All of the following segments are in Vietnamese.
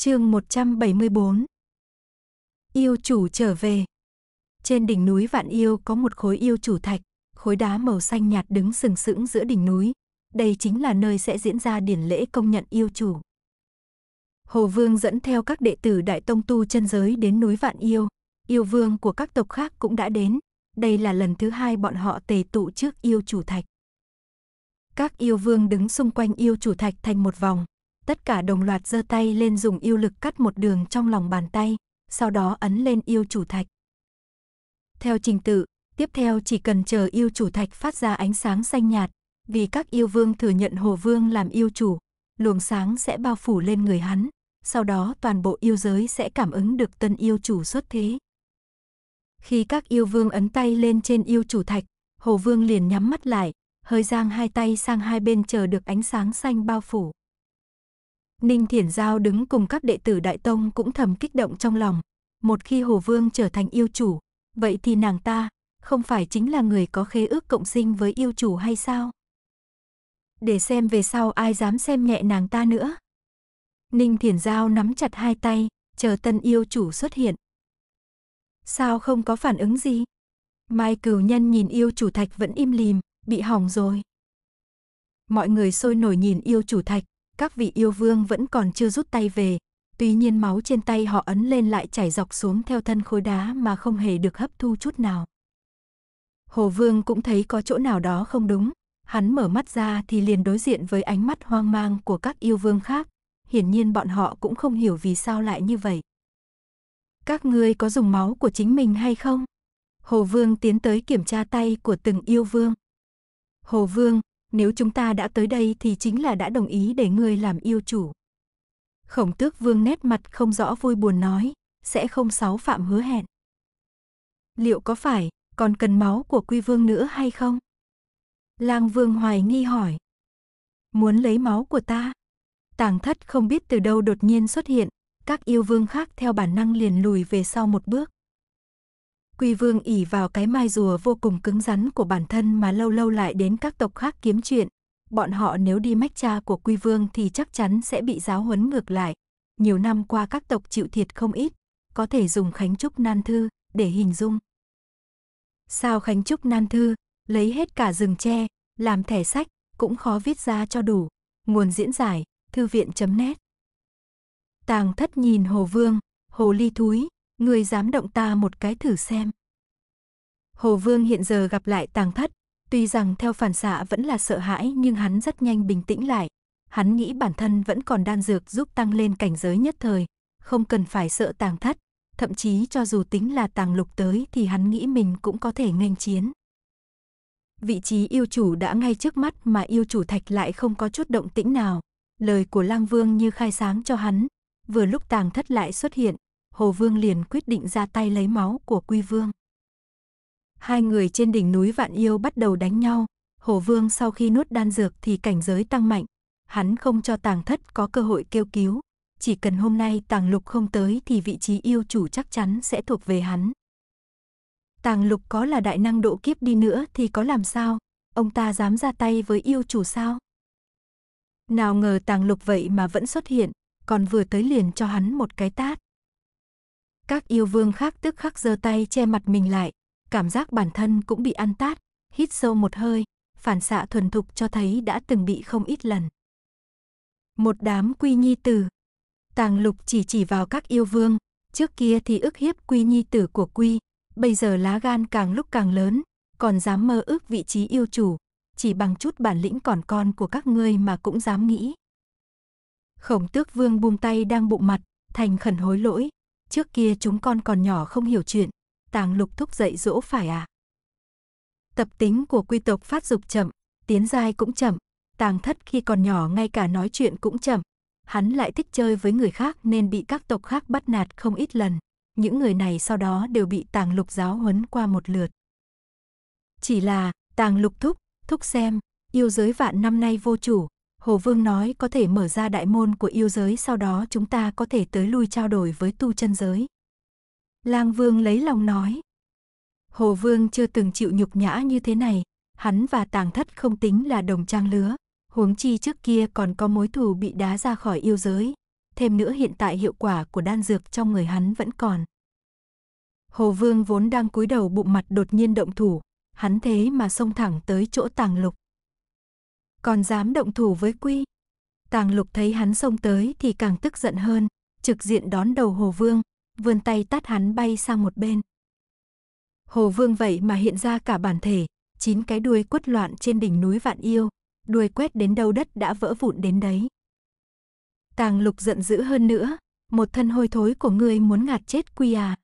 chương 174 Yêu chủ trở về Trên đỉnh núi Vạn Yêu có một khối yêu chủ thạch, khối đá màu xanh nhạt đứng sừng sững giữa đỉnh núi. Đây chính là nơi sẽ diễn ra điển lễ công nhận yêu chủ. Hồ Vương dẫn theo các đệ tử Đại Tông Tu chân giới đến núi Vạn Yêu. Yêu Vương của các tộc khác cũng đã đến. Đây là lần thứ hai bọn họ tề tụ trước yêu chủ thạch. Các yêu vương đứng xung quanh yêu chủ thạch thành một vòng, tất cả đồng loạt giơ tay lên dùng yêu lực cắt một đường trong lòng bàn tay, sau đó ấn lên yêu chủ thạch. Theo trình tự, tiếp theo chỉ cần chờ yêu chủ thạch phát ra ánh sáng xanh nhạt, vì các yêu vương thừa nhận hồ vương làm yêu chủ, luồng sáng sẽ bao phủ lên người hắn, sau đó toàn bộ yêu giới sẽ cảm ứng được tân yêu chủ xuất thế. Khi các yêu vương ấn tay lên trên yêu chủ thạch, hồ vương liền nhắm mắt lại, hơi giang hai tay sang hai bên chờ được ánh sáng xanh bao phủ. Ninh Thiển Giao đứng cùng các đệ tử Đại Tông cũng thầm kích động trong lòng. Một khi Hồ Vương trở thành yêu chủ, vậy thì nàng ta không phải chính là người có khế ước cộng sinh với yêu chủ hay sao? Để xem về sau ai dám xem nhẹ nàng ta nữa. Ninh Thiển Giao nắm chặt hai tay, chờ tân yêu chủ xuất hiện. Sao không có phản ứng gì? Mai cửu nhân nhìn yêu chủ thạch vẫn im lìm, bị hỏng rồi. Mọi người sôi nổi nhìn yêu chủ thạch, các vị yêu vương vẫn còn chưa rút tay về, tuy nhiên máu trên tay họ ấn lên lại chảy dọc xuống theo thân khối đá mà không hề được hấp thu chút nào. Hồ Vương cũng thấy có chỗ nào đó không đúng, hắn mở mắt ra thì liền đối diện với ánh mắt hoang mang của các yêu vương khác, hiển nhiên bọn họ cũng không hiểu vì sao lại như vậy. Các ngươi có dùng máu của chính mình hay không? Hồ Vương tiến tới kiểm tra tay của từng yêu vương. Hồ Vương, nếu chúng ta đã tới đây thì chính là đã đồng ý để ngươi làm yêu chủ. Khổng tước vương nét mặt không rõ vui buồn nói, sẽ không sáu phạm hứa hẹn. Liệu có phải, còn cần máu của quy vương nữa hay không? Lang vương hoài nghi hỏi. Muốn lấy máu của ta? Tàng thất không biết từ đâu đột nhiên xuất hiện, các yêu vương khác theo bản năng liền lùi về sau một bước. Quy Vương ỉ vào cái mai rùa vô cùng cứng rắn của bản thân mà lâu lâu lại đến các tộc khác kiếm chuyện. Bọn họ nếu đi mách cha của Quy Vương thì chắc chắn sẽ bị giáo huấn ngược lại. Nhiều năm qua các tộc chịu thiệt không ít, có thể dùng Khánh Trúc Nan Thư để hình dung. Sao Khánh Trúc Nan Thư, lấy hết cả rừng tre, làm thẻ sách, cũng khó viết ra cho đủ. Nguồn diễn giải, thư viện.net Tàng thất nhìn Hồ Vương, Hồ Ly Thúi, Người dám động ta một cái thử xem. Hồ Vương hiện giờ gặp lại tàng thất, tuy rằng theo phản xạ vẫn là sợ hãi nhưng hắn rất nhanh bình tĩnh lại. Hắn nghĩ bản thân vẫn còn đan dược giúp tăng lên cảnh giới nhất thời, không cần phải sợ tàng thất. Thậm chí cho dù tính là tàng lục tới thì hắn nghĩ mình cũng có thể nghênh chiến. Vị trí yêu chủ đã ngay trước mắt mà yêu chủ thạch lại không có chút động tĩnh nào. Lời của lang vương như khai sáng cho hắn, vừa lúc tàng thất lại xuất hiện, Hồ Vương liền quyết định ra tay lấy máu của Quy Vương. Hai người trên đỉnh núi Vạn Yêu bắt đầu đánh nhau, Hồ Vương sau khi nuốt đan dược thì cảnh giới tăng mạnh, hắn không cho Tàng Thất có cơ hội kêu cứu, chỉ cần hôm nay Tàng Lục không tới thì vị trí yêu chủ chắc chắn sẽ thuộc về hắn. Tàng Lục có là đại năng độ kiếp đi nữa thì có làm sao, ông ta dám ra tay với yêu chủ sao? Nào ngờ Tàng Lục vậy mà vẫn xuất hiện, còn vừa tới liền cho hắn một cái tát. Các yêu vương khác tức khắc giơ tay che mặt mình lại, cảm giác bản thân cũng bị ăn tát, hít sâu một hơi, phản xạ thuần thục cho thấy đã từng bị không ít lần. Một đám quy nhi tử. Tàng lục chỉ chỉ vào các yêu vương, trước kia thì ức hiếp quy nhi tử của quy, bây giờ lá gan càng lúc càng lớn, còn dám mơ ước vị trí yêu chủ, chỉ bằng chút bản lĩnh còn con của các ngươi mà cũng dám nghĩ. Khổng tước vương buông tay đang bụng mặt, thành khẩn hối lỗi, Trước kia chúng con còn nhỏ không hiểu chuyện, tàng lục thúc dạy dỗ phải à? Tập tính của quy tộc phát dục chậm, tiến giai cũng chậm, tàng thất khi còn nhỏ ngay cả nói chuyện cũng chậm. Hắn lại thích chơi với người khác nên bị các tộc khác bắt nạt không ít lần. Những người này sau đó đều bị tàng lục giáo huấn qua một lượt. Chỉ là, tàng lục thúc, thúc xem, yêu giới vạn năm nay vô chủ, Hồ Vương nói có thể mở ra đại môn của yêu giới sau đó chúng ta có thể tới lui trao đổi với tu chân giới. Lang Vương lấy lòng nói. Hồ Vương chưa từng chịu nhục nhã như thế này, hắn và tàng thất không tính là đồng trang lứa, huống chi trước kia còn có mối thù bị đá ra khỏi yêu giới, thêm nữa hiện tại hiệu quả của đan dược trong người hắn vẫn còn. Hồ Vương vốn đang cúi đầu bụng mặt đột nhiên động thủ, hắn thế mà xông thẳng tới chỗ tàng lục còn dám động thủ với quy. Tàng lục thấy hắn xông tới thì càng tức giận hơn, trực diện đón đầu Hồ Vương, vươn tay tát hắn bay sang một bên. Hồ Vương vậy mà hiện ra cả bản thể, chín cái đuôi quất loạn trên đỉnh núi Vạn Yêu, đuôi quét đến đâu đất đã vỡ vụn đến đấy. Tàng lục giận dữ hơn nữa, một thân hôi thối của ngươi muốn ngạt chết quy à.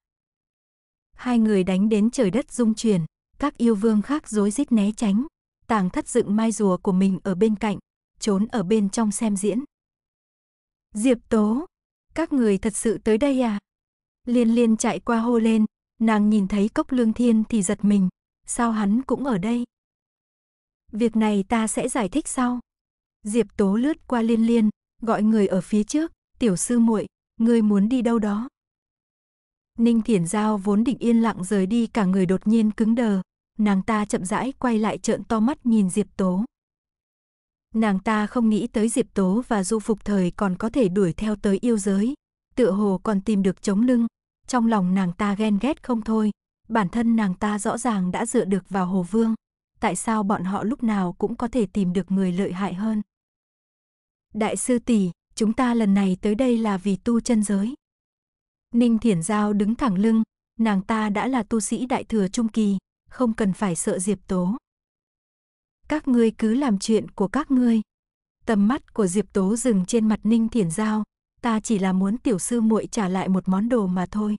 Hai người đánh đến trời đất rung chuyển, các yêu vương khác rối rít né tránh, tàng thất dựng mai rùa của mình ở bên cạnh, trốn ở bên trong xem diễn. Diệp Tố, các người thật sự tới đây à? Liên liên chạy qua hô lên, nàng nhìn thấy cốc lương thiên thì giật mình, sao hắn cũng ở đây? Việc này ta sẽ giải thích sau. Diệp Tố lướt qua liên liên, gọi người ở phía trước, tiểu sư muội, ngươi muốn đi đâu đó? Ninh Thiển Giao vốn định yên lặng rời đi cả người đột nhiên cứng đờ, nàng ta chậm rãi quay lại trợn to mắt nhìn Diệp Tố. Nàng ta không nghĩ tới Diệp Tố và Du Phục Thời còn có thể đuổi theo tới yêu giới, tựa hồ còn tìm được chống lưng, trong lòng nàng ta ghen ghét không thôi, bản thân nàng ta rõ ràng đã dựa được vào Hồ Vương, tại sao bọn họ lúc nào cũng có thể tìm được người lợi hại hơn. Đại sư tỷ, chúng ta lần này tới đây là vì tu chân giới. Ninh Thiển Giao đứng thẳng lưng, nàng ta đã là tu sĩ đại thừa trung kỳ, không cần phải sợ Diệp Tố. Các ngươi cứ làm chuyện của các ngươi. Tầm mắt của Diệp Tố dừng trên mặt Ninh Thiển Giao, ta chỉ là muốn tiểu sư muội trả lại một món đồ mà thôi.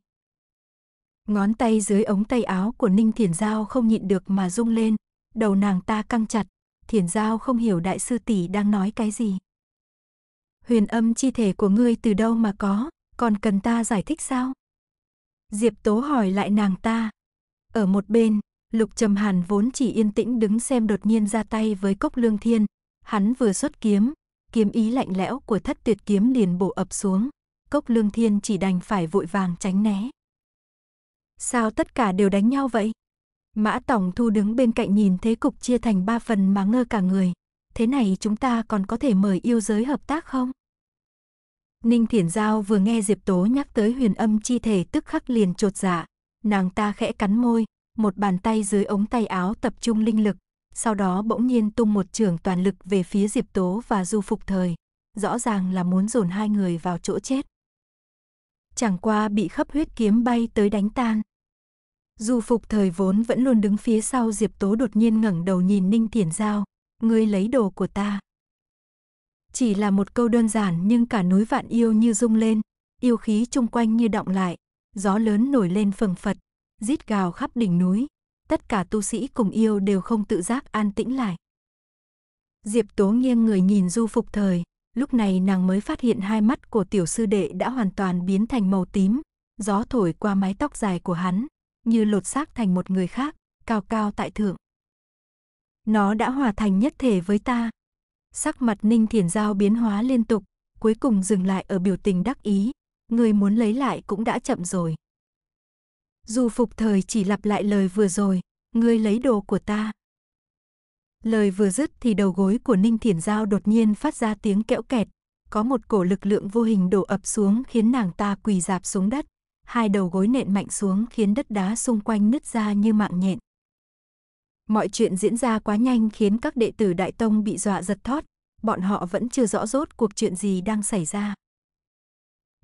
Ngón tay dưới ống tay áo của Ninh Thiển Giao không nhịn được mà rung lên, đầu nàng ta căng chặt, Thiển Giao không hiểu đại sư tỷ đang nói cái gì. Huyền âm chi thể của ngươi từ đâu mà có, còn cần ta giải thích sao? Diệp Tố hỏi lại nàng ta. Ở một bên, Lục Trầm Hàn vốn chỉ yên tĩnh đứng xem đột nhiên ra tay với Cốc Lương Thiên, hắn vừa xuất kiếm, kiếm ý lạnh lẽo của Thất Tuyệt kiếm liền bổ ập xuống, Cốc Lương Thiên chỉ đành phải vội vàng tránh né. Sao tất cả đều đánh nhau vậy? Mã Tổng Thu đứng bên cạnh nhìn thế cục chia thành ba phần mà ngơ cả người. Thế này chúng ta còn có thể mời yêu giới hợp tác không? Ninh Thiển Giao vừa nghe Diệp Tố nhắc tới huyền âm chi thể tức khắc liền trột dạ. Nàng ta khẽ cắn môi, một bàn tay dưới ống tay áo tập trung linh lực, sau đó bỗng nhiên tung một trường toàn lực về phía Diệp Tố và Du Phục Thời, rõ ràng là muốn dồn hai người vào chỗ chết. Chẳng qua bị khắp huyết kiếm bay tới đánh tan. Du Phục Thời vốn vẫn luôn đứng phía sau Diệp Tố đột nhiên ngẩng đầu nhìn Ninh Thiển Giao, ngươi lấy đồ của ta. Chỉ là một câu đơn giản nhưng cả núi vạn yêu như rung lên, yêu khí chung quanh như động lại, gió lớn nổi lên phừng phật, rít gào khắp đỉnh núi. Tất cả tu sĩ cùng yêu đều không tự giác an tĩnh lại. Diệp Tố nghiêng người nhìn Du Phục Thời, lúc này nàng mới phát hiện hai mắt của tiểu sư đệ đã hoàn toàn biến thành màu tím, gió thổi qua mái tóc dài của hắn, như lột xác thành một người khác, cao cao tại thượng. Nó đã hòa thành nhất thể với ta. Sắc mặt Ninh Thiền Giao biến hóa liên tục, cuối cùng dừng lại ở biểu tình đắc ý, người muốn lấy lại cũng đã chậm rồi. Dù phục thời chỉ lặp lại lời vừa rồi, ngươi lấy đồ của ta. Lời vừa dứt thì đầu gối của Ninh Thiển Giao đột nhiên phát ra tiếng kẽo kẹt, có một cổ lực lượng vô hình đổ ập xuống khiến nàng ta quỳ dạp xuống đất, hai đầu gối nện mạnh xuống khiến đất đá xung quanh nứt ra như mạng nhện. Mọi chuyện diễn ra quá nhanh khiến các đệ tử Đại Tông bị dọa giật thót, bọn họ vẫn chưa rõ rốt cuộc chuyện gì đang xảy ra.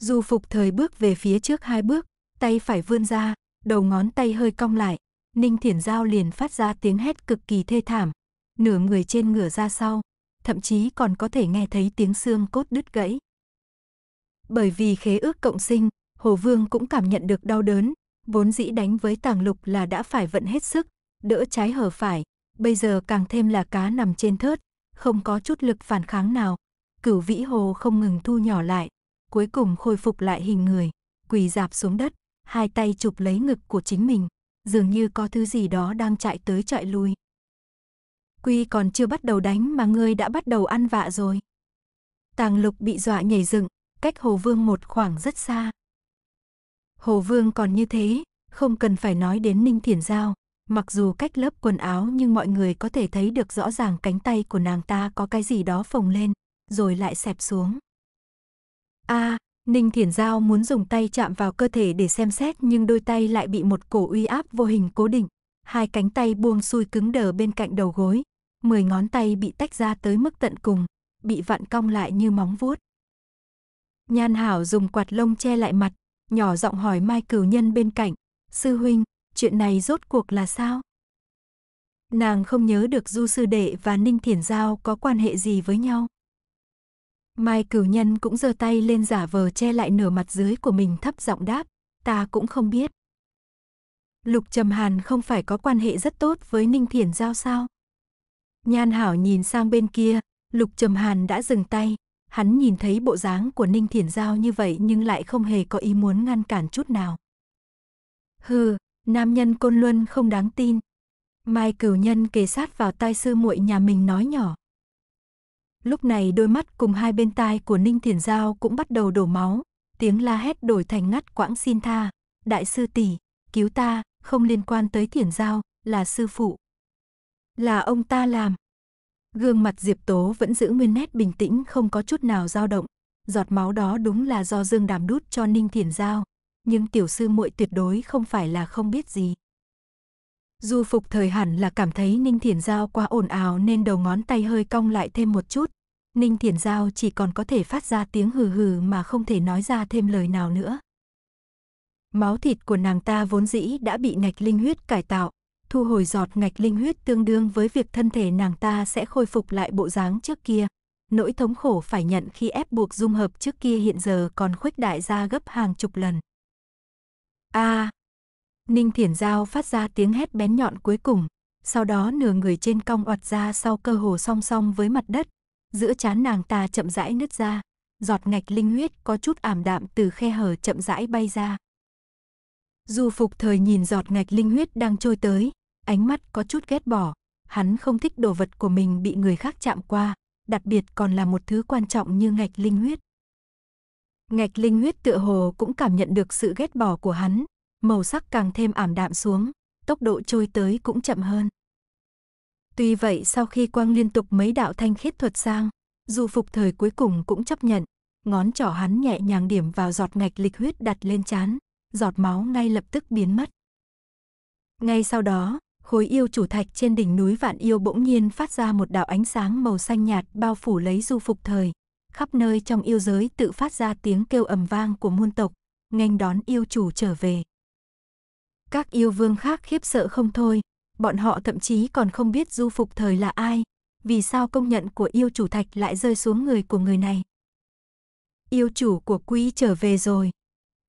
Dù Phục thời bước về phía trước hai bước, tay phải vươn ra, đầu ngón tay hơi cong lại, Ninh Thiển Giao liền phát ra tiếng hét cực kỳ thê thảm, nửa người trên ngửa ra sau, thậm chí còn có thể nghe thấy tiếng xương cốt đứt gãy. Bởi vì khế ước cộng sinh, Hồ Vương cũng cảm nhận được đau đớn, vốn dĩ đánh với tàng lục là đã phải vận hết sức, đỡ trái hở phải, bây giờ càng thêm là cá nằm trên thớt, không có chút lực phản kháng nào. Cửu vĩ hồ không ngừng thu nhỏ lại, cuối cùng khôi phục lại hình người, quỳ dạp xuống đất hai tay chụp lấy ngực của chính mình, dường như có thứ gì đó đang chạy tới chạy lui. Quy còn chưa bắt đầu đánh mà ngươi đã bắt đầu ăn vạ rồi. Tàng lục bị dọa nhảy dựng, cách Hồ Vương một khoảng rất xa. Hồ Vương còn như thế, không cần phải nói đến Ninh Thiển Giao, mặc dù cách lớp quần áo nhưng mọi người có thể thấy được rõ ràng cánh tay của nàng ta có cái gì đó phồng lên, rồi lại xẹp xuống. A, à, Ninh Thiển Giao muốn dùng tay chạm vào cơ thể để xem xét nhưng đôi tay lại bị một cổ uy áp vô hình cố định. Hai cánh tay buông xuôi cứng đờ bên cạnh đầu gối. Mười ngón tay bị tách ra tới mức tận cùng, bị vặn cong lại như móng vuốt. Nhan Hảo dùng quạt lông che lại mặt, nhỏ giọng hỏi Mai Cửu Nhân bên cạnh. Sư huynh, chuyện này rốt cuộc là sao? Nàng không nhớ được Du Sư Đệ và Ninh Thiển Giao có quan hệ gì với nhau. Mai cửu nhân cũng giơ tay lên giả vờ che lại nửa mặt dưới của mình thấp giọng đáp, ta cũng không biết. Lục Trầm Hàn không phải có quan hệ rất tốt với Ninh Thiển Giao sao? Nhan Hảo nhìn sang bên kia, Lục Trầm Hàn đã dừng tay, hắn nhìn thấy bộ dáng của Ninh Thiển Giao như vậy nhưng lại không hề có ý muốn ngăn cản chút nào. Hừ, nam nhân côn luân không đáng tin. Mai cửu nhân kề sát vào tai sư muội nhà mình nói nhỏ. Lúc này đôi mắt cùng hai bên tai của Ninh Thiền Giao cũng bắt đầu đổ máu, tiếng la hét đổi thành ngắt quãng xin tha, đại sư tỷ, cứu ta, không liên quan tới Thiền Giao, là sư phụ. Là ông ta làm. Gương mặt Diệp Tố vẫn giữ nguyên nét bình tĩnh không có chút nào dao động, giọt máu đó đúng là do Dương Đàm đút cho Ninh Thiền Giao, nhưng tiểu sư muội tuyệt đối không phải là không biết gì. Du phục thời hẳn là cảm thấy Ninh Thiển Giao quá ồn ào nên đầu ngón tay hơi cong lại thêm một chút. Ninh Thiển Giao chỉ còn có thể phát ra tiếng hừ hừ mà không thể nói ra thêm lời nào nữa. Máu thịt của nàng ta vốn dĩ đã bị ngạch linh huyết cải tạo, thu hồi giọt ngạch linh huyết tương đương với việc thân thể nàng ta sẽ khôi phục lại bộ dáng trước kia. Nỗi thống khổ phải nhận khi ép buộc dung hợp trước kia hiện giờ còn khuếch đại ra gấp hàng chục lần. A, à, Ninh Thiển Giao phát ra tiếng hét bén nhọn cuối cùng, sau đó nửa người trên cong oặt ra sau cơ hồ song song với mặt đất, giữa chán nàng ta chậm rãi nứt ra, giọt ngạch linh huyết có chút ảm đạm từ khe hở chậm rãi bay ra. Du phục thời nhìn giọt ngạch linh huyết đang trôi tới, ánh mắt có chút ghét bỏ, hắn không thích đồ vật của mình bị người khác chạm qua, đặc biệt còn là một thứ quan trọng như ngạch linh huyết. Ngạch linh huyết tựa hồ cũng cảm nhận được sự ghét bỏ của hắn, màu sắc càng thêm ảm đạm xuống, tốc độ trôi tới cũng chậm hơn. Tuy vậy sau khi quang liên tục mấy đạo thanh khiết thuật sang, dù phục thời cuối cùng cũng chấp nhận, ngón trỏ hắn nhẹ nhàng điểm vào giọt ngạch lịch huyết đặt lên chán, giọt máu ngay lập tức biến mất. Ngay sau đó, khối yêu chủ thạch trên đỉnh núi Vạn Yêu bỗng nhiên phát ra một đạo ánh sáng màu xanh nhạt bao phủ lấy du phục thời. Khắp nơi trong yêu giới tự phát ra tiếng kêu ầm vang của muôn tộc, nghênh đón yêu chủ trở về. Các yêu vương khác khiếp sợ không thôi, bọn họ thậm chí còn không biết du phục thời là ai, vì sao công nhận của yêu chủ thạch lại rơi xuống người của người này. Yêu chủ của Quy trở về rồi.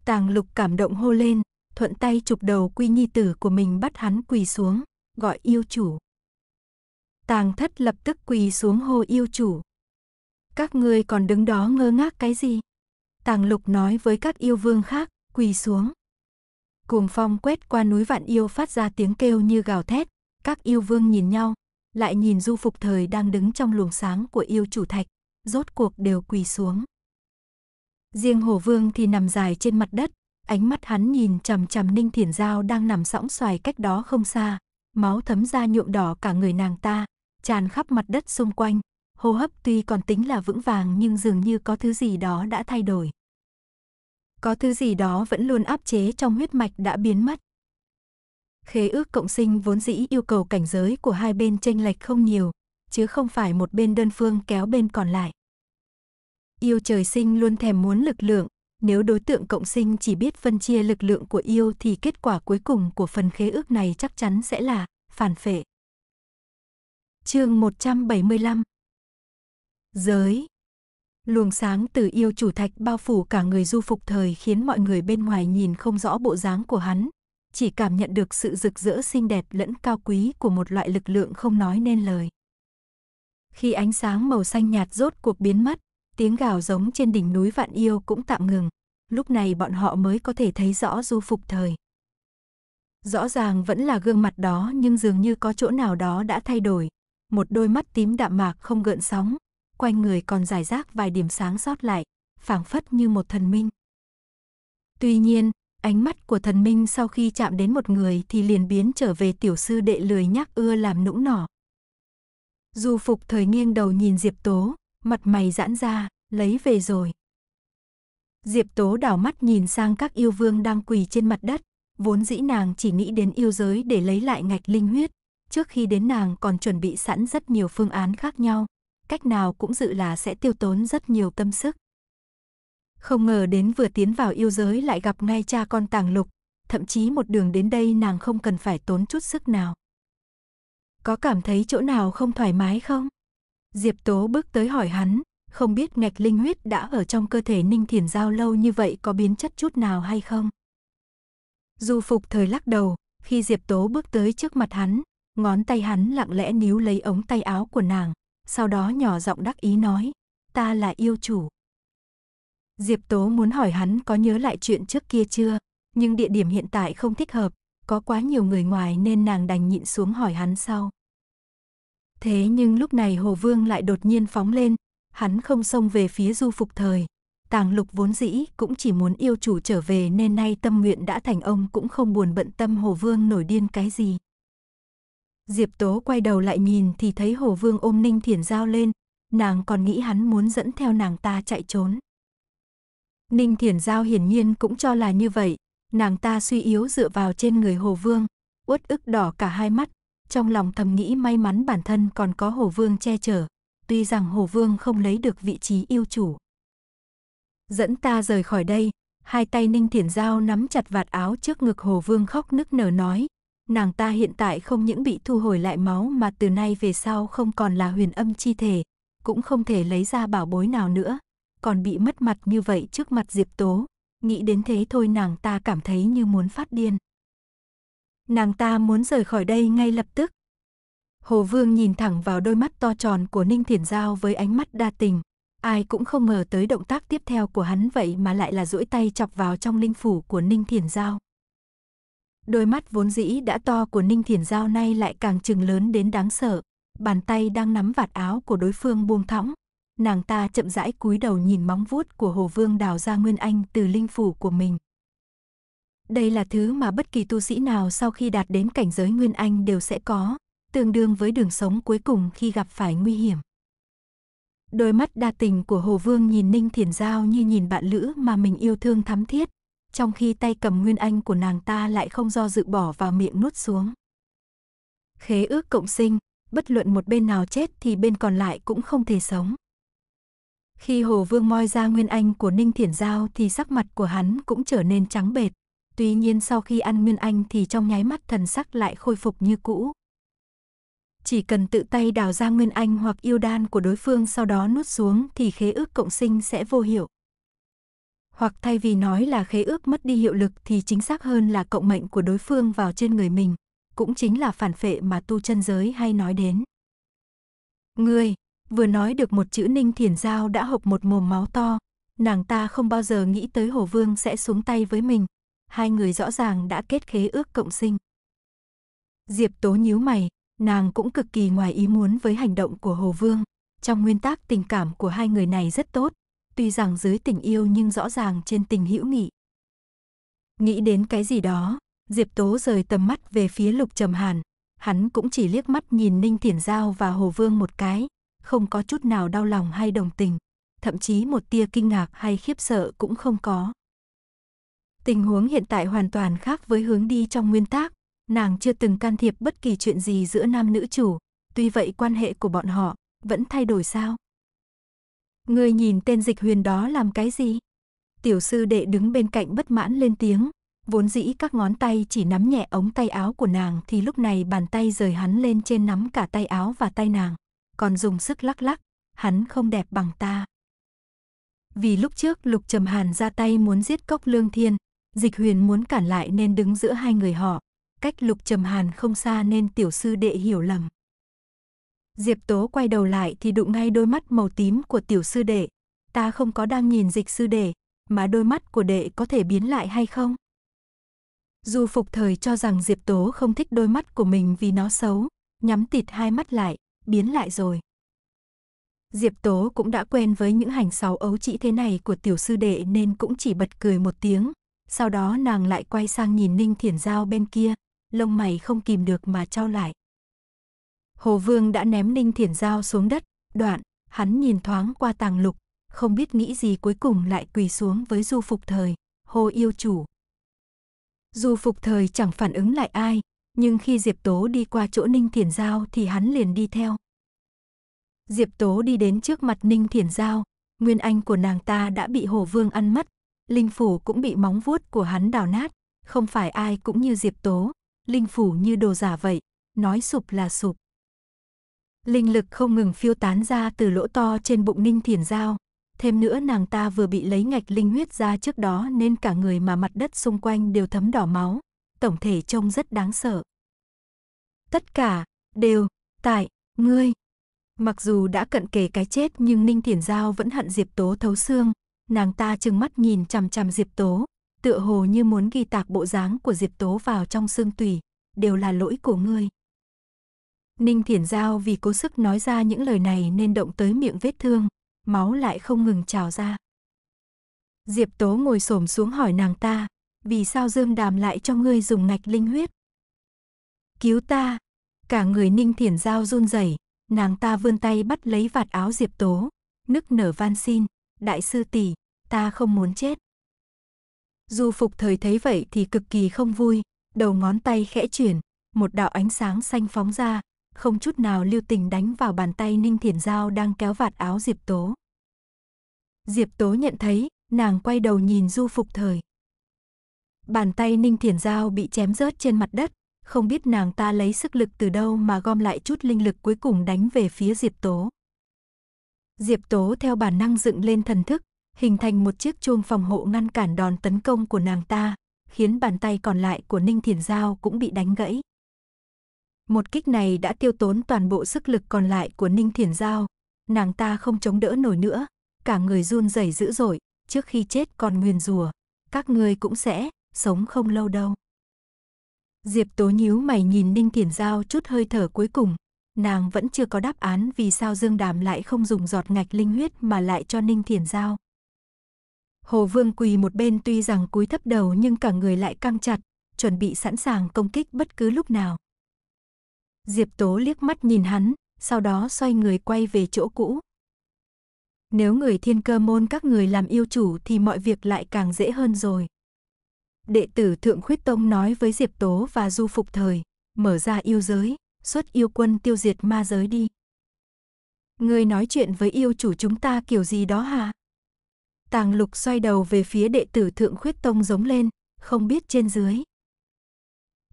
Tàng lục cảm động hô lên, thuận tay chụp đầu Quy nhi tử của mình bắt hắn quỳ xuống, gọi yêu chủ. Tàng thất lập tức quỳ xuống hô yêu chủ. Các ngươi còn đứng đó ngơ ngác cái gì? Tàng lục nói với các yêu vương khác, quỳ xuống. Cuồng phong quét qua núi vạn yêu phát ra tiếng kêu như gào thét, các yêu vương nhìn nhau, lại nhìn du phục thời đang đứng trong luồng sáng của yêu chủ thạch, rốt cuộc đều quỳ xuống. Riêng hổ vương thì nằm dài trên mặt đất, ánh mắt hắn nhìn chằm chằm ninh thiển giao đang nằm sõng xoài cách đó không xa, máu thấm ra nhuộm đỏ cả người nàng ta, tràn khắp mặt đất xung quanh, hô hấp tuy còn tính là vững vàng nhưng dường như có thứ gì đó đã thay đổi có thứ gì đó vẫn luôn áp chế trong huyết mạch đã biến mất. Khế ước cộng sinh vốn dĩ yêu cầu cảnh giới của hai bên tranh lệch không nhiều, chứ không phải một bên đơn phương kéo bên còn lại. Yêu trời sinh luôn thèm muốn lực lượng, nếu đối tượng cộng sinh chỉ biết phân chia lực lượng của yêu thì kết quả cuối cùng của phần khế ước này chắc chắn sẽ là phản phệ. Chương 175 Giới Luồng sáng từ yêu chủ thạch bao phủ cả người du phục thời khiến mọi người bên ngoài nhìn không rõ bộ dáng của hắn, chỉ cảm nhận được sự rực rỡ xinh đẹp lẫn cao quý của một loại lực lượng không nói nên lời. Khi ánh sáng màu xanh nhạt rốt cuộc biến mất, tiếng gào giống trên đỉnh núi Vạn Yêu cũng tạm ngừng, lúc này bọn họ mới có thể thấy rõ du phục thời. Rõ ràng vẫn là gương mặt đó nhưng dường như có chỗ nào đó đã thay đổi, một đôi mắt tím đạm mạc không gợn sóng, quanh người còn giải rác vài điểm sáng rót lại, phảng phất như một thần minh. Tuy nhiên, ánh mắt của thần minh sau khi chạm đến một người thì liền biến trở về tiểu sư đệ lười nhác ưa làm nũng nỏ. Du phục thời nghiêng đầu nhìn Diệp Tố, mặt mày giãn ra, lấy về rồi. Diệp Tố đảo mắt nhìn sang các yêu vương đang quỳ trên mặt đất, vốn dĩ nàng chỉ nghĩ đến yêu giới để lấy lại ngạch linh huyết, trước khi đến nàng còn chuẩn bị sẵn rất nhiều phương án khác nhau, cách nào cũng dự là sẽ tiêu tốn rất nhiều tâm sức. Không ngờ đến vừa tiến vào yêu giới lại gặp ngay cha con tàng lục, thậm chí một đường đến đây nàng không cần phải tốn chút sức nào. Có cảm thấy chỗ nào không thoải mái không? Diệp Tố bước tới hỏi hắn, không biết ngạch linh huyết đã ở trong cơ thể Ninh Thiền Giao lâu như vậy có biến chất chút nào hay không? Du phục thời lắc đầu, khi Diệp Tố bước tới trước mặt hắn, ngón tay hắn lặng lẽ níu lấy ống tay áo của nàng, sau đó nhỏ giọng đắc ý nói, ta là yêu chủ. Diệp Tố muốn hỏi hắn có nhớ lại chuyện trước kia chưa, nhưng địa điểm hiện tại không thích hợp, có quá nhiều người ngoài nên nàng đành nhịn xuống hỏi hắn sau. Thế nhưng lúc này Hồ Vương lại đột nhiên phóng lên, hắn không xông về phía du phục thời. Tàng lục vốn dĩ cũng chỉ muốn yêu chủ trở về nên nay tâm nguyện đã thành ông cũng không buồn bận tâm Hồ Vương nổi điên cái gì. Diệp Tố quay đầu lại nhìn thì thấy Hồ Vương ôm Ninh Thiển Giao lên, nàng còn nghĩ hắn muốn dẫn theo nàng ta chạy trốn. Ninh Thiển Giao hiển nhiên cũng cho là như vậy, nàng ta suy yếu dựa vào trên người Hồ Vương, uất ức đỏ cả hai mắt, trong lòng thầm nghĩ may mắn bản thân còn có Hồ Vương che chở, tuy rằng Hồ Vương không lấy được vị trí yêu chủ. Dẫn ta rời khỏi đây, hai tay Ninh Thiển Giao nắm chặt vạt áo trước ngực Hồ Vương khóc nức nở nói, nàng ta hiện tại không những bị thu hồi lại máu mà từ nay về sau không còn là huyền âm chi thể, cũng không thể lấy ra bảo bối nào nữa, còn bị mất mặt như vậy trước mặt Diệp Tố, nghĩ đến thế thôi nàng ta cảm thấy như muốn phát điên. Nàng ta muốn rời khỏi đây ngay lập tức. Hồ Vương nhìn thẳng vào đôi mắt to tròn của Ninh Thiển Giao với ánh mắt đa tình. Ai cũng không ngờ tới động tác tiếp theo của hắn vậy mà lại là duỗi tay chọc vào trong linh phủ của Ninh Thiển Giao. Đôi mắt vốn dĩ đã to của Ninh Thiển Giao nay lại càng trừng lớn đến đáng sợ. Bàn tay đang nắm vạt áo của đối phương buông thõng. Nàng ta chậm rãi cúi đầu nhìn móng vuốt của Hồ Vương đào ra Nguyên Anh từ linh phủ của mình. Đây là thứ mà bất kỳ tu sĩ nào sau khi đạt đến cảnh giới Nguyên Anh đều sẽ có, tương đương với đường sống cuối cùng khi gặp phải nguy hiểm. Đôi mắt đa tình của Hồ Vương nhìn Ninh Thiển Giao như nhìn bạn lữ mà mình yêu thương thắm thiết, trong khi tay cầm nguyên anh của nàng ta lại không do dự bỏ vào miệng nuốt xuống. Khế ước cộng sinh, bất luận một bên nào chết thì bên còn lại cũng không thể sống. Khi Hồ Vương moi ra nguyên anh của Ninh Thiển Giao thì sắc mặt của hắn cũng trở nên trắng bệt. Tuy nhiên sau khi ăn nguyên anh thì trong nháy mắt thần sắc lại khôi phục như cũ. Chỉ cần tự tay đào ra nguyên anh hoặc yêu đan của đối phương sau đó nuốt xuống thì khế ước cộng sinh sẽ vô hiệu hoặc thay vì nói là khế ước mất đi hiệu lực thì chính xác hơn là cộng mệnh của đối phương vào trên người mình, cũng chính là phản phệ mà tu chân giới hay nói đến. người vừa nói được một chữ Ninh thiền Giao đã hộc một mồm máu to, nàng ta không bao giờ nghĩ tới Hồ Vương sẽ xuống tay với mình, hai người rõ ràng đã kết khế ước cộng sinh. Diệp Tố nhíu mày, nàng cũng cực kỳ ngoài ý muốn với hành động của Hồ Vương. Trong nguyên tắc tình cảm của hai người này rất tốt, tuy rằng dưới tình yêu nhưng rõ ràng trên tình hữu nghị. Nghĩ đến cái gì đó, Diệp Tố rời tầm mắt về phía Lục Trầm Hàn, hắn cũng chỉ liếc mắt nhìn Ninh Thiển Giao và Hồ Vương một cái, không có chút nào đau lòng hay đồng tình, thậm chí một tia kinh ngạc hay khiếp sợ cũng không có. Tình huống hiện tại hoàn toàn khác với hướng đi trong nguyên tác, nàng chưa từng can thiệp bất kỳ chuyện gì giữa nam nữ chủ, tuy vậy quan hệ của bọn họ vẫn thay đổi sao? Ngươi nhìn tên dịch huyền đó làm cái gì? Tiểu sư đệ đứng bên cạnh bất mãn lên tiếng, vốn dĩ các ngón tay chỉ nắm nhẹ ống tay áo của nàng thì lúc này bàn tay rời hắn lên trên nắm cả tay áo và tay nàng, còn dùng sức lắc lắc, hắn không đẹp bằng ta. Vì lúc trước Lục Trầm Hàn ra tay muốn giết Cốc Lương Thiên, Dịch Huyền muốn cản lại nên đứng giữa hai người họ, cách Lục Trầm Hàn không xa nên tiểu sư đệ hiểu lầm. Diệp Tố quay đầu lại thì đụng ngay đôi mắt màu tím của tiểu sư đệ. Ta không có đang nhìn dịch sư đệ, mà đôi mắt của đệ có thể biến lại hay không? Dù phục thời cho rằng Diệp Tố không thích đôi mắt của mình vì nó xấu, nhắm tịt hai mắt lại, biến lại rồi. Diệp Tố cũng đã quen với những hành sáu ấu trĩ thế này của tiểu sư đệ nên cũng chỉ bật cười một tiếng. Sau đó nàng lại quay sang nhìn Ninh Thiển Giao bên kia, lông mày không kìm được mà trao lại. Hồ Vương đã ném Ninh Thiển Giao xuống đất, đoạn, hắn nhìn thoáng qua tàng lục, không biết nghĩ gì cuối cùng lại quỳ xuống với du phục thời, hồ yêu chủ. Du phục thời chẳng phản ứng lại ai, nhưng khi Diệp Tố đi qua chỗ Ninh Thiển Giao thì hắn liền đi theo. Diệp Tố đi đến trước mặt Ninh Thiển Giao, nguyên anh của nàng ta đã bị Hồ Vương ăn mất, linh phủ cũng bị móng vuốt của hắn đào nát, không phải ai cũng như Diệp Tố, linh phủ như đồ giả vậy, nói sụp là sụp. Linh lực không ngừng phiêu tán ra từ lỗ to trên bụng Ninh Thiền Giao. Thêm nữa nàng ta vừa bị lấy ngạch linh huyết ra trước đó nên cả người mà mặt đất xung quanh đều thấm đỏ máu. Tổng thể trông rất đáng sợ. Tất cả, đều, tại, ngươi. Mặc dù đã cận kề cái chết nhưng Ninh Thiền Giao vẫn hận Diệp Tố thấu xương. Nàng ta trừng mắt nhìn chằm chằm Diệp Tố, tựa hồ như muốn ghi tạc bộ dáng của Diệp Tố vào trong xương tủy. Đều là lỗi của ngươi. Ninh Thiển Giao vì cố sức nói ra những lời này nên động tới miệng vết thương, máu lại không ngừng trào ra. Diệp Tố ngồi xổm xuống hỏi nàng ta, vì sao Dương Đàm lại cho ngươi dùng ngạch linh huyết? Cứu ta! Cả người Ninh Thiển Giao run rẩy, nàng ta vươn tay bắt lấy vạt áo Diệp Tố, nức nở van xin, đại sư tỷ, ta không muốn chết. Du phục thời thấy vậy thì cực kỳ không vui, đầu ngón tay khẽ chuyển, một đạo ánh sáng xanh phóng ra, không chút nào lưu tình đánh vào bàn tay Ninh Thiển Giao đang kéo vạt áo Diệp Tố. Diệp Tố nhận thấy, nàng quay đầu nhìn Du Phục Thời. Bàn tay Ninh Thiển Giao bị chém rớt trên mặt đất, không biết nàng ta lấy sức lực từ đâu mà gom lại chút linh lực cuối cùng đánh về phía Diệp Tố. Diệp Tố theo bản năng dựng lên thần thức, hình thành một chiếc chuông phòng hộ ngăn cản đòn tấn công của nàng ta, khiến bàn tay còn lại của Ninh Thiển Giao cũng bị đánh gãy. Một kích này đã tiêu tốn toàn bộ sức lực còn lại của Ninh Thiển Giao. Nàng ta không chống đỡ nổi nữa, cả người run rẩy dữ dội, trước khi chết còn nguyền rủa, các ngươi cũng sẽ sống không lâu đâu. Diệp Tố nhíu mày nhìn Ninh Thiển Giao chút hơi thở cuối cùng, nàng vẫn chưa có đáp án vì sao Dương Đàm lại không dùng giọt ngạch linh huyết mà lại cho Ninh Thiển Giao. Hồ Vương quỳ một bên tuy rằng cúi thấp đầu nhưng cả người lại căng chặt, chuẩn bị sẵn sàng công kích bất cứ lúc nào. Diệp Tố liếc mắt nhìn hắn, sau đó xoay người quay về chỗ cũ. Nếu người thiên cơ môn các người làm yêu chủ thì mọi việc lại càng dễ hơn rồi. Đệ tử Thượng Khuyết Tông nói với Diệp Tố và Du Phục Thời, mở ra yêu giới, xuất yêu quân tiêu diệt ma giới đi. Người nói chuyện với yêu chủ chúng ta kiểu gì đó hả? Tàng lục xoay đầu về phía đệ tử Thượng Khuyết Tông giống lên, không biết trên dưới.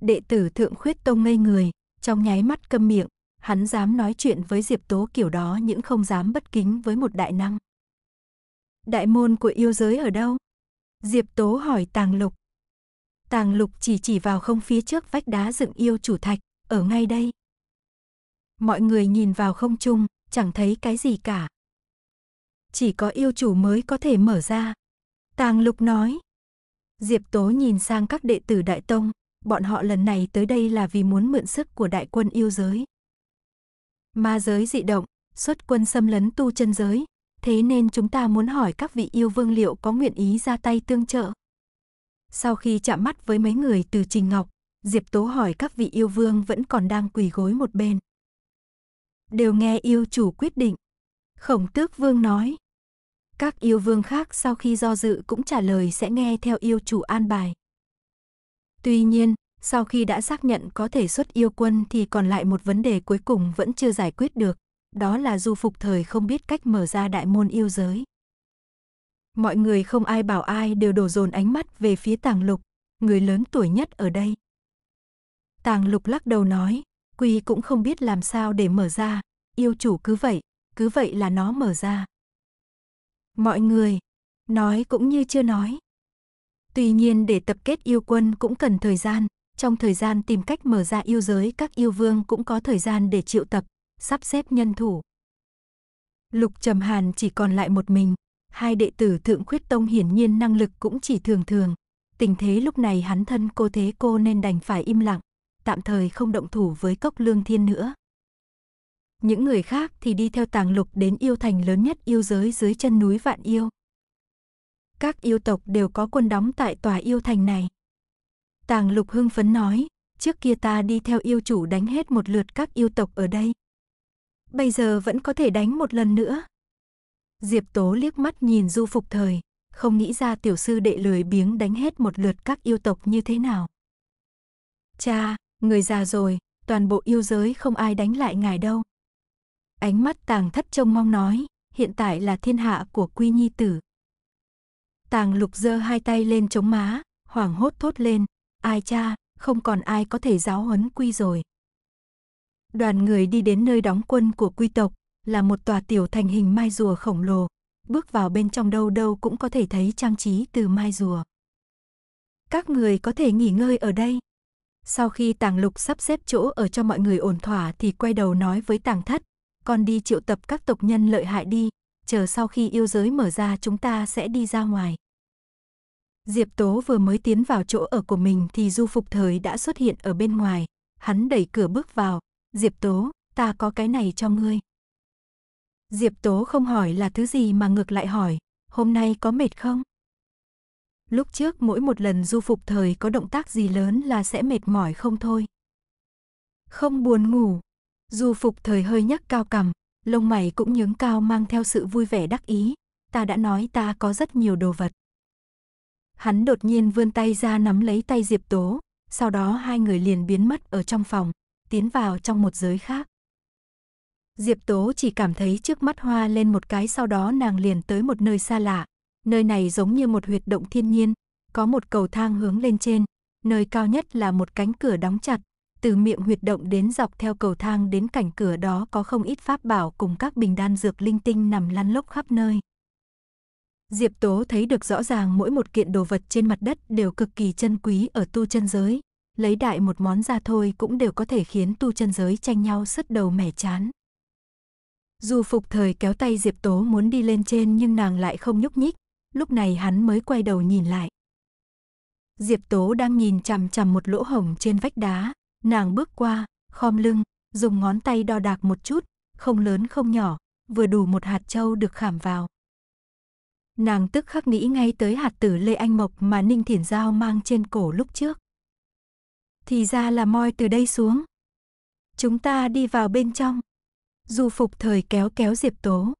Đệ tử Thượng Khuyết Tông ngây người, trong nháy mắt câm miệng, hắn dám nói chuyện với Diệp Tố kiểu đó những không dám bất kính với một đại năng. Đại môn của yêu giới ở đâu? Diệp Tố hỏi Tàng Lục. Tàng Lục chỉ chỉ vào không phía trước vách đá dựng yêu chủ thạch, ở ngay đây. Mọi người nhìn vào không trung, chẳng thấy cái gì cả. Chỉ có yêu chủ mới có thể mở ra. Tàng Lục nói. Diệp Tố nhìn sang các đệ tử Đại Tông, bọn họ lần này tới đây là vì muốn mượn sức của đại quân yêu giới. Ma giới dị động, xuất quân xâm lấn tu chân giới, thế nên chúng ta muốn hỏi các vị yêu vương liệu có nguyện ý ra tay tương trợ. Sau khi chạm mắt với mấy người từ Trình Ngọc, Diệp Tố hỏi các vị yêu vương vẫn còn đang quỳ gối một bên. Đều nghe yêu chủ quyết định. Khổng tước vương nói. Các yêu vương khác sau khi do dự cũng trả lời sẽ nghe theo yêu chủ an bài. Tuy nhiên, sau khi đã xác nhận có thể xuất yêu quân thì còn lại một vấn đề cuối cùng vẫn chưa giải quyết được, đó là du phục thời không biết cách mở ra đại môn yêu giới. Mọi người không ai bảo ai đều đổ dồn ánh mắt về phía tàng lục, người lớn tuổi nhất ở đây. Tàng lục lắc đầu nói, quy cũng không biết làm sao để mở ra, yêu chủ cứ vậy, cứ vậy là nó mở ra. Mọi người, nói cũng như chưa nói. Tuy nhiên để tập kết yêu quân cũng cần thời gian, trong thời gian tìm cách mở ra yêu giới các yêu vương cũng có thời gian để triệu tập, sắp xếp nhân thủ. Lục Trầm Hàn chỉ còn lại một mình, hai đệ tử Thượng Khuyết Tông hiển nhiên năng lực cũng chỉ thường thường. Tình thế lúc này hắn thân cô thế cô nên đành phải im lặng, tạm thời không động thủ với cốc lương thiên nữa. Những người khác thì đi theo tàng lục đến yêu thành lớn nhất yêu giới dưới chân núi Vạn Yêu các yêu tộc đều có quân đóng tại tòa yêu thành này. Tàng lục hưng phấn nói, trước kia ta đi theo yêu chủ đánh hết một lượt các yêu tộc ở đây. Bây giờ vẫn có thể đánh một lần nữa. Diệp Tố liếc mắt nhìn du phục thời, không nghĩ ra tiểu sư đệ lười biếng đánh hết một lượt các yêu tộc như thế nào. Cha, người già rồi, toàn bộ yêu giới không ai đánh lại ngài đâu. Ánh mắt tàng thất trông mong nói, hiện tại là thiên hạ của quy nhi tử, Tàng lục giơ hai tay lên chống má, hoảng hốt thốt lên, ai cha, không còn ai có thể giáo huấn quy rồi. Đoàn người đi đến nơi đóng quân của quy tộc, là một tòa tiểu thành hình mai rùa khổng lồ, bước vào bên trong đâu đâu cũng có thể thấy trang trí từ mai rùa. Các người có thể nghỉ ngơi ở đây. Sau khi tàng lục sắp xếp chỗ ở cho mọi người ổn thỏa thì quay đầu nói với tàng thất, con đi triệu tập các tộc nhân lợi hại đi, chờ sau khi yêu giới mở ra chúng ta sẽ đi ra ngoài. Diệp Tố vừa mới tiến vào chỗ ở của mình thì Du Phục Thời đã xuất hiện ở bên ngoài. Hắn đẩy cửa bước vào. Diệp Tố, ta có cái này cho ngươi. Diệp Tố không hỏi là thứ gì mà ngược lại hỏi, hôm nay có mệt không? Lúc trước mỗi một lần Du Phục Thời có động tác gì lớn là sẽ mệt mỏi không thôi. Không buồn ngủ. Du Phục Thời hơi nhắc cao cằm, lông mày cũng nhướng cao mang theo sự vui vẻ đắc ý, ta đã nói ta có rất nhiều đồ vật. Hắn đột nhiên vươn tay ra nắm lấy tay Diệp Tố, sau đó hai người liền biến mất ở trong phòng, tiến vào trong một giới khác. Diệp Tố chỉ cảm thấy trước mắt hoa lên một cái sau đó nàng liền tới một nơi xa lạ, nơi này giống như một huyệt động thiên nhiên, có một cầu thang hướng lên trên, nơi cao nhất là một cánh cửa đóng chặt, từ miệng huyệt động đến dọc theo cầu thang đến cảnh cửa đó có không ít pháp bảo cùng các bình đan dược linh tinh nằm lăn lốc khắp nơi. Diệp Tố thấy được rõ ràng mỗi một kiện đồ vật trên mặt đất đều cực kỳ chân quý ở tu chân giới, lấy đại một món ra thôi cũng đều có thể khiến tu chân giới tranh nhau sứt đầu mẻ chán. Dù phục thời kéo tay Diệp Tố muốn đi lên trên nhưng nàng lại không nhúc nhích, lúc này hắn mới quay đầu nhìn lại. Diệp Tố đang nhìn chằm chằm một lỗ hổng trên vách đá, Nàng bước qua, khom lưng, dùng ngón tay đo đạc một chút, không lớn không nhỏ, vừa đủ một hạt châu được khảm vào. Nàng tức khắc nghĩ ngay tới hạt tử Lê Anh Mộc mà Ninh Thiển Giao mang trên cổ lúc trước. Thì ra là moi từ đây xuống. Chúng ta đi vào bên trong. Du Phục Thời kéo kéo Diệp Tố.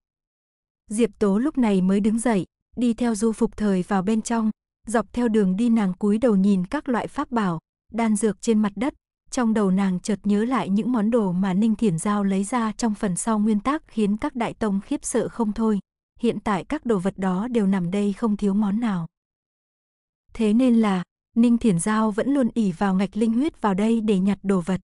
Diệp Tố lúc này mới đứng dậy, đi theo Du Phục Thời vào bên trong, dọc theo đường đi nàng cúi đầu nhìn các loại pháp bảo, đan dược trên mặt đất, trong đầu nàng chợt nhớ lại những món đồ mà Ninh Thiển Giao lấy ra trong phần sau nguyên tác khiến các đại tông khiếp sợ không thôi. Hiện tại các đồ vật đó đều nằm đây không thiếu món nào. Thế nên là, Ninh Thiển Giao vẫn luôn ỉ vào ngạch linh huyết vào đây để nhặt đồ vật.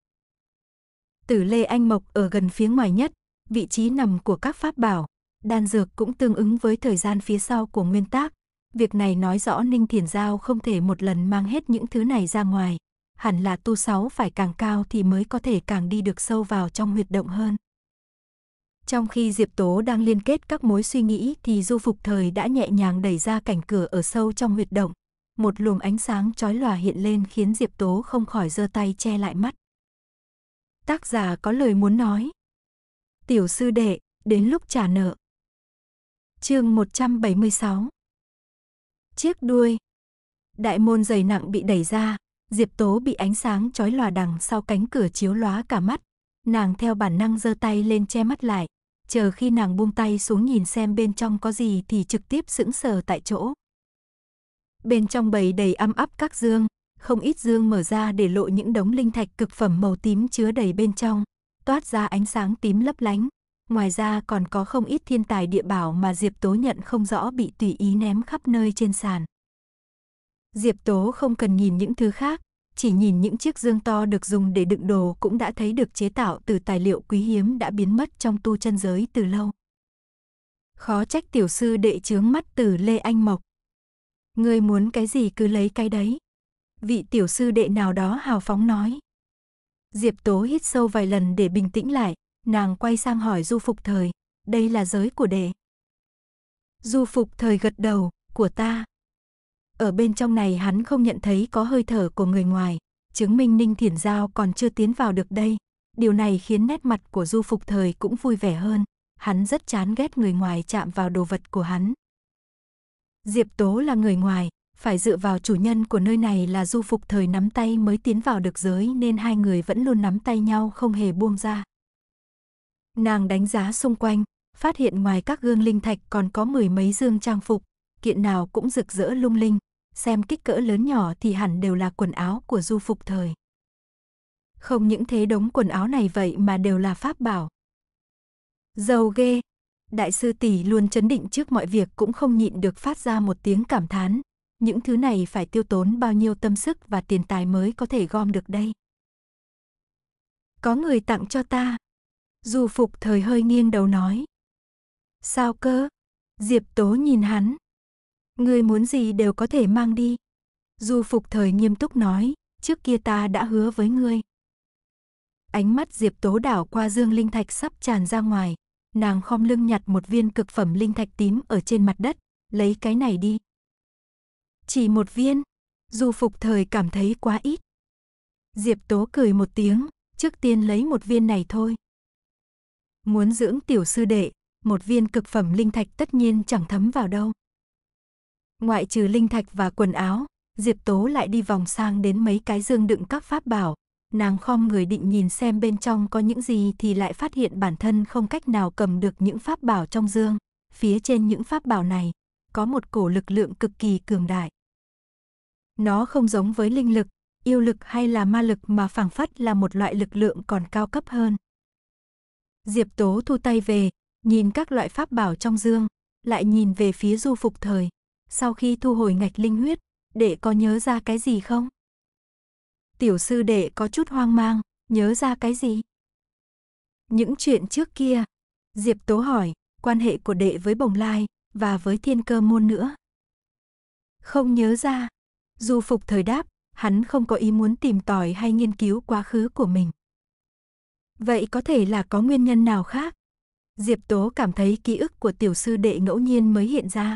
Tử Lê Anh Mộc ở gần phía ngoài nhất, vị trí nằm của các pháp bảo, đan dược cũng tương ứng với thời gian phía sau của nguyên tác. Việc này nói rõ Ninh Thiển Giao không thể một lần mang hết những thứ này ra ngoài, hẳn là tu sáu phải càng cao thì mới có thể càng đi được sâu vào trong huyệt động hơn. Trong khi Diệp Tố đang liên kết các mối suy nghĩ thì Du Phục Thời đã nhẹ nhàng đẩy ra cảnh cửa ở sâu trong huyệt động. Một luồng ánh sáng chói lòa hiện lên khiến Diệp Tố không khỏi giơ tay che lại mắt. Tác giả có lời muốn nói. Tiểu sư đệ, đến lúc trả nợ. Chương 176. Chiếc đuôi. Đại môn dày nặng bị đẩy ra, Diệp Tố bị ánh sáng chói lòa đằng sau cánh cửa chiếu lóa cả mắt. Nàng theo bản năng giơ tay lên che mắt lại, chờ khi nàng buông tay xuống nhìn xem bên trong có gì thì trực tiếp sững sờ tại chỗ. Bên trong bầy đầy âm ấp các dương, không ít dương mở ra để lộ những đống linh thạch cực phẩm màu tím chứa đầy bên trong, toát ra ánh sáng tím lấp lánh. Ngoài ra còn có không ít thiên tài địa bảo mà Diệp Tố nhận không rõ bị tùy ý ném khắp nơi trên sàn. Diệp Tố không cần nhìn những thứ khác, chỉ nhìn những chiếc dương to được dùng để đựng đồ cũng đã thấy được chế tạo từ tài liệu quý hiếm đã biến mất trong tu chân giới từ lâu. Khó trách tiểu sư đệ chướng mắt từ Lê Anh Mộc. Ngươi muốn cái gì cứ lấy cái đấy. Vị tiểu sư đệ nào đó hào phóng nói. Diệp Tố hít sâu vài lần để bình tĩnh lại, nàng quay sang hỏi Du Phục Thời, đây là giới của đệ. Du Phục Thời gật đầu, của ta ở bên trong này hắn không nhận thấy có hơi thở của người ngoài, chứng minh Ninh Thiển Giao còn chưa tiến vào được đây. Điều này khiến nét mặt của Du Phục Thời cũng vui vẻ hơn, hắn rất chán ghét người ngoài chạm vào đồ vật của hắn. Diệp Tố là người ngoài, phải dựa vào chủ nhân của nơi này là Du Phục Thời nắm tay mới tiến vào được giới nên hai người vẫn luôn nắm tay nhau không hề buông ra. Nàng đánh giá xung quanh, phát hiện ngoài các gương linh thạch còn có mười mấy dương trang phục, kiện nào cũng rực rỡ lung linh, xem kích cỡ lớn nhỏ thì hẳn đều là quần áo của du phục thời. Không những thế đống quần áo này vậy mà đều là pháp bảo. Dầu ghê, đại sư tỷ luôn chấn định trước mọi việc cũng không nhịn được phát ra một tiếng cảm thán. Những thứ này phải tiêu tốn bao nhiêu tâm sức và tiền tài mới có thể gom được đây. Có người tặng cho ta. Du phục thời hơi nghiêng đầu nói. Sao cơ? Diệp Tố nhìn hắn, Ngươi muốn gì đều có thể mang đi. Du phục thời nghiêm túc nói, trước kia ta đã hứa với ngươi. Ánh mắt Diệp Tố đảo qua dương linh thạch sắp tràn ra ngoài, nàng khom lưng nhặt một viên cực phẩm linh thạch tím ở trên mặt đất, lấy cái này đi. Chỉ một viên, Du phục thời cảm thấy quá ít. Diệp Tố cười một tiếng, trước tiên lấy một viên này thôi. Muốn dưỡng tiểu sư đệ, một viên cực phẩm linh thạch tất nhiên chẳng thấm vào đâu. Ngoại trừ linh thạch và quần áo, Diệp Tố lại đi vòng sang đến mấy cái dương đựng các pháp bảo. Nàng khom người định nhìn xem bên trong có những gì thì lại phát hiện bản thân không cách nào cầm được những pháp bảo trong dương. Phía trên những pháp bảo này, có một cổ lực lượng cực kỳ cường đại. Nó không giống với linh lực, yêu lực hay là ma lực mà phảng phất là một loại lực lượng còn cao cấp hơn. Diệp Tố thu tay về, nhìn các loại pháp bảo trong dương, lại nhìn về phía du phục thời, sau khi thu hồi ngạch linh huyết, đệ có nhớ ra cái gì không? Tiểu sư đệ có chút hoang mang, nhớ ra cái gì? Những chuyện trước kia, Diệp Tố hỏi, quan hệ của đệ với Bồng Lai và với Thiên Cơ môn nữa. Không nhớ ra, dù Phục thời đáp, hắn không có ý muốn tìm tòi hay nghiên cứu quá khứ của mình. Vậy có thể là có nguyên nhân nào khác? Diệp Tố cảm thấy ký ức của tiểu sư đệ ngẫu nhiên mới hiện ra.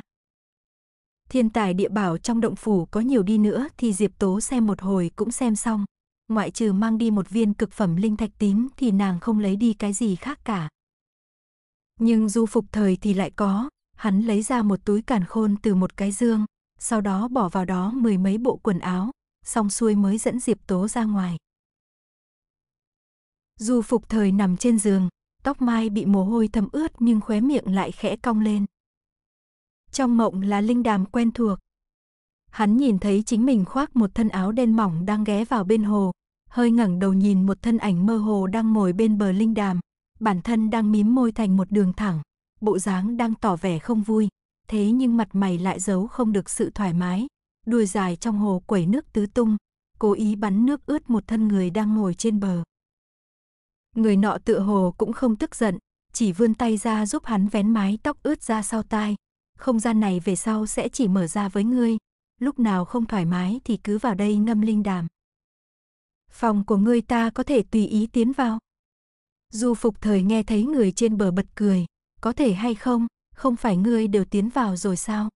Thiên tài địa bảo trong động phủ có nhiều đi nữa thì Diệp Tố xem một hồi cũng xem xong. Ngoại trừ mang đi một viên cực phẩm linh thạch tím thì nàng không lấy đi cái gì khác cả. Nhưng du phục thời thì lại có, hắn lấy ra một túi càn khôn từ một cái dương, sau đó bỏ vào đó mười mấy bộ quần áo, xong xuôi mới dẫn Diệp Tố ra ngoài. Du phục thời nằm trên giường, tóc mai bị mồ hôi thấm ướt nhưng khóe miệng lại khẽ cong lên trong mộng là linh đàm quen thuộc. Hắn nhìn thấy chính mình khoác một thân áo đen mỏng đang ghé vào bên hồ, hơi ngẩng đầu nhìn một thân ảnh mơ hồ đang ngồi bên bờ linh đàm, bản thân đang mím môi thành một đường thẳng, bộ dáng đang tỏ vẻ không vui, thế nhưng mặt mày lại giấu không được sự thoải mái, đuôi dài trong hồ quẩy nước tứ tung, cố ý bắn nước ướt một thân người đang ngồi trên bờ. Người nọ tựa hồ cũng không tức giận, chỉ vươn tay ra giúp hắn vén mái tóc ướt ra sau tai, không gian này về sau sẽ chỉ mở ra với ngươi, lúc nào không thoải mái thì cứ vào đây ngâm linh đàm. Phòng của ngươi ta có thể tùy ý tiến vào. Du phục thời nghe thấy người trên bờ bật cười, có thể hay không, không phải ngươi đều tiến vào rồi sao?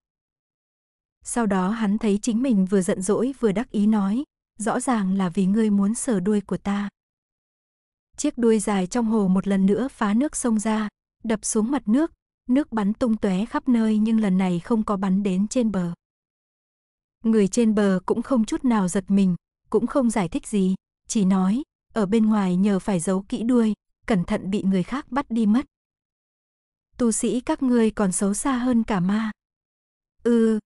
Sau đó hắn thấy chính mình vừa giận dỗi vừa đắc ý nói, rõ ràng là vì ngươi muốn sờ đuôi của ta. Chiếc đuôi dài trong hồ một lần nữa phá nước sông ra, đập xuống mặt nước, nước bắn tung tóe khắp nơi nhưng lần này không có bắn đến trên bờ. Người trên bờ cũng không chút nào giật mình, cũng không giải thích gì, chỉ nói, ở bên ngoài nhờ phải giấu kỹ đuôi, cẩn thận bị người khác bắt đi mất. Tu sĩ các ngươi còn xấu xa hơn cả ma. Ừ.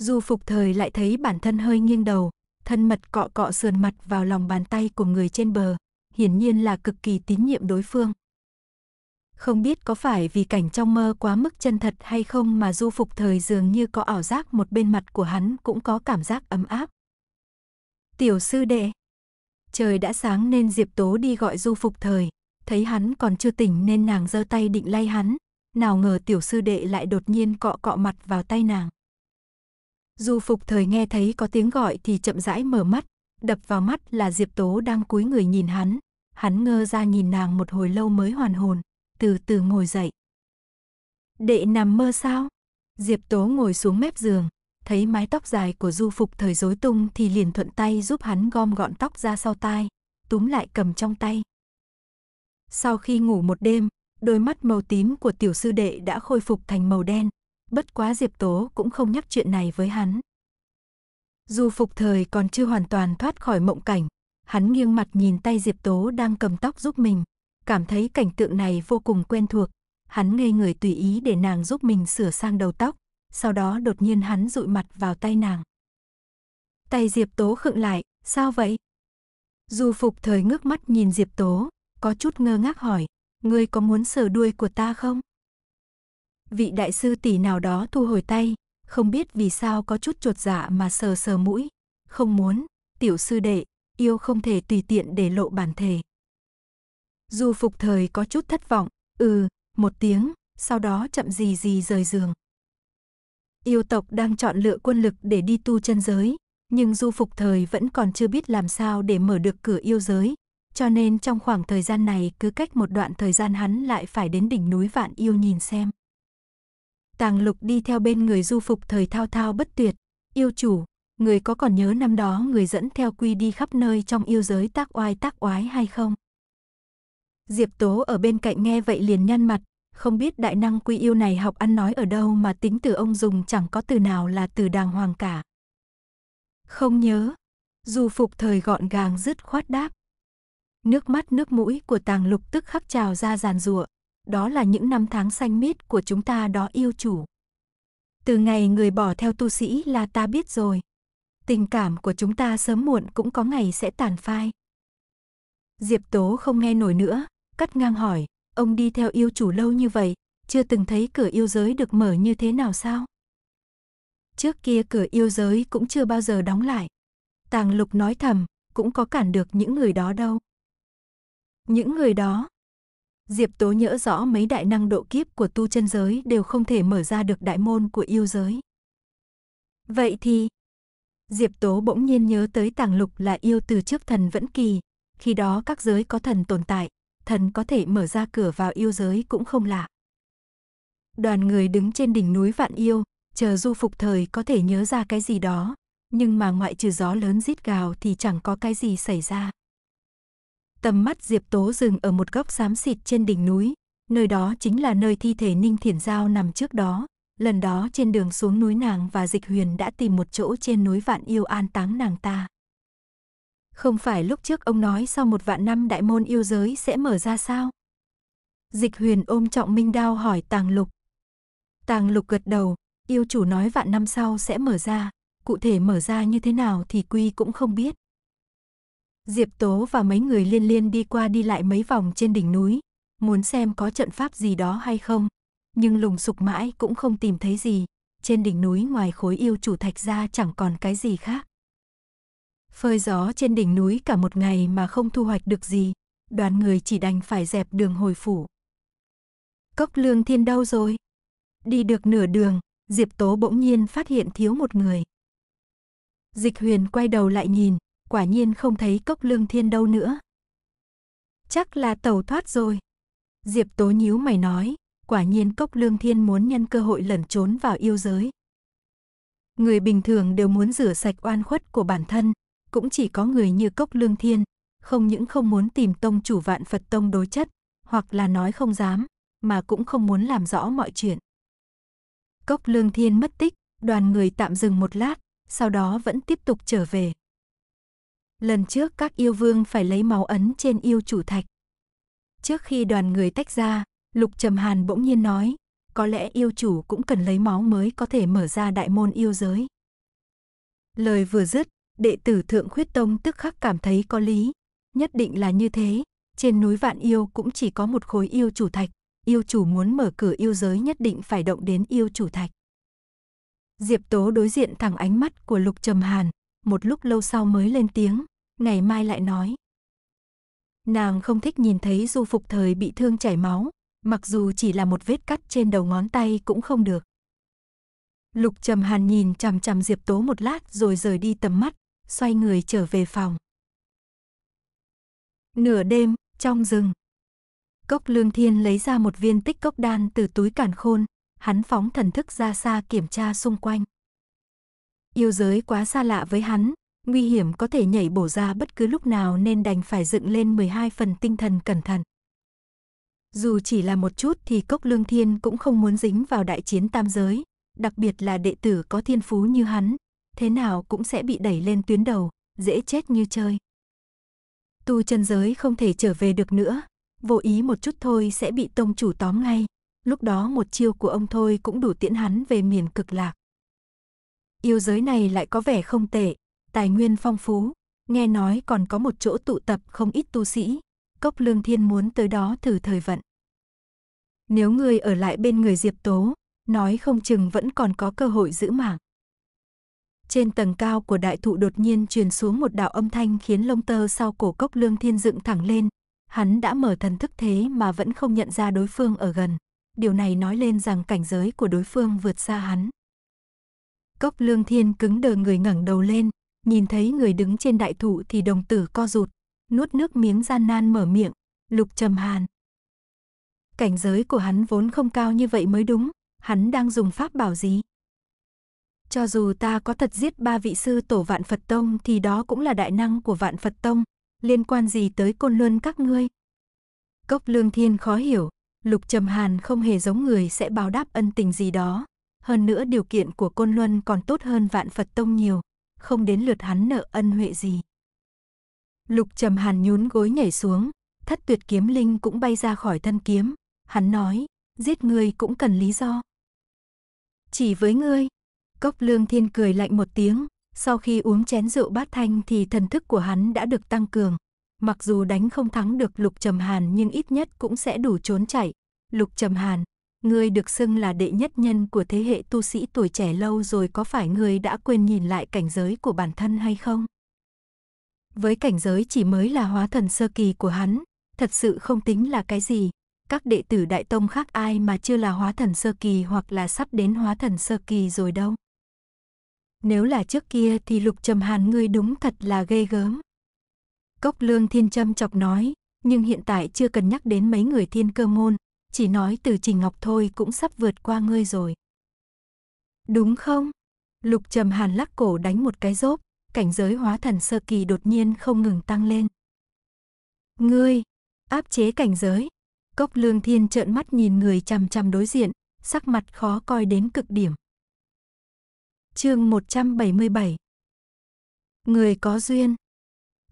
Du phục thời lại thấy bản thân hơi nghiêng đầu, thân mật cọ cọ sườn mặt vào lòng bàn tay của người trên bờ, hiển nhiên là cực kỳ tín nhiệm đối phương. Không biết có phải vì cảnh trong mơ quá mức chân thật hay không mà du phục thời dường như có ảo giác một bên mặt của hắn cũng có cảm giác ấm áp. Tiểu sư đệ. Trời đã sáng nên Diệp Tố đi gọi du phục thời. Thấy hắn còn chưa tỉnh nên nàng giơ tay định lay hắn. Nào ngờ tiểu sư đệ lại đột nhiên cọ cọ mặt vào tay nàng. Du phục thời nghe thấy có tiếng gọi thì chậm rãi mở mắt. Đập vào mắt là Diệp Tố đang cúi người nhìn hắn. Hắn ngơ ra nhìn nàng một hồi lâu mới hoàn hồn từ từ ngồi dậy. Đệ nằm mơ sao? Diệp Tố ngồi xuống mép giường, thấy mái tóc dài của Du Phục thời rối tung thì liền thuận tay giúp hắn gom gọn tóc ra sau tai, túm lại cầm trong tay. Sau khi ngủ một đêm, đôi mắt màu tím của tiểu sư đệ đã khôi phục thành màu đen, bất quá Diệp Tố cũng không nhắc chuyện này với hắn. Du Phục thời còn chưa hoàn toàn thoát khỏi mộng cảnh, hắn nghiêng mặt nhìn tay Diệp Tố đang cầm tóc giúp mình, cảm thấy cảnh tượng này vô cùng quen thuộc. Hắn ngây người tùy ý để nàng giúp mình sửa sang đầu tóc, sau đó đột nhiên hắn rụi mặt vào tay nàng. Tay Diệp Tố khựng lại, sao vậy? Du Phục thời ngước mắt nhìn Diệp Tố, có chút ngơ ngác hỏi, ngươi có muốn sờ đuôi của ta không? Vị đại sư tỷ nào đó thu hồi tay, không biết vì sao có chút trột dạ mà sờ sờ mũi, không muốn, tiểu sư đệ, yêu không thể tùy tiện để lộ bản thể. Du phục thời có chút thất vọng, ừ, một tiếng, sau đó chậm gì gì rời giường. Yêu tộc đang chọn lựa quân lực để đi tu chân giới, nhưng du phục thời vẫn còn chưa biết làm sao để mở được cửa yêu giới, cho nên trong khoảng thời gian này cứ cách một đoạn thời gian hắn lại phải đến đỉnh núi vạn yêu nhìn xem. Tàng lục đi theo bên người du phục thời thao thao bất tuyệt, yêu chủ, người có còn nhớ năm đó người dẫn theo quy đi khắp nơi trong yêu giới tác oai tác oái hay không? Diệp Tố ở bên cạnh nghe vậy liền nhăn mặt, không biết đại năng quy yêu này học ăn nói ở đâu mà tính từ ông dùng chẳng có từ nào là từ đàng hoàng cả. Không nhớ, dù phục thời gọn gàng dứt khoát đáp. Nước mắt nước mũi của tàng lục tức khắc trào ra giàn rụa, đó là những năm tháng xanh mít của chúng ta đó yêu chủ. Từ ngày người bỏ theo tu sĩ là ta biết rồi. Tình cảm của chúng ta sớm muộn cũng có ngày sẽ tàn phai. Diệp Tố không nghe nổi nữa, cắt ngang hỏi, ông đi theo yêu chủ lâu như vậy, chưa từng thấy cửa yêu giới được mở như thế nào sao? Trước kia cửa yêu giới cũng chưa bao giờ đóng lại. Tàng lục nói thầm, cũng có cản được những người đó đâu. Những người đó? Diệp Tố nhớ rõ mấy đại năng độ kiếp của tu chân giới đều không thể mở ra được đại môn của yêu giới. Vậy thì, Diệp Tố bỗng nhiên nhớ tới tàng lục là yêu từ trước thần vẫn kỳ, khi đó các giới có thần tồn tại, thần có thể mở ra cửa vào yêu giới cũng không lạ. Đoàn người đứng trên đỉnh núi Vạn Yêu, chờ du phục thời có thể nhớ ra cái gì đó, nhưng mà ngoại trừ gió lớn rít gào thì chẳng có cái gì xảy ra. Tầm mắt Diệp Tố dừng ở một góc xám xịt trên đỉnh núi, nơi đó chính là nơi thi thể Ninh Thiển Giao nằm trước đó. Lần đó trên đường xuống núi nàng và Dịch Huyền đã tìm một chỗ trên núi Vạn Yêu an táng nàng ta. Không phải lúc trước ông nói sau một vạn năm đại môn yêu giới sẽ mở ra sao? Dịch huyền ôm trọng minh đao hỏi tàng lục. Tàng lục gật đầu, yêu chủ nói vạn năm sau sẽ mở ra, cụ thể mở ra như thế nào thì quy cũng không biết. Diệp Tố và mấy người liên liên đi qua đi lại mấy vòng trên đỉnh núi, muốn xem có trận pháp gì đó hay không, nhưng lùng sục mãi cũng không tìm thấy gì, trên đỉnh núi ngoài khối yêu chủ thạch ra chẳng còn cái gì khác. Phơi gió trên đỉnh núi cả một ngày mà không thu hoạch được gì, đoàn người chỉ đành phải dẹp đường hồi phủ. Cốc lương thiên đâu rồi? Đi được nửa đường, Diệp Tố bỗng nhiên phát hiện thiếu một người. Dịch huyền quay đầu lại nhìn, quả nhiên không thấy cốc lương thiên đâu nữa. Chắc là tàu thoát rồi. Diệp Tố nhíu mày nói, quả nhiên cốc lương thiên muốn nhân cơ hội lẩn trốn vào yêu giới. Người bình thường đều muốn rửa sạch oan khuất của bản thân, cũng chỉ có người như Cốc Lương Thiên, không những không muốn tìm tông chủ vạn Phật tông đối chất, hoặc là nói không dám, mà cũng không muốn làm rõ mọi chuyện. Cốc Lương Thiên mất tích, đoàn người tạm dừng một lát, sau đó vẫn tiếp tục trở về. Lần trước các yêu vương phải lấy máu ấn trên yêu chủ thạch. Trước khi đoàn người tách ra, Lục Trầm Hàn bỗng nhiên nói, có lẽ yêu chủ cũng cần lấy máu mới có thể mở ra đại môn yêu giới. Lời vừa dứt, đệ tử Thượng Khuyết Tông tức khắc cảm thấy có lý. Nhất định là như thế, trên núi Vạn Yêu cũng chỉ có một khối yêu chủ thạch, yêu chủ muốn mở cửa yêu giới nhất định phải động đến yêu chủ thạch. Diệp Tố đối diện thẳng ánh mắt của Lục Trầm Hàn, một lúc lâu sau mới lên tiếng, ngày mai lại nói. Nàng không thích nhìn thấy du phục thời bị thương chảy máu, mặc dù chỉ là một vết cắt trên đầu ngón tay cũng không được. Lục Trầm Hàn nhìn chằm chằm Diệp Tố một lát rồi rời đi tầm mắt, xoay người trở về phòng. Nửa đêm, trong rừng. Cốc Lương Thiên lấy ra một viên tích cốc đan từ túi càn khôn, hắn phóng thần thức ra xa kiểm tra xung quanh. Yêu giới quá xa lạ với hắn, nguy hiểm có thể nhảy bổ ra bất cứ lúc nào nên đành phải dựng lên 12 phần tinh thần cẩn thận. Dù chỉ là một chút thì Cốc Lương Thiên cũng không muốn dính vào đại chiến tam giới, đặc biệt là đệ tử có thiên phú như hắn, thế nào cũng sẽ bị đẩy lên tuyến đầu, dễ chết như chơi. Tu chân giới không thể trở về được nữa, vô ý một chút thôi sẽ bị tông chủ tóm ngay, lúc đó một chiêu của ông thôi cũng đủ tiễn hắn về miền cực lạc. Yêu giới này lại có vẻ không tệ, tài nguyên phong phú, nghe nói còn có một chỗ tụ tập không ít tu sĩ, Cốc Lương Thiên muốn tới đó thử thời vận. Nếu người ở lại bên người Diệp Tố, nói không chừng vẫn còn có cơ hội giữ mạng. Trên tầng cao của đại thụ đột nhiên truyền xuống một đạo âm thanh khiến lông tơ sau cổ cốc lương thiên dựng thẳng lên. Hắn đã mở thần thức thế mà vẫn không nhận ra đối phương ở gần. Điều này nói lên rằng cảnh giới của đối phương vượt xa hắn. Cốc lương thiên cứng đờ người ngẩng đầu lên, nhìn thấy người đứng trên đại thụ thì đồng tử co rụt, nuốt nước miếng gian nan mở miệng, lục trầm hàn. Cảnh giới của hắn vốn không cao như vậy mới đúng, hắn đang dùng pháp bảo gì? Cho dù ta có thật giết ba vị sư tổ vạn Phật Tông thì đó cũng là đại năng của vạn Phật Tông, liên quan gì tới côn luân các ngươi? Cốc lương thiên khó hiểu, lục trầm hàn không hề giống người sẽ báo đáp ân tình gì đó. Hơn nữa điều kiện của côn luân còn tốt hơn vạn Phật Tông nhiều, không đến lượt hắn nợ ân huệ gì. Lục trầm hàn nhún gối nhảy xuống, thất tuyệt kiếm linh cũng bay ra khỏi thân kiếm. Hắn nói, giết ngươi cũng cần lý do. Chỉ với ngươi, Cốc lương thiên cười lạnh một tiếng, sau khi uống chén rượu bát thanh thì thần thức của hắn đã được tăng cường. Mặc dù đánh không thắng được Lục Trầm Hàn nhưng ít nhất cũng sẽ đủ trốn chạy. Lục Trầm Hàn, ngươi được xưng là đệ nhất nhân của thế hệ tu sĩ tuổi trẻ lâu rồi có phải ngươi đã quên nhìn lại cảnh giới của bản thân hay không? Với cảnh giới chỉ mới là hóa thần sơ kỳ của hắn, thật sự không tính là cái gì. Các đệ tử đại tông khác ai mà chưa là hóa thần sơ kỳ hoặc là sắp đến hóa thần sơ kỳ rồi đâu nếu là trước kia thì Lục Trầm Hàn ngươi đúng thật là ghê gớm. Cốc Lương Thiên Trâm chọc nói, nhưng hiện tại chưa cần nhắc đến mấy người thiên cơ môn, chỉ nói từ Trình Ngọc thôi cũng sắp vượt qua ngươi rồi. Đúng không? Lục Trầm Hàn lắc cổ đánh một cái rốp, cảnh giới hóa thần sơ kỳ đột nhiên không ngừng tăng lên. Ngươi, áp chế cảnh giới. Cốc Lương Thiên trợn mắt nhìn người chằm chằm đối diện, sắc mặt khó coi đến cực điểm. Chương 177. Người có duyên.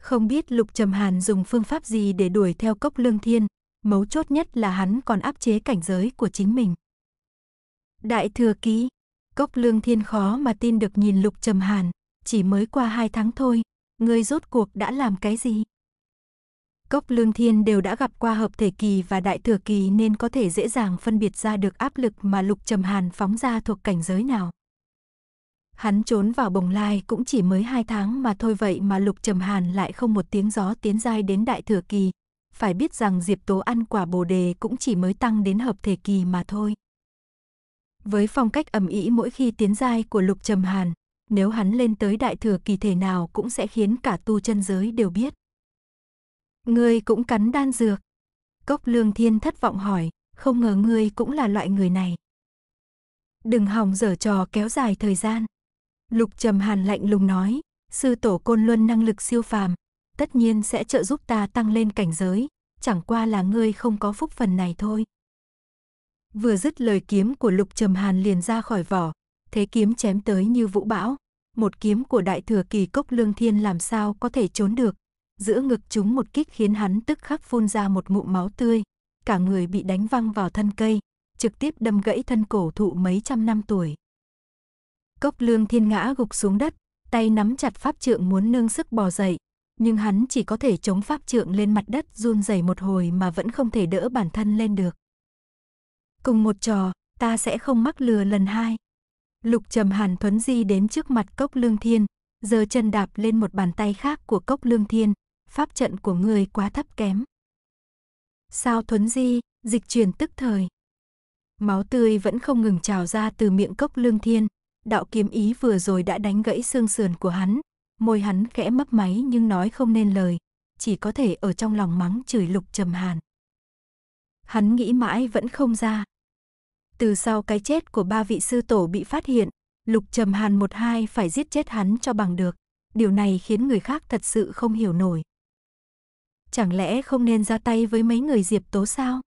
Không biết Lục Trầm Hàn dùng phương pháp gì để đuổi theo Cốc Lương Thiên, mấu chốt nhất là hắn còn áp chế cảnh giới của chính mình. Đại thừa ký, Cốc Lương Thiên khó mà tin được nhìn Lục Trầm Hàn, chỉ mới qua hai tháng thôi, ngươi rốt cuộc đã làm cái gì? Cốc Lương Thiên đều đã gặp qua hợp thể kỳ và đại thừa kỳ nên có thể dễ dàng phân biệt ra được áp lực mà Lục Trầm Hàn phóng ra thuộc cảnh giới nào. Hắn trốn vào bồng lai cũng chỉ mới hai tháng mà thôi vậy mà Lục Trầm Hàn lại không một tiếng gió tiến giai đến đại thừa kỳ. Phải biết rằng Diệp Tố ăn quả bồ đề cũng chỉ mới tăng đến hợp thể kỳ mà thôi. Với phong cách ầm ĩ mỗi khi tiến giai của Lục Trầm Hàn, nếu hắn lên tới đại thừa kỳ thể nào cũng sẽ khiến cả tu chân giới đều biết. Ngươi cũng cắn đan dược. Cốc Lương Thiên thất vọng hỏi, không ngờ ngươi cũng là loại người này. Đừng hòng dở trò kéo dài thời gian. Lục Trầm Hàn lạnh lùng nói, sư tổ Côn Luân năng lực siêu phàm, tất nhiên sẽ trợ giúp ta tăng lên cảnh giới, chẳng qua là ngươi không có phúc phần này thôi. Vừa dứt lời kiếm của Lục Trầm Hàn liền ra khỏi vỏ, thế kiếm chém tới như vũ bão, một kiếm của đại thừa kỳ cốc lương thiên làm sao có thể trốn được. Giữa ngực chúng một kích khiến hắn tức khắc phun ra một ngụm máu tươi, cả người bị đánh văng vào thân cây, trực tiếp đâm gãy thân cổ thụ mấy trăm năm tuổi. Cốc lương thiên ngã gục xuống đất, tay nắm chặt pháp trượng muốn nương sức bò dậy, nhưng hắn chỉ có thể chống pháp trượng lên mặt đất run rẩy một hồi mà vẫn không thể đỡ bản thân lên được. Cùng một trò, ta sẽ không mắc lừa lần hai. Lục trầm hàn thuấn di đến trước mặt cốc lương thiên, giơ chân đạp lên một bàn tay khác của cốc lương thiên, pháp trận của người quá thấp kém. Sao thuấn di, dịch truyền tức thời. Máu tươi vẫn không ngừng trào ra từ miệng cốc lương thiên, đạo kiếm ý vừa rồi đã đánh gãy xương sườn của hắn, môi hắn khẽ mấp máy nhưng nói không nên lời, chỉ có thể ở trong lòng mắng chửi lục trầm hàn. Hắn nghĩ mãi vẫn không ra. Từ sau cái chết của ba vị sư tổ bị phát hiện, lục trầm hàn một hai phải giết chết hắn cho bằng được, điều này khiến người khác thật sự không hiểu nổi. Chẳng lẽ không nên ra tay với mấy người diệp tố sao?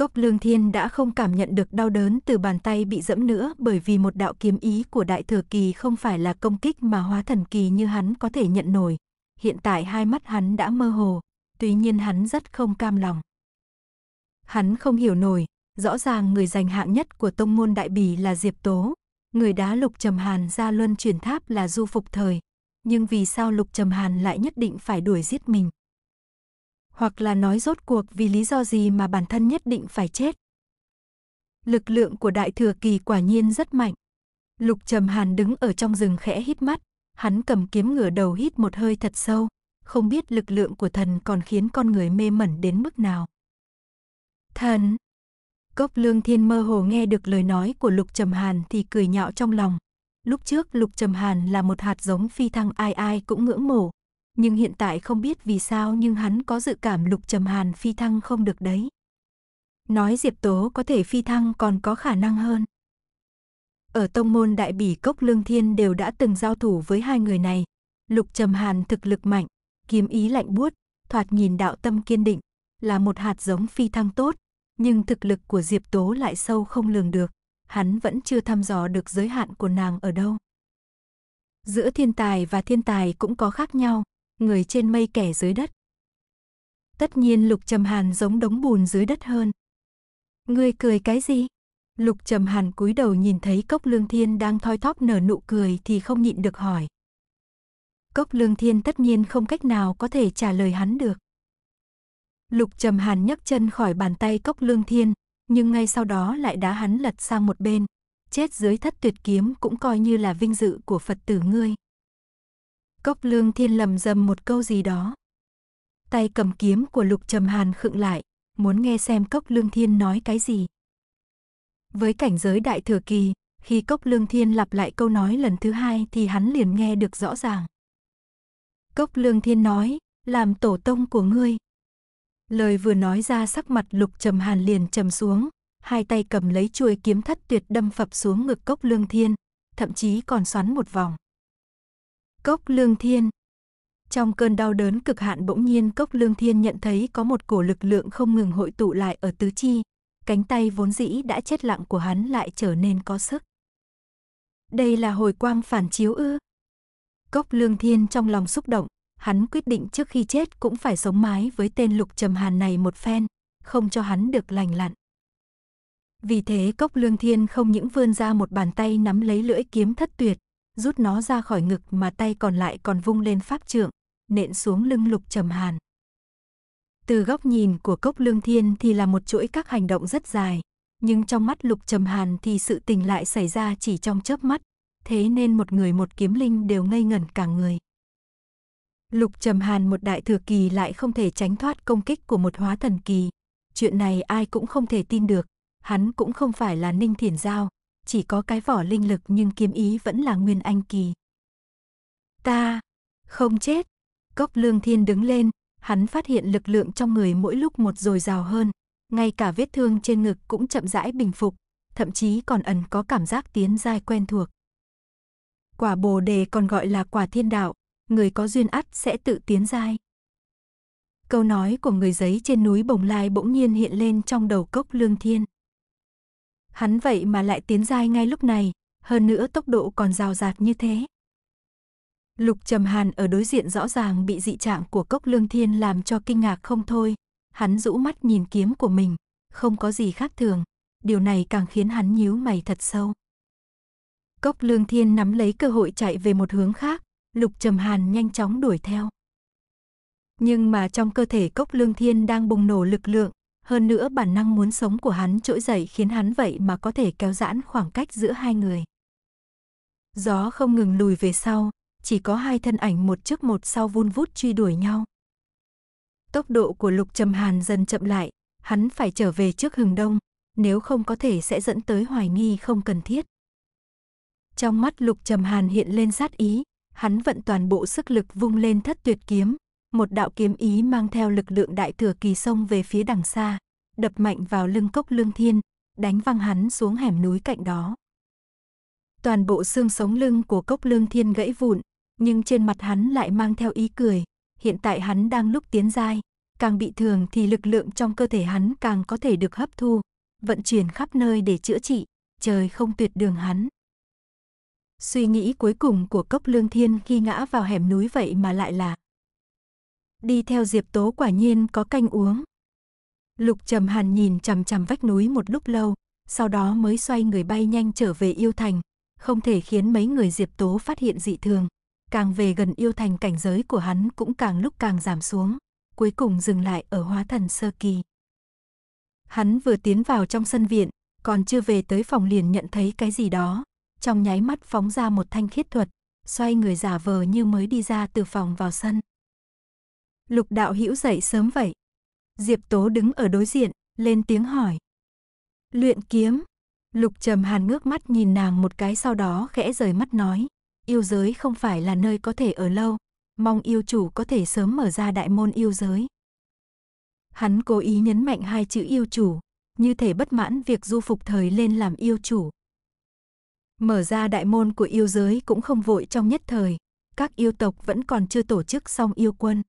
Cốc Lương Thiên đã không cảm nhận được đau đớn từ bàn tay bị dẫm nữa bởi vì một đạo kiếm ý của Đại Thừa Kỳ không phải là công kích mà hóa thần kỳ như hắn có thể nhận nổi. Hiện tại hai mắt hắn đã mơ hồ, tuy nhiên hắn rất không cam lòng. Hắn không hiểu nổi, rõ ràng người giành hạng nhất của tông môn Đại Bỉ là Diệp Tố, người đá Lục Trầm Hàn ra luân chuyển tháp là Du Phục Thời. Nhưng vì sao Lục Trầm Hàn lại nhất định phải đuổi giết mình? hoặc là nói rốt cuộc vì lý do gì mà bản thân nhất định phải chết. Lực lượng của đại thừa kỳ quả nhiên rất mạnh. Lục Trầm Hàn đứng ở trong rừng khẽ hít mắt, hắn cầm kiếm ngửa đầu hít một hơi thật sâu, không biết lực lượng của thần còn khiến con người mê mẩn đến mức nào. Thần! Cốc Lương Thiên mơ hồ nghe được lời nói của Lục Trầm Hàn thì cười nhạo trong lòng. Lúc trước Lục Trầm Hàn là một hạt giống phi thăng ai ai cũng ngưỡng mộ, nhưng hiện tại không biết vì sao nhưng hắn có dự cảm Lục Trầm Hàn phi thăng không được đấy. Nói Diệp Tố có thể phi thăng còn có khả năng hơn. Ở tông môn Đại Bỉ Cốc Lương Thiên đều đã từng giao thủ với hai người này, Lục Trầm Hàn thực lực mạnh, kiếm ý lạnh buốt, thoạt nhìn đạo tâm kiên định, là một hạt giống phi thăng tốt, nhưng thực lực của Diệp Tố lại sâu không lường được, hắn vẫn chưa thăm dò được giới hạn của nàng ở đâu. Giữa thiên tài và thiên tài cũng có khác nhau, người trên mây kẻ dưới đất. Tất nhiên Lục Trầm Hàn giống đống bùn dưới đất hơn. Ngươi cười cái gì? Lục Trầm Hàn cúi đầu nhìn thấy Cốc Lương Thiên đang thoi thóp nở nụ cười thì không nhịn được hỏi. Cốc Lương Thiên tất nhiên không cách nào có thể trả lời hắn được. Lục Trầm Hàn nhấc chân khỏi bàn tay Cốc Lương Thiên, nhưng ngay sau đó lại đá hắn lật sang một bên. Chết dưới thất tuyệt kiếm cũng coi như là vinh dự của Phật tử ngươi. Cốc lương thiên lầm dầm một câu gì đó. Tay cầm kiếm của lục trầm hàn khựng lại, muốn nghe xem cốc lương thiên nói cái gì. Với cảnh giới đại thừa kỳ, khi cốc lương thiên lặp lại câu nói lần thứ hai thì hắn liền nghe được rõ ràng. Cốc lương thiên nói, làm tổ tông của ngươi. Lời vừa nói ra sắc mặt lục trầm hàn liền trầm xuống, hai tay cầm lấy chuôi kiếm thất tuyệt đâm phập xuống ngực cốc lương thiên, thậm chí còn xoắn một vòng. Cốc Lương Thiên Trong cơn đau đớn cực hạn bỗng nhiên Cốc Lương Thiên nhận thấy có một cổ lực lượng không ngừng hội tụ lại ở tứ chi, cánh tay vốn dĩ đã chết lặng của hắn lại trở nên có sức. Đây là hồi quang phản chiếu ư. Cốc Lương Thiên trong lòng xúc động, hắn quyết định trước khi chết cũng phải sống mái với tên Lục Trầm Hàn này một phen, không cho hắn được lành lặn. Vì thế Cốc Lương Thiên không những vươn ra một bàn tay nắm lấy lưỡi kiếm thất tuyệt, rút nó ra khỏi ngực mà tay còn lại còn vung lên pháp trượng, nện xuống lưng lục trầm hàn. Từ góc nhìn của cốc lương thiên thì là một chuỗi các hành động rất dài, nhưng trong mắt lục trầm hàn thì sự tình lại xảy ra chỉ trong chớp mắt, thế nên một người một kiếm linh đều ngây ngẩn cả người. Lục trầm hàn một đại thừa kỳ lại không thể tránh thoát công kích của một hóa thần kỳ. Chuyện này ai cũng không thể tin được, hắn cũng không phải là ninh thiền giao, chỉ có cái vỏ linh lực nhưng kiếm ý vẫn là nguyên anh kỳ. Ta, không chết. Cốc lương thiên đứng lên, hắn phát hiện lực lượng trong người mỗi lúc một dồi dào hơn, ngay cả vết thương trên ngực cũng chậm rãi bình phục, thậm chí còn ẩn có cảm giác tiến giai quen thuộc. Quả bồ đề còn gọi là quả thiên đạo, người có duyên ắt sẽ tự tiến giai. Câu nói của người giấy trên núi Bồng Lai bỗng nhiên hiện lên trong đầu cốc lương thiên. Hắn vậy mà lại tiến giai ngay lúc này, hơn nữa tốc độ còn rào rạt như thế. Lục Trầm Hàn ở đối diện rõ ràng bị dị trạng của Cốc Lương Thiên làm cho kinh ngạc không thôi. Hắn rũ mắt nhìn kiếm của mình, không có gì khác thường. Điều này càng khiến hắn nhíu mày thật sâu. Cốc Lương Thiên nắm lấy cơ hội chạy về một hướng khác, Lục Trầm Hàn nhanh chóng đuổi theo. Nhưng mà trong cơ thể Cốc Lương Thiên đang bùng nổ lực lượng, hơn nữa bản năng muốn sống của hắn trỗi dậy khiến hắn vậy mà có thể kéo giãn khoảng cách giữa hai người. Gió không ngừng lùi về sau, chỉ có hai thân ảnh một trước một sau vun vút truy đuổi nhau. Tốc độ của Lục Trầm Hàn dần chậm lại, hắn phải trở về trước hừng đông, nếu không có thể sẽ dẫn tới hoài nghi không cần thiết. Trong mắt Lục Trầm Hàn hiện lên sát ý, hắn vận toàn bộ sức lực vung lên thất tuyệt kiếm, một đạo kiếm ý mang theo lực lượng đại thừa kỳ sông về phía đằng xa, đập mạnh vào lưng cốc lương thiên, đánh văng hắn xuống hẻm núi cạnh đó. Toàn bộ xương sống lưng của cốc lương thiên gãy vụn, nhưng trên mặt hắn lại mang theo ý cười, hiện tại hắn đang lúc tiến dai, càng bị thường thì lực lượng trong cơ thể hắn càng có thể được hấp thu, vận chuyển khắp nơi để chữa trị, trời không tuyệt đường hắn. Suy nghĩ cuối cùng của cốc lương thiên khi ngã vào hẻm núi vậy mà lại là đi theo Diệp Tố quả nhiên có canh uống. Lục Trầm Hàn nhìn chằm chằm vách núi một lúc lâu, sau đó mới xoay người bay nhanh trở về yêu thành, không thể khiến mấy người Diệp Tố phát hiện dị thường. Càng về gần yêu thành cảnh giới của hắn cũng càng lúc càng giảm xuống, cuối cùng dừng lại ở hóa thần sơ kỳ. Hắn vừa tiến vào trong sân viện, còn chưa về tới phòng liền nhận thấy cái gì đó, trong nháy mắt phóng ra một thanh khiết thuật, xoay người giả vờ như mới đi ra từ phòng vào sân. Lục đạo hữu dậy sớm vậy. Diệp Tố đứng ở đối diện, lên tiếng hỏi. Luyện kiếm. Lục trầm hàn ngước mắt nhìn nàng một cái sau đó khẽ rời mắt nói. Yêu giới không phải là nơi có thể ở lâu, mong yêu chủ có thể sớm mở ra đại môn yêu giới. Hắn cố ý nhấn mạnh hai chữ yêu chủ, như thể bất mãn việc du phục thời lên làm yêu chủ. Mở ra đại môn của yêu giới cũng không vội trong nhất thời, các yêu tộc vẫn còn chưa tổ chức xong yêu quân.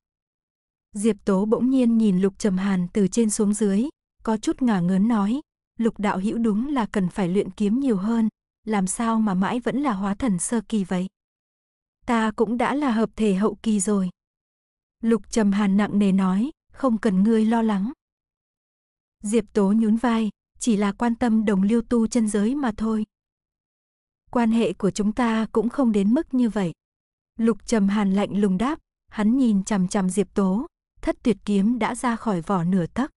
Diệp Tố bỗng nhiên nhìn Lục Trầm Hàn từ trên xuống dưới, có chút ngả ngớn nói, Lục đạo hữu đúng là cần phải luyện kiếm nhiều hơn, làm sao mà mãi vẫn là hóa thần sơ kỳ vậy? Ta cũng đã là hợp thể hậu kỳ rồi. Lục Trầm Hàn nặng nề nói, không cần ngươi lo lắng. Diệp Tố nhún vai, chỉ là quan tâm đồng lưu tu chân giới mà thôi. Quan hệ của chúng ta cũng không đến mức như vậy. Lục Trầm Hàn lạnh lùng đáp, hắn nhìn chằm chằm Diệp Tố, thất tuyệt kiếm đã ra khỏi vỏ nửa tấc.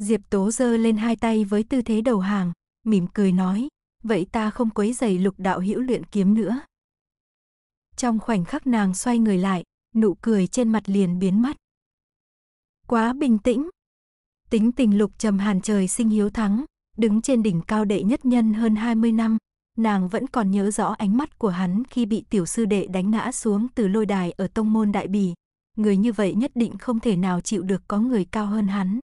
Diệp Tố giơ lên hai tay với tư thế đầu hàng, mỉm cười nói, vậy ta không quấy giày lục đạo hữu luyện kiếm nữa. Trong khoảnh khắc nàng xoay người lại, nụ cười trên mặt liền biến mất. Quá bình tĩnh. Tính tình lục trầm hàn trời sinh hiếu thắng, đứng trên đỉnh cao đệ nhất nhân hơn 20 năm, nàng vẫn còn nhớ rõ ánh mắt của hắn khi bị tiểu sư đệ đánh ngã xuống từ lôi đài ở tông môn đại bì, người như vậy nhất định không thể nào chịu được có người cao hơn hắn.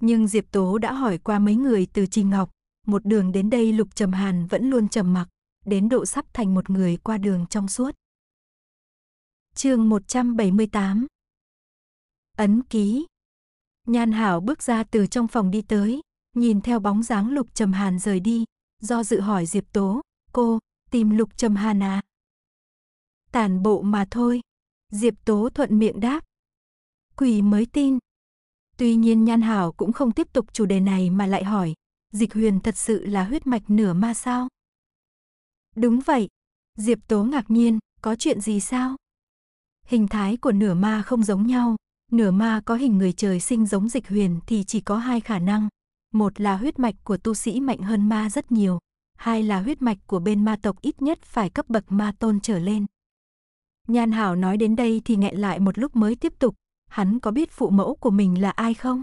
Nhưng Diệp Tố đã hỏi qua mấy người từ Trình Ngọc, một đường đến đây Lục Trầm Hàn vẫn luôn trầm mặc, đến độ sắp thành một người qua đường trong suốt. Chương 178. Ấn ký. Nhan Hảo bước ra từ trong phòng đi tới, nhìn theo bóng dáng Lục Trầm Hàn rời đi, do dự hỏi Diệp Tố, cô, tìm Lục Trầm Hàn à? Tản bộ mà thôi, Diệp Tố thuận miệng đáp. Quỷ mới tin. Tuy nhiên Nhan Hảo cũng không tiếp tục chủ đề này mà lại hỏi, Dịch Huyền thật sự là huyết mạch nửa ma sao? Đúng vậy. Diệp Tố ngạc nhiên, có chuyện gì sao? Hình thái của nửa ma không giống nhau, nửa ma có hình người trời sinh giống Dịch Huyền thì chỉ có hai khả năng, một là huyết mạch của tu sĩ mạnh hơn ma rất nhiều, hai là huyết mạch của bên ma tộc ít nhất phải cấp bậc ma tôn trở lên. Nhan Hảo nói đến đây thì nghẹn lại một lúc mới tiếp tục, hắn có biết phụ mẫu của mình là ai không?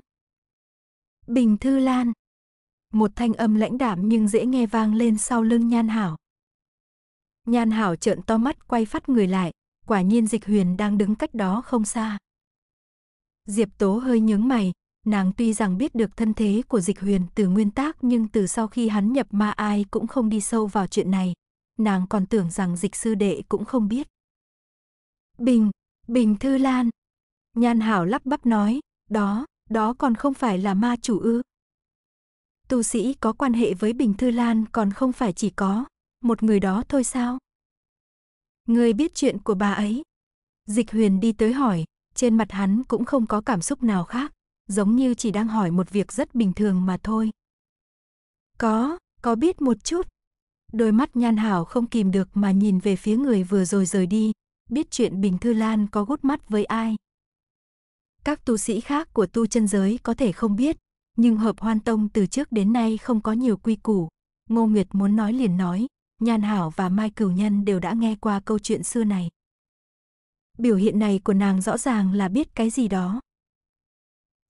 Bình Thư Lan. Một thanh âm lãnh đạm nhưng dễ nghe vang lên sau lưng Nhan Hảo. Nhan Hảo trợn to mắt quay phát người lại, quả nhiên Dịch Huyền đang đứng cách đó không xa. Diệp Tố hơi nhướng mày, nàng tuy rằng biết được thân thế của Dịch Huyền từ nguyên tác nhưng từ sau khi hắn nhập ma ai cũng không đi sâu vào chuyện này, nàng còn tưởng rằng Dịch sư đệ cũng không biết. Bình, Bình Thư Lan. Nhan Hảo lắp bắp nói, đó, đó còn không phải là ma chủ ư. Tu sĩ có quan hệ với Bình Thư Lan còn không phải chỉ có, một người đó thôi sao? Người biết chuyện của bà ấy. Dịch huyền đi tới hỏi, trên mặt hắn cũng không có cảm xúc nào khác, giống như chỉ đang hỏi một việc rất bình thường mà thôi. Có, có biết một chút. Đôi mắt nhan hảo không kìm được mà nhìn về phía người vừa rồi rời đi, biết chuyện Bình Thư Lan có gút mắt với ai. Các tu sĩ khác của tu chân giới có thể không biết, nhưng hợp hoan tông từ trước đến nay không có nhiều quy củ. Ngô Nguyệt muốn nói liền nói, Nhan Hảo và Mai Cửu Nhân đều đã nghe qua câu chuyện xưa này. Biểu hiện này của nàng rõ ràng là biết cái gì đó.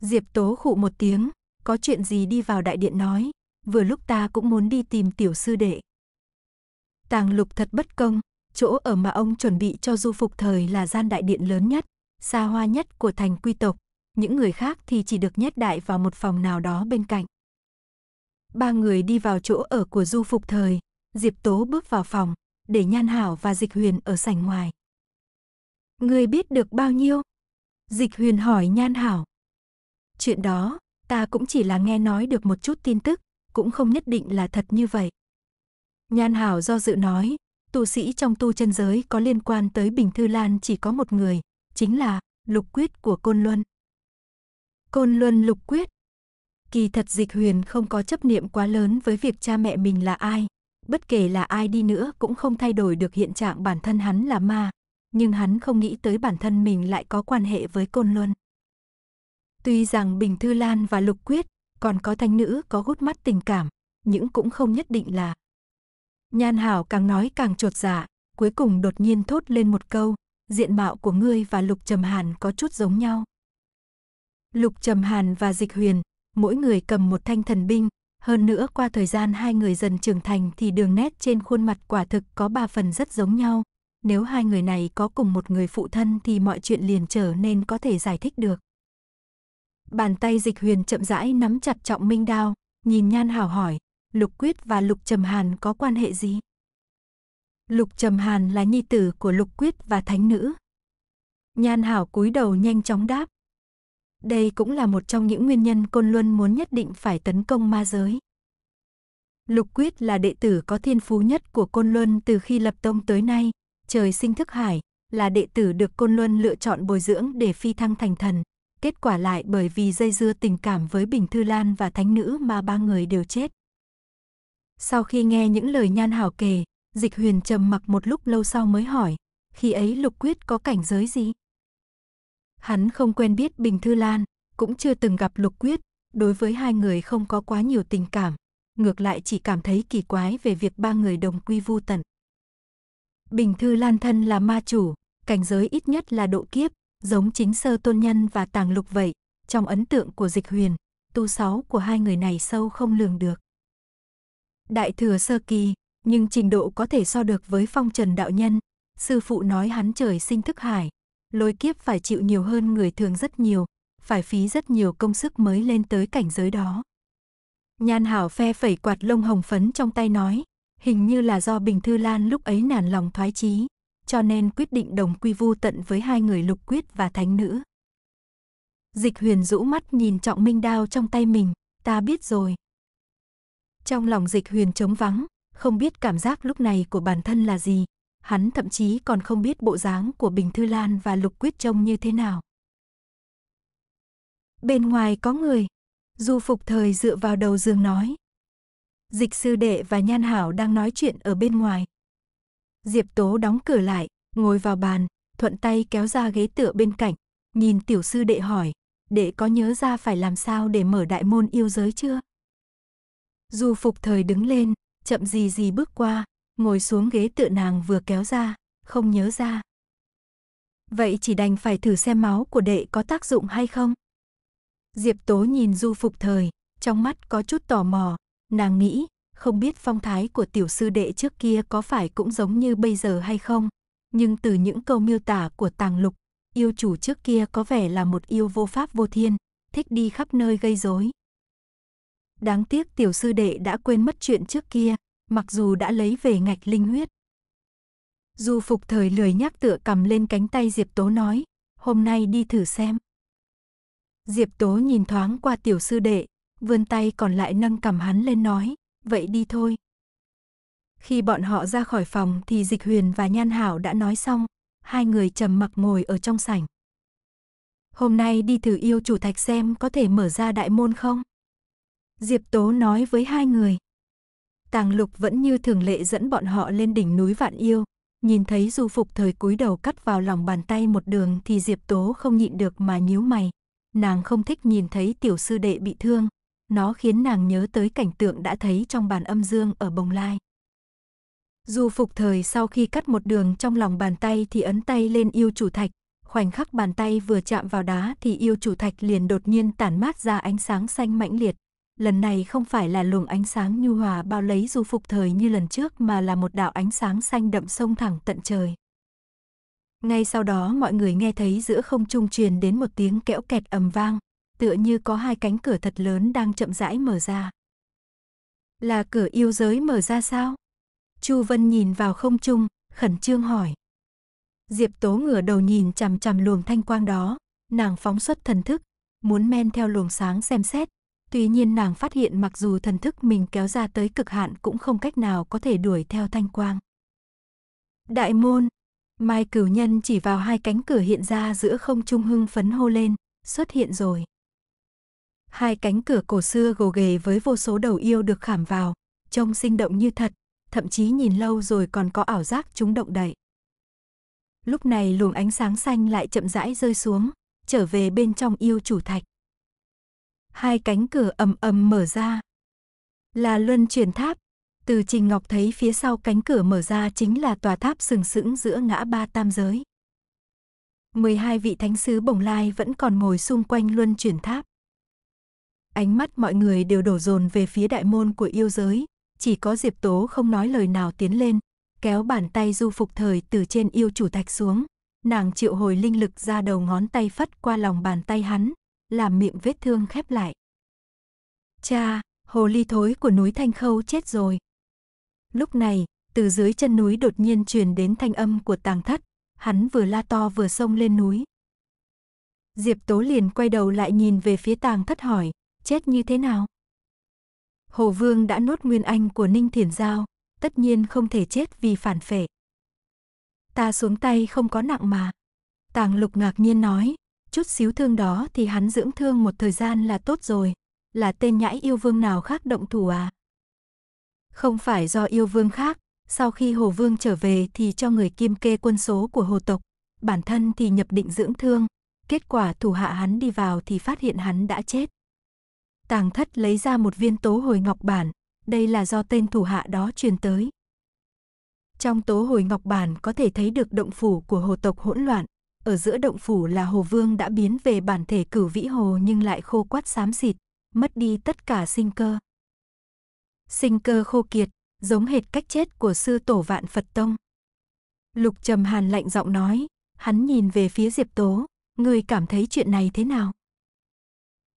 Diệp Tố khụ một tiếng, có chuyện gì đi vào đại điện nói, vừa lúc ta cũng muốn đi tìm tiểu sư đệ. Tàng lục thật bất công, chỗ ở mà ông chuẩn bị cho du phục thời là gian đại điện lớn nhất, xa hoa nhất của thành quy tộc, những người khác thì chỉ được nhét đại vào một phòng nào đó bên cạnh. Ba người đi vào chỗ ở của du phục thời, Diệp Tố bước vào phòng, để Nhan Hảo và Dịch Huyền ở sảnh ngoài. người biết được bao nhiêu? Dịch Huyền hỏi Nhan Hảo. Chuyện đó, ta cũng chỉ là nghe nói được một chút tin tức, cũng không nhất định là thật như vậy. Nhan Hảo do dự nói, tu sĩ trong tu chân giới có liên quan tới Bình Thư Lan chỉ có một người, chính là Lục Quyết của Côn Luân. Côn Luân Lục Quyết Kỳ thật Dịch Huyền không có chấp niệm quá lớn với việc cha mẹ mình là ai. Bất kể là ai đi nữa cũng không thay đổi được hiện trạng bản thân hắn là ma. Nhưng hắn không nghĩ tới bản thân mình lại có quan hệ với Côn Luân. Tuy rằng Bình Thư Lan và Lục Quyết còn có thanh nữ có hút mắt tình cảm, nhưng cũng không nhất định là Nhan Hảo càng nói càng trột dạ, cuối cùng đột nhiên thốt lên một câu, diện mạo của ngươi và Lục Trầm Hàn có chút giống nhau. Lục Trầm Hàn và Dịch Huyền, mỗi người cầm một thanh thần binh, hơn nữa qua thời gian hai người dần trưởng thành thì đường nét trên khuôn mặt quả thực có ba phần rất giống nhau. Nếu hai người này có cùng một người phụ thân thì mọi chuyện liền trở nên có thể giải thích được. Bàn tay dịch huyền chậm rãi nắm chặt trọng minh đao, nhìn nhan hảo hỏi, Lục Quyết và Lục Trầm Hàn có quan hệ gì? Lục Trầm Hàn là nhi tử của Lục Quyết và Thánh Nữ. Nhan Hảo cúi đầu nhanh chóng đáp. Đây cũng là một trong những nguyên nhân Côn Luân muốn nhất định phải tấn công ma giới. Lục Quyết là đệ tử có thiên phú nhất của Côn Luân từ khi lập tông tới nay, trời sinh thức hải, là đệ tử được Côn Luân lựa chọn bồi dưỡng để phi thăng thành thần. Kết quả lại bởi vì dây dưa tình cảm với Bình Thư Lan và Thánh Nữ mà ba người đều chết, sau khi nghe những lời Nhan Hảo kể, Dịch Huyền trầm mặc một lúc lâu sau mới hỏi, khi ấy Lục Quyết có cảnh giới gì? Hắn không quen biết Bình Thư Lan, cũng chưa từng gặp Lục Quyết, đối với hai người không có quá nhiều tình cảm, ngược lại chỉ cảm thấy kỳ quái về việc ba người đồng quy vu tận. Bình Thư Lan thân là ma chủ, cảnh giới ít nhất là độ kiếp, giống chính sơ tôn nhân và tàng lục vậy, trong ấn tượng của dịch huyền, tu sáu của hai người này sâu không lường được đại thừa sơ kỳ, nhưng trình độ có thể so được với phong trần đạo nhân. Sư phụ nói hắn trời sinh thức hải, lôi kiếp phải chịu nhiều hơn người thường rất nhiều, phải phí rất nhiều công sức mới lên tới cảnh giới đó. Nhan Hảo phe phẩy quạt lông hồng phấn trong tay nói, hình như là do Bình Thư Lan lúc ấy nản lòng thoái chí, cho nên quyết định đồng quy vu tận với hai người lục quyết và thánh nữ. Dịch huyền rũ mắt nhìn trọng minh đao trong tay mình, ta biết rồi, trong lòng dịch huyền trống vắng, không biết cảm giác lúc này của bản thân là gì, hắn thậm chí còn không biết bộ dáng của Bình Thư Lan và Lục Quyết trông như thế nào. Bên ngoài có người, du phục thời dựa vào đầu giường nói. Dịch sư đệ và Nhan Hảo đang nói chuyện ở bên ngoài. Diệp Tố đóng cửa lại, ngồi vào bàn, thuận tay kéo ra ghế tựa bên cạnh, nhìn tiểu sư đệ hỏi, đệ có nhớ ra phải làm sao để mở đại môn yêu giới chưa? Du phục thời đứng lên, chậm gì gì bước qua, ngồi xuống ghế tựa nàng vừa kéo ra, không nhớ ra. Vậy chỉ đành phải thử xem máu của đệ có tác dụng hay không? Diệp Tố nhìn Du Phục Thời, trong mắt có chút tò mò, nàng nghĩ, không biết phong thái của tiểu sư đệ trước kia có phải cũng giống như bây giờ hay không, nhưng từ những câu miêu tả của Tàng Lục, yêu chủ trước kia có vẻ là một yêu vô pháp vô thiên, thích đi khắp nơi gây rối, Đáng tiếc tiểu sư đệ đã quên mất chuyện trước kia, mặc dù đã lấy về ngạch linh huyết. Du phục thời lười nhắc tựa cầm lên cánh tay Diệp Tố nói, hôm nay đi thử xem. Diệp Tố nhìn thoáng qua tiểu sư đệ, vươn tay còn lại nâng cầm hắn lên nói, vậy đi thôi. Khi bọn họ ra khỏi phòng thì Dịch Huyền và Nhan Hảo đã nói xong, hai người trầm mặc ngồi ở trong sảnh. Hôm nay đi thử yêu chủ thạch xem có thể mở ra đại môn không? Diệp Tố nói với hai người. Tàng Lục vẫn như thường lệ dẫn bọn họ lên đỉnh núi Vạn Yêu, nhìn thấy Du Phục thời cúi đầu cắt vào lòng bàn tay một đường thì Diệp Tố không nhịn được mà nhíu mày. Nàng không thích nhìn thấy tiểu sư đệ bị thương, nó khiến nàng nhớ tới cảnh tượng đã thấy trong bàn âm dương ở Bồng Lai. Du Phục thời sau khi cắt một đường trong lòng bàn tay thì ấn tay lên yêu chủ thạch, khoảnh khắc bàn tay vừa chạm vào đá thì yêu chủ thạch liền đột nhiên tản mát ra ánh sáng xanh mãnh liệt, lần này không phải là luồng ánh sáng nhu hòa bao lấy du phục thời như lần trước mà là một đạo ánh sáng xanh đậm sông thẳng tận trời. Ngay sau đó mọi người nghe thấy giữa không trung truyền đến một tiếng kẽo kẹt ầm vang, tựa như có hai cánh cửa thật lớn đang chậm rãi mở ra. Là cửa yêu giới mở ra sao? Chu Vân nhìn vào không trung, khẩn trương hỏi. Diệp Tố ngửa đầu nhìn chằm chằm luồng thanh quang đó, nàng phóng xuất thần thức, muốn men theo luồng sáng xem xét, Tuy nhiên nàng phát hiện mặc dù thần thức mình kéo ra tới cực hạn cũng không cách nào có thể đuổi theo thanh quang. Đại môn, Mai cửu nhân chỉ vào hai cánh cửa hiện ra giữa không trung hưng phấn hô lên, xuất hiện rồi. Hai cánh cửa cổ xưa gồ ghề với vô số đầu yêu được khảm vào, trông sinh động như thật, thậm chí nhìn lâu rồi còn có ảo giác chúng động đậy. Lúc này luồng ánh sáng xanh lại chậm rãi rơi xuống, trở về bên trong yêu chủ thạch hai cánh cửa ầm ầm mở ra. Là luân chuyển tháp, từ Trình Ngọc thấy phía sau cánh cửa mở ra chính là tòa tháp sừng sững giữa ngã ba tam giới. 12 vị thánh sứ bồng lai vẫn còn ngồi xung quanh luân chuyển tháp. Ánh mắt mọi người đều đổ dồn về phía đại môn của yêu giới, chỉ có Diệp Tố không nói lời nào tiến lên, kéo bàn tay du phục thời từ trên yêu chủ thạch xuống. Nàng triệu hồi linh lực ra đầu ngón tay phất qua lòng bàn tay hắn, làm miệng vết thương khép lại. Cha, hồ ly thối của núi Thanh Khâu chết rồi. Lúc này, từ dưới chân núi đột nhiên truyền đến thanh âm của tàng thất, hắn vừa la to vừa xông lên núi. Diệp Tố liền quay đầu lại nhìn về phía tàng thất hỏi, chết như thế nào? Hồ Vương đã nốt nguyên anh của Ninh Thiền Giao, tất nhiên không thể chết vì phản phệ. Ta xuống tay không có nặng mà. Tàng lục ngạc nhiên nói, chút xíu thương đó thì hắn dưỡng thương một thời gian là tốt rồi. Là tên nhãi yêu vương nào khác động thủ à? Không phải do yêu vương khác, sau khi Hồ Vương trở về thì cho người kim kê quân số của Hồ tộc, bản thân thì nhập định dưỡng thương, kết quả thủ hạ hắn đi vào thì phát hiện hắn đã chết. Tàng thất lấy ra một viên tố hồi ngọc bản, đây là do tên thủ hạ đó truyền tới. Trong tố hồi ngọc bản có thể thấy được động phủ của hồ tộc hỗn loạn, ở giữa động phủ là hồ vương đã biến về bản thể cửu vĩ hồ nhưng lại khô quát xám xịt, mất đi tất cả sinh cơ. Sinh cơ khô kiệt, giống hệt cách chết của sư tổ vạn Phật Tông. Lục trầm hàn lạnh giọng nói, hắn nhìn về phía Diệp Tố, người cảm thấy chuyện này thế nào?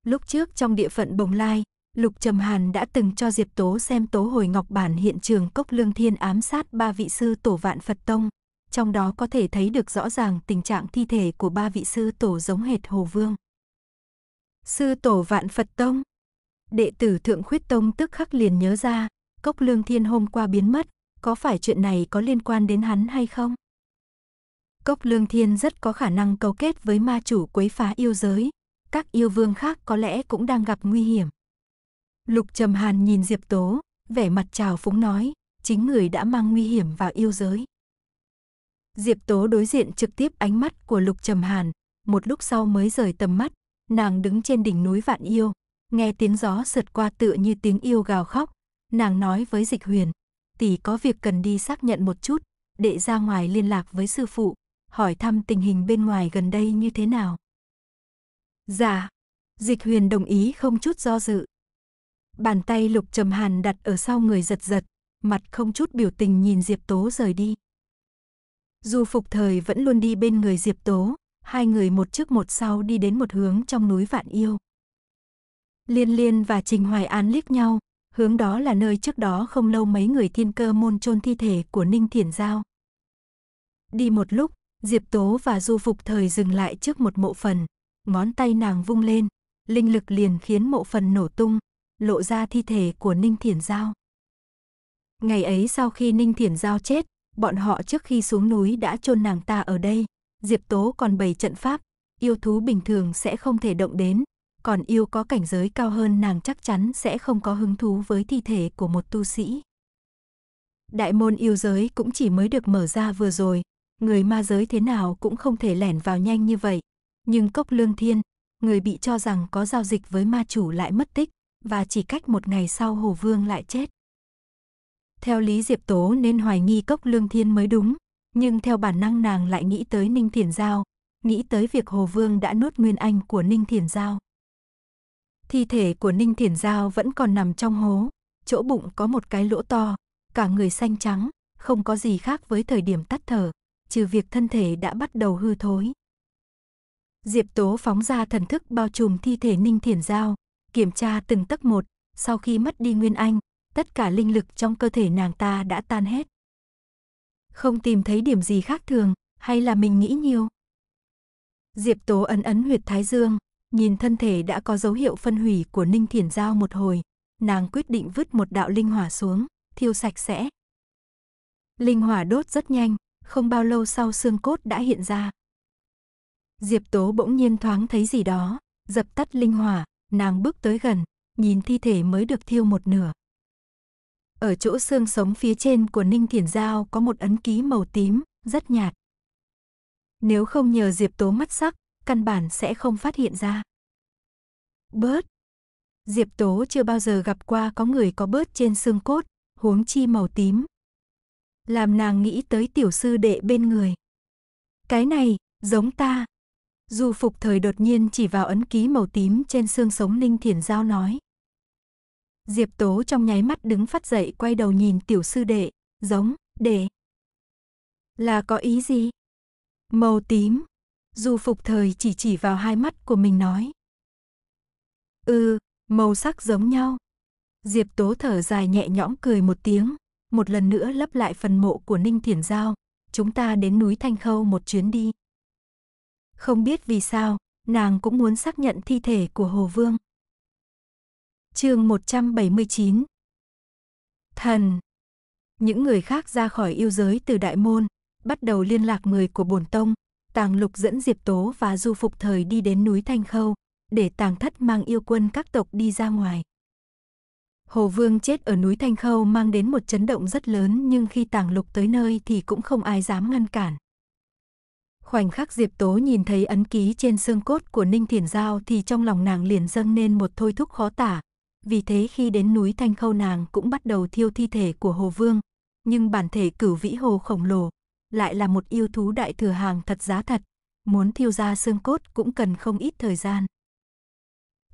Lúc trước trong địa phận Bồng Lai, Lục Trầm Hàn đã từng cho Diệp Tố xem tố hồi ngọc bản hiện trường cốc lương thiên ám sát ba vị sư tổ vạn Phật Tông, trong đó có thể thấy được rõ ràng tình trạng thi thể của ba vị sư tổ giống hệt Hồ Vương. Sư tổ Vạn Phật Tông Đệ tử Thượng Khuyết Tông tức khắc liền nhớ ra, cốc lương thiên hôm qua biến mất, có phải chuyện này có liên quan đến hắn hay không? Cốc lương thiên rất có khả năng cấu kết với ma chủ quấy phá yêu giới, các yêu vương khác có lẽ cũng đang gặp nguy hiểm. Lục Trầm Hàn nhìn Diệp Tố, vẻ mặt trào phúng nói, chính người đã mang nguy hiểm vào yêu giới. Diệp Tố đối diện trực tiếp ánh mắt của Lục Trầm Hàn, một lúc sau mới rời tầm mắt, nàng đứng trên đỉnh núi Vạn Yêu, nghe tiếng gió sượt qua tựa như tiếng yêu gào khóc, nàng nói với Dịch Huyền, tỷ có việc cần đi xác nhận một chút, đệ ra ngoài liên lạc với sư phụ, hỏi thăm tình hình bên ngoài gần đây như thế nào. Dạ, Dịch Huyền đồng ý không chút do dự. Bàn tay Lục Trầm Hàn đặt ở sau người giật giật, mặt không chút biểu tình nhìn Diệp Tố rời đi. Du Phục Thời vẫn luôn đi bên người Diệp Tố, hai người một trước một sau đi đến một hướng trong núi Vạn Yêu. Liên Liên và Trình Hoài An liếc nhau, hướng đó là nơi trước đó không lâu mấy người thiên cơ môn chôn thi thể của Ninh Thiển Giao. Đi một lúc, Diệp Tố và Du Phục Thời dừng lại trước một mộ phần, ngón tay nàng vung lên, linh lực liền khiến mộ phần nổ tung, lộ ra thi thể của Ninh Thiển Giao. Ngày ấy sau khi Ninh Thiển Giao chết, bọn họ trước khi xuống núi đã chôn nàng ta ở đây. Diệp Tố còn bày trận pháp, yêu thú bình thường sẽ không thể động đến, còn yêu có cảnh giới cao hơn nàng chắc chắn sẽ không có hứng thú với thi thể của một tu sĩ. Đại môn yêu giới cũng chỉ mới được mở ra vừa rồi, người ma giới thế nào cũng không thể lẻn vào nhanh như vậy. Nhưng Cốc Lương Thiên, người bị cho rằng có giao dịch với ma chủ lại mất tích, và chỉ cách một ngày sau Hồ Vương lại chết. Theo lý Diệp Tố nên hoài nghi cốc lương thiên mới đúng, nhưng theo bản năng nàng lại nghĩ tới Ninh Thiền Giao, nghĩ tới việc Hồ Vương đã nuốt nguyên anh của Ninh Thiền Giao. Thi thể của Ninh Thiền Giao vẫn còn nằm trong hố, chỗ bụng có một cái lỗ to, cả người xanh trắng, không có gì khác với thời điểm tắt thở, trừ việc thân thể đã bắt đầu hư thối. Diệp Tố phóng ra thần thức bao trùm thi thể Ninh Thiền Giao, kiểm tra từng tấc một, sau khi mất đi Nguyên Anh, tất cả linh lực trong cơ thể nàng ta đã tan hết. Không tìm thấy điểm gì khác thường, hay là mình nghĩ nhiều. Diệp Tố ấn ấn huyệt thái dương, nhìn thân thể đã có dấu hiệu phân hủy của Ninh Thiển Giao một hồi, nàng quyết định vứt một đạo linh hỏa xuống, thiêu sạch sẽ. Linh hỏa đốt rất nhanh, không bao lâu sau xương cốt đã hiện ra. Diệp Tố bỗng nhiên thoáng thấy gì đó, dập tắt linh hỏa, nàng bước tới gần, nhìn thi thể mới được thiêu một nửa, ở chỗ xương sống phía trên của Ninh Thiển Giao có một ấn ký màu tím, rất nhạt. Nếu không nhờ Diệp Tố mắt sắc, căn bản sẽ không phát hiện ra. Bớt Diệp Tố chưa bao giờ gặp qua có người có bớt trên xương cốt, huống chi màu tím. Làm nàng nghĩ tới tiểu sư đệ bên người. Cái này, giống ta. Dù phục thời đột nhiên chỉ vào ấn ký màu tím trên xương sống Ninh Thiển Giao nói. Diệp Tố trong nháy mắt đứng phát dậy quay đầu nhìn tiểu sư đệ, giống, đệ. Là có ý gì? Màu tím. Du phục thời chỉ chỉ vào hai mắt của mình nói. Ừ, màu sắc giống nhau. Diệp Tố thở dài nhẹ nhõm cười một tiếng, một lần nữa lấp lại phần mộ của Ninh Thiển Giao. Chúng ta đến núi Thanh Khâu một chuyến đi. Không biết vì sao, nàng cũng muốn xác nhận thi thể của Hồ Vương chương 179 Thần Những người khác ra khỏi yêu giới từ đại môn, bắt đầu liên lạc người của bổn tông, tàng lục dẫn Diệp Tố và du phục thời đi đến núi Thanh Khâu, để tàng thất mang yêu quân các tộc đi ra ngoài. Hồ Vương chết ở núi Thanh Khâu mang đến một chấn động rất lớn nhưng khi tàng lục tới nơi thì cũng không ai dám ngăn cản. Khoảnh khắc Diệp Tố nhìn thấy ấn ký trên xương cốt của Ninh Thiển Giao thì trong lòng nàng liền dâng nên một thôi thúc khó tả, vì thế khi đến núi Thanh Khâu nàng cũng bắt đầu thiêu thi thể của Hồ Vương. Nhưng bản thể cửu vĩ hồ khổng lồ lại là một yêu thú đại thừa hàng thật giá thật, muốn thiêu ra xương cốt cũng cần không ít thời gian.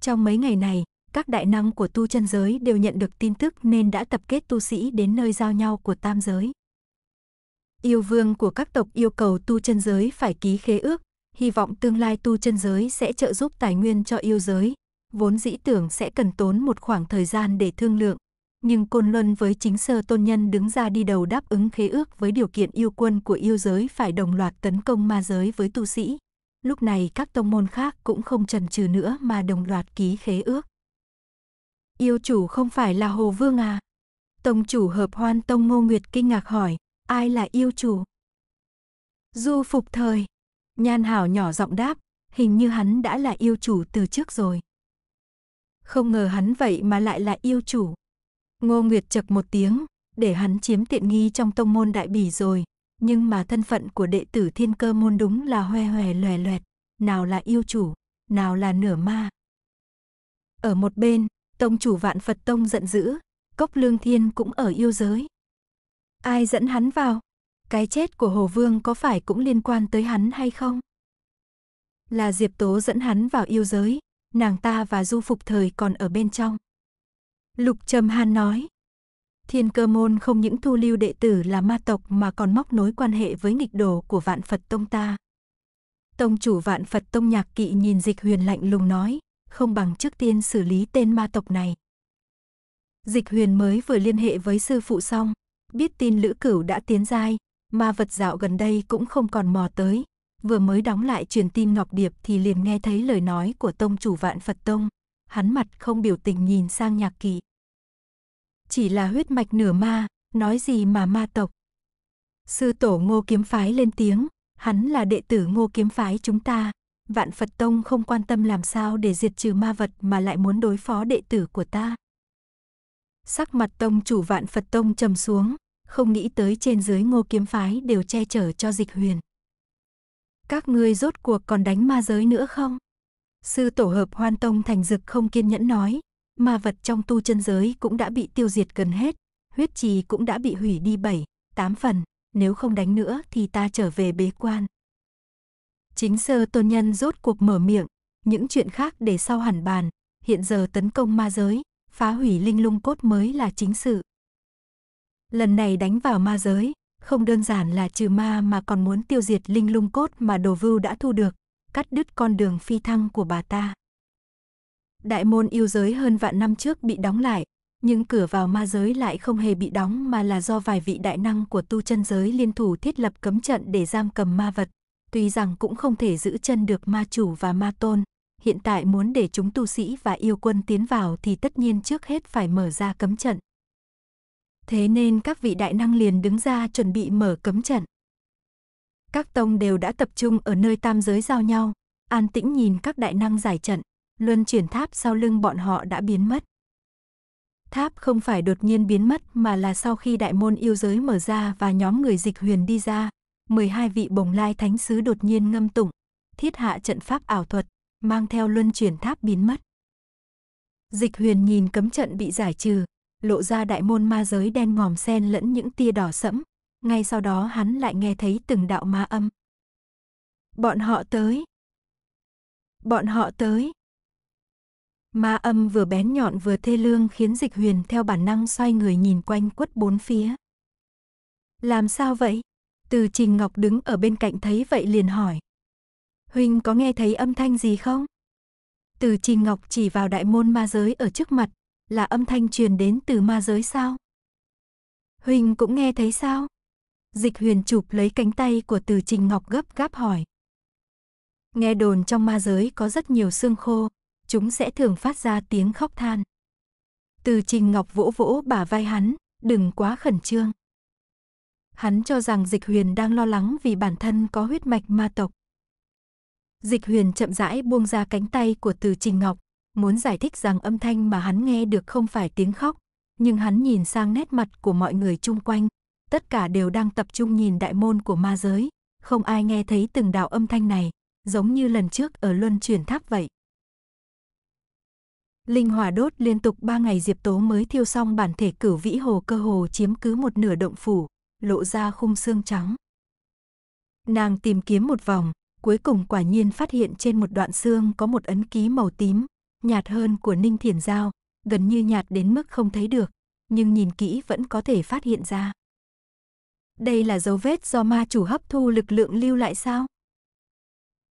Trong mấy ngày này, các đại năng của tu chân giới đều nhận được tin tức nên đã tập kết tu sĩ đến nơi giao nhau của tam giới. Yêu vương của các tộc yêu cầu tu chân giới phải ký khế ước, hy vọng tương lai tu chân giới sẽ trợ giúp tài nguyên cho yêu giới, vốn dĩ tưởng sẽ cần tốn một khoảng thời gian để thương lượng. Nhưng Côn Luân với chính sơ tôn nhân đứng ra đi đầu đáp ứng khế ước với điều kiện yêu quân của yêu giới phải đồng loạt tấn công ma giới với tu sĩ. Lúc này các tông môn khác cũng không chần chừ nữa mà đồng loạt ký khế ước. Yêu chủ không phải là Hồ Vương à? Tông chủ hợp hoan tông Ngô Nguyệt kinh ngạc hỏi, ai là yêu chủ? Du phục thời. Nhan Hảo nhỏ giọng đáp, hình như hắn đã là yêu chủ từ trước rồi không ngờ hắn vậy mà lại là yêu chủ. Ngô Nguyệt chật một tiếng, để hắn chiếm tiện nghi trong tông môn đại bỉ rồi, nhưng mà thân phận của đệ tử thiên cơ môn đúng là hoe hoe loè loẹt, nào là yêu chủ, nào là nửa ma. Ở một bên, tông chủ vạn Phật tông giận dữ, cốc lương thiên cũng ở yêu giới. Ai dẫn hắn vào? Cái chết của Hồ Vương có phải cũng liên quan tới hắn hay không? Là Diệp Tố dẫn hắn vào yêu giới, nàng ta và du phục thời còn ở bên trong. Lục Trầm Hàn nói, Thiên cơ môn không những thu lưu đệ tử là ma tộc mà còn móc nối quan hệ với nghịch đồ của vạn Phật Tông ta. Tông chủ vạn Phật Tông nhạc kỵ nhìn dịch huyền lạnh lùng nói, không bằng trước tiên xử lý tên ma tộc này. Dịch huyền mới vừa liên hệ với sư phụ xong, biết tin lữ cửu đã tiến giai, ma vật dạo gần đây cũng không còn mò tới, vừa mới đóng lại truyền tin Ngọc Điệp thì liền nghe thấy lời nói của tông chủ vạn Phật Tông. Hắn mặt không biểu tình nhìn sang nhạc kỵ. Chỉ là huyết mạch nửa ma, nói gì mà ma tộc. Sư tổ ngô kiếm phái lên tiếng, hắn là đệ tử ngô kiếm phái chúng ta. Vạn Phật Tông không quan tâm làm sao để diệt trừ ma vật mà lại muốn đối phó đệ tử của ta. Sắc mặt tông chủ vạn Phật Tông trầm xuống, không nghĩ tới trên dưới ngô kiếm phái đều che chở cho dịch huyền các ngươi rốt cuộc còn đánh ma giới nữa không? Sư tổ hợp hoan tông thành dực không kiên nhẫn nói, ma vật trong tu chân giới cũng đã bị tiêu diệt gần hết, huyết trì cũng đã bị hủy đi bảy, tám phần, nếu không đánh nữa thì ta trở về bế quan. Chính sơ tôn nhân rốt cuộc mở miệng, những chuyện khác để sau hẳn bàn, hiện giờ tấn công ma giới, phá hủy linh lung cốt mới là chính sự. Lần này đánh vào ma giới, không đơn giản là trừ ma mà còn muốn tiêu diệt linh lung cốt mà đồ vưu đã thu được, cắt đứt con đường phi thăng của bà ta. Đại môn yêu giới hơn vạn năm trước bị đóng lại, nhưng cửa vào ma giới lại không hề bị đóng mà là do vài vị đại năng của tu chân giới liên thủ thiết lập cấm trận để giam cầm ma vật. Tuy rằng cũng không thể giữ chân được ma chủ và ma tôn, hiện tại muốn để chúng tu sĩ và yêu quân tiến vào thì tất nhiên trước hết phải mở ra cấm trận thế nên các vị đại năng liền đứng ra chuẩn bị mở cấm trận. Các tông đều đã tập trung ở nơi tam giới giao nhau, an tĩnh nhìn các đại năng giải trận, luân chuyển tháp sau lưng bọn họ đã biến mất. Tháp không phải đột nhiên biến mất mà là sau khi đại môn yêu giới mở ra và nhóm người dịch huyền đi ra, 12 vị bồng lai thánh sứ đột nhiên ngâm tụng, thiết hạ trận pháp ảo thuật, mang theo luân chuyển tháp biến mất. Dịch huyền nhìn cấm trận bị giải trừ, lộ ra đại môn ma giới đen ngòm xen lẫn những tia đỏ sẫm, ngay sau đó hắn lại nghe thấy từng đạo ma âm. Bọn họ tới. Bọn họ tới. Ma âm vừa bén nhọn vừa thê lương khiến dịch huyền theo bản năng xoay người nhìn quanh quất bốn phía. Làm sao vậy? Từ Trình Ngọc đứng ở bên cạnh thấy vậy liền hỏi. Huynh có nghe thấy âm thanh gì không? Từ Trình Ngọc chỉ vào đại môn ma giới ở trước mặt, là âm thanh truyền đến từ ma giới sao? Huỳnh cũng nghe thấy sao? Dịch huyền chụp lấy cánh tay của từ trình ngọc gấp gáp hỏi. Nghe đồn trong ma giới có rất nhiều xương khô, chúng sẽ thường phát ra tiếng khóc than. Từ trình ngọc vỗ vỗ bả vai hắn, đừng quá khẩn trương. Hắn cho rằng dịch huyền đang lo lắng vì bản thân có huyết mạch ma tộc. Dịch huyền chậm rãi buông ra cánh tay của từ trình ngọc, muốn giải thích rằng âm thanh mà hắn nghe được không phải tiếng khóc, nhưng hắn nhìn sang nét mặt của mọi người chung quanh, tất cả đều đang tập trung nhìn đại môn của ma giới, không ai nghe thấy từng đạo âm thanh này, giống như lần trước ở luân chuyển tháp vậy. Linh hỏa đốt liên tục ba ngày Diệp Tố mới thiêu xong bản thể cửu vĩ hồ cơ hồ chiếm cứ một nửa động phủ, lộ ra khung xương trắng. Nàng tìm kiếm một vòng, cuối cùng quả nhiên phát hiện trên một đoạn xương có một ấn ký màu tím, nhạt hơn của Ninh Thiền Giao, gần như nhạt đến mức không thấy được, nhưng nhìn kỹ vẫn có thể phát hiện ra. Đây là dấu vết do ma chủ hấp thu lực lượng lưu lại sao?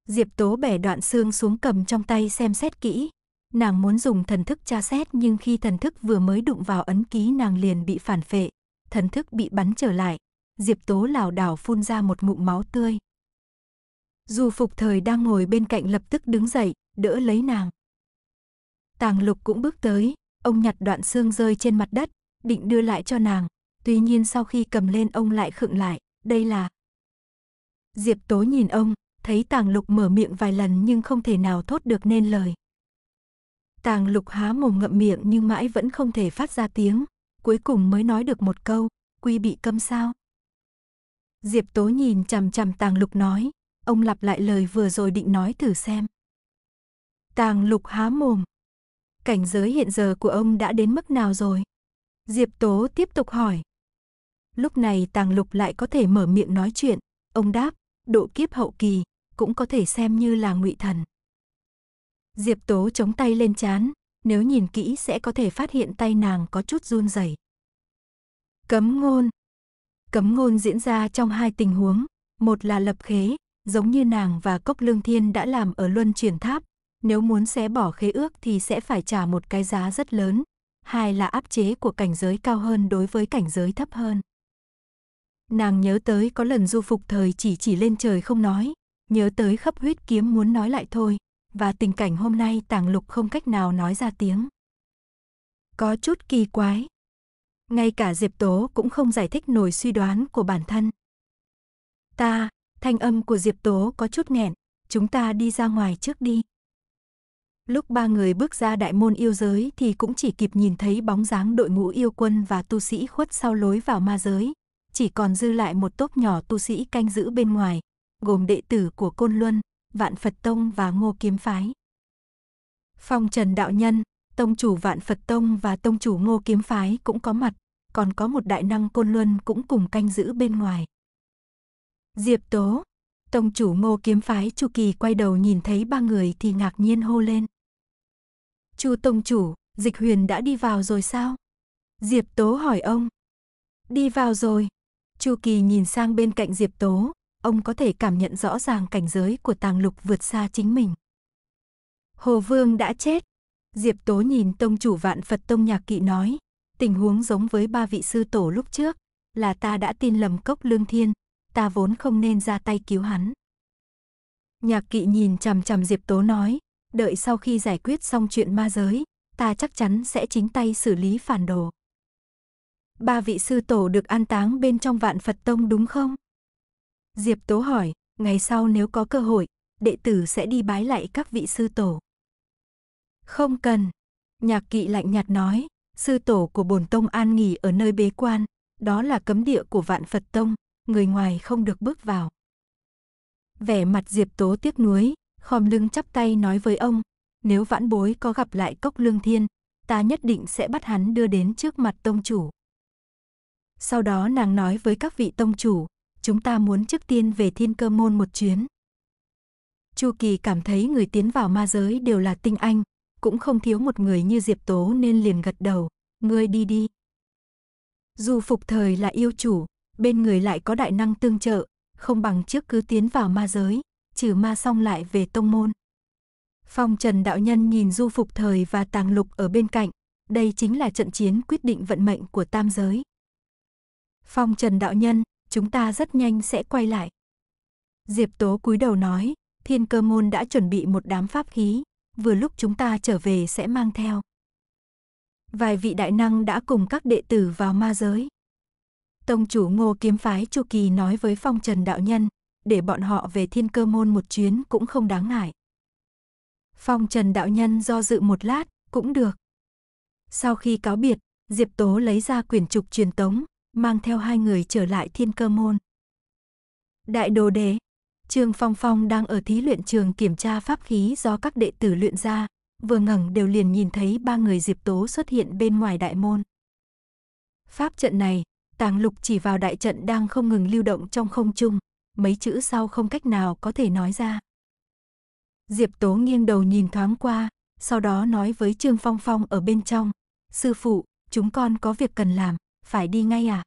Diệp Tố bẻ đoạn xương xuống cầm trong tay xem xét kỹ. Nàng muốn dùng thần thức tra xét nhưng khi thần thức vừa mới đụng vào ấn ký nàng liền bị phản phệ. Thần thức bị bắn trở lại. Diệp Tố lảo đảo phun ra một ngụm máu tươi. Dù phục thời đang ngồi bên cạnh lập tức đứng dậy, đỡ lấy nàng. Tàng lục cũng bước tới, ông nhặt đoạn xương rơi trên mặt đất, định đưa lại cho nàng. Tuy nhiên sau khi cầm lên ông lại khựng lại, đây là... Diệp tố nhìn ông, thấy tàng lục mở miệng vài lần nhưng không thể nào thốt được nên lời. Tàng lục há mồm ngậm miệng nhưng mãi vẫn không thể phát ra tiếng, cuối cùng mới nói được một câu, quy bị câm sao. Diệp tố nhìn chằm chằm tàng lục nói, ông lặp lại lời vừa rồi định nói thử xem. Tàng lục há mồm, cảnh giới hiện giờ của ông đã đến mức nào rồi? Diệp Tố tiếp tục hỏi. Lúc này Tàng Lục lại có thể mở miệng nói chuyện, ông đáp, độ kiếp hậu kỳ, cũng có thể xem như là ngụy thần. Diệp Tố chống tay lên chán, nếu nhìn kỹ sẽ có thể phát hiện tay nàng có chút run rẩy. Cấm ngôn Cấm ngôn diễn ra trong hai tình huống, một là lập khế, giống như nàng và Cốc Lương Thiên đã làm ở Luân Chuyển Tháp, nếu muốn xé bỏ khế ước thì sẽ phải trả một cái giá rất lớn. Hai là áp chế của cảnh giới cao hơn đối với cảnh giới thấp hơn. Nàng nhớ tới có lần du phục thời chỉ chỉ lên trời không nói, nhớ tới khắp huyết kiếm muốn nói lại thôi, và tình cảnh hôm nay tàng lục không cách nào nói ra tiếng. Có chút kỳ quái. Ngay cả Diệp Tố cũng không giải thích nổi suy đoán của bản thân. Ta, thanh âm của Diệp Tố có chút nghẹn, chúng ta đi ra ngoài trước đi. Lúc ba người bước ra đại môn yêu giới thì cũng chỉ kịp nhìn thấy bóng dáng đội ngũ yêu quân và tu sĩ khuất sau lối vào ma giới. Chỉ còn dư lại một tốp nhỏ tu sĩ canh giữ bên ngoài, gồm đệ tử của Côn Luân, Vạn Phật Tông và Ngô Kiếm Phái. Phong Trần Đạo Nhân, Tông chủ Vạn Phật Tông và Tông chủ Ngô Kiếm Phái cũng có mặt, còn có một đại năng Côn Luân cũng cùng canh giữ bên ngoài. Diệp Tố, Tông chủ ngô kiếm phái Chu Kỳ quay đầu nhìn thấy ba người thì ngạc nhiên hô lên. Chu Tông chủ, dịch huyền đã đi vào rồi sao? Diệp Tố hỏi ông. Đi vào rồi. Chu Kỳ nhìn sang bên cạnh Diệp Tố, ông có thể cảm nhận rõ ràng cảnh giới của tàng lục vượt xa chính mình. Hồ Vương đã chết. Diệp Tố nhìn tông chủ vạn Phật tông nhạc kỵ nói, tình huống giống với ba vị sư tổ lúc trước, là ta đã tin lầm cốc lương thiên, ta vốn không nên ra tay cứu hắn. Nhạc kỵ nhìn chằm chằm Diệp Tố nói, đợi sau khi giải quyết xong chuyện ma giới, ta chắc chắn sẽ chính tay xử lý phản đồ. Ba vị sư tổ được an táng bên trong vạn Phật Tông đúng không? Diệp Tố hỏi, ngày sau nếu có cơ hội, đệ tử sẽ đi bái lại các vị sư tổ. Không cần, nhạc kỵ lạnh nhạt nói, sư tổ của bồn tông an nghỉ ở nơi bế quan, đó là cấm địa của vạn Phật Tông, người ngoài không được bước vào. Vẻ mặt Diệp Tố tiếc nuối, khom lưng chắp tay nói với ông, nếu vãn bối có gặp lại cốc lương thiên, ta nhất định sẽ bắt hắn đưa đến trước mặt tông chủ. Sau đó nàng nói với các vị tông chủ, chúng ta muốn trước tiên về thiên cơ môn một chuyến. Chu Kỳ cảm thấy người tiến vào ma giới đều là tinh anh, cũng không thiếu một người như Diệp Tố nên liền gật đầu, ngươi đi đi. Dù phục thời là yêu chủ, bên người lại có đại năng tương trợ, không bằng trước cứ tiến vào ma giới, trừ ma xong lại về tông môn. Phong Trần đạo nhân nhìn Du Phục Thời và Tàng Lục ở bên cạnh, đây chính là trận chiến quyết định vận mệnh của tam giới. Phong Trần đạo nhân, chúng ta rất nhanh sẽ quay lại. Diệp Tố cúi đầu nói, Thiên Cơ môn đã chuẩn bị một đám pháp khí, vừa lúc chúng ta trở về sẽ mang theo. Vài vị đại năng đã cùng các đệ tử vào ma giới. Tông chủ ngô kiếm phái Chu Kỳ nói với phong trần đạo nhân, để bọn họ về thiên cơ môn một chuyến cũng không đáng ngại. Phong trần đạo nhân do dự một lát, cũng được. Sau khi cáo biệt, Diệp Tố lấy ra quyển trục truyền tống, mang theo hai người trở lại thiên cơ môn. Đại đồ đế, Trương Phong Phong đang ở thí luyện trường kiểm tra pháp khí do các đệ tử luyện ra, vừa ngẩng đều liền nhìn thấy ba người Diệp Tố xuất hiện bên ngoài đại môn. Pháp trận này, Tàng lục chỉ vào đại trận đang không ngừng lưu động trong không trung, mấy chữ sau không cách nào có thể nói ra. Diệp Tố nghiêng đầu nhìn thoáng qua, sau đó nói với Trương Phong Phong ở bên trong, Sư phụ, chúng con có việc cần làm, phải đi ngay à?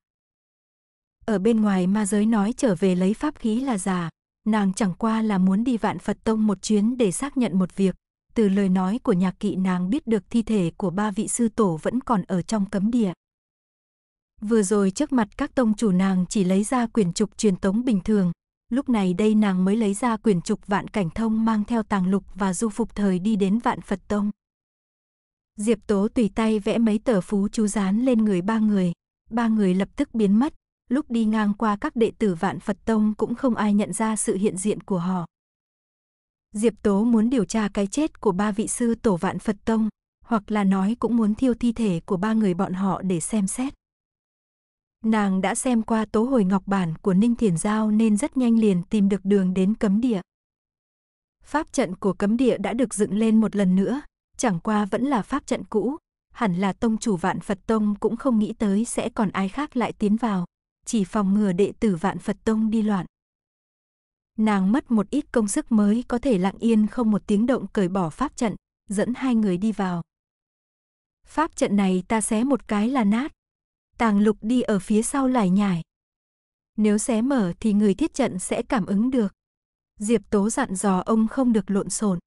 Ở bên ngoài ma giới nói trở về lấy pháp khí là giả, nàng chẳng qua là muốn đi vạn Phật Tông một chuyến để xác nhận một việc. Từ lời nói của nhạc kỵ nàng biết được thi thể của ba vị sư tổ vẫn còn ở trong cấm địa. Vừa rồi trước mặt các tông chủ nàng chỉ lấy ra quyển trục truyền tống bình thường, lúc này đây nàng mới lấy ra quyển trục vạn cảnh thông mang theo tàng lục và du phục thời đi đến vạn Phật tông. Diệp Tố tùy tay vẽ mấy tờ phú chú dán lên người ba người, ba người lập tức biến mất, lúc đi ngang qua các đệ tử vạn Phật tông cũng không ai nhận ra sự hiện diện của họ. Diệp Tố muốn điều tra cái chết của ba vị sư tổ vạn Phật tông, hoặc là nói cũng muốn thiêu thi thể của ba người bọn họ để xem xét. Nàng đã xem qua tố hồi ngọc bản của Ninh Thiền Giao nên rất nhanh liền tìm được đường đến cấm địa. Pháp trận của cấm địa đã được dựng lên một lần nữa, chẳng qua vẫn là pháp trận cũ, hẳn là tông chủ vạn Phật Tông cũng không nghĩ tới sẽ còn ai khác lại tiến vào, chỉ phòng ngừa đệ tử vạn Phật Tông đi loạn. Nàng mất một ít công sức mới có thể lặng yên không một tiếng động cởi bỏ pháp trận, dẫn hai người đi vào. Pháp trận này ta xé một cái là nát, tàng lục đi ở phía sau lải nhải. Nếu xé mở thì người thiết trận sẽ cảm ứng được. Diệp Tố dặn dò ông không được lộn xộn.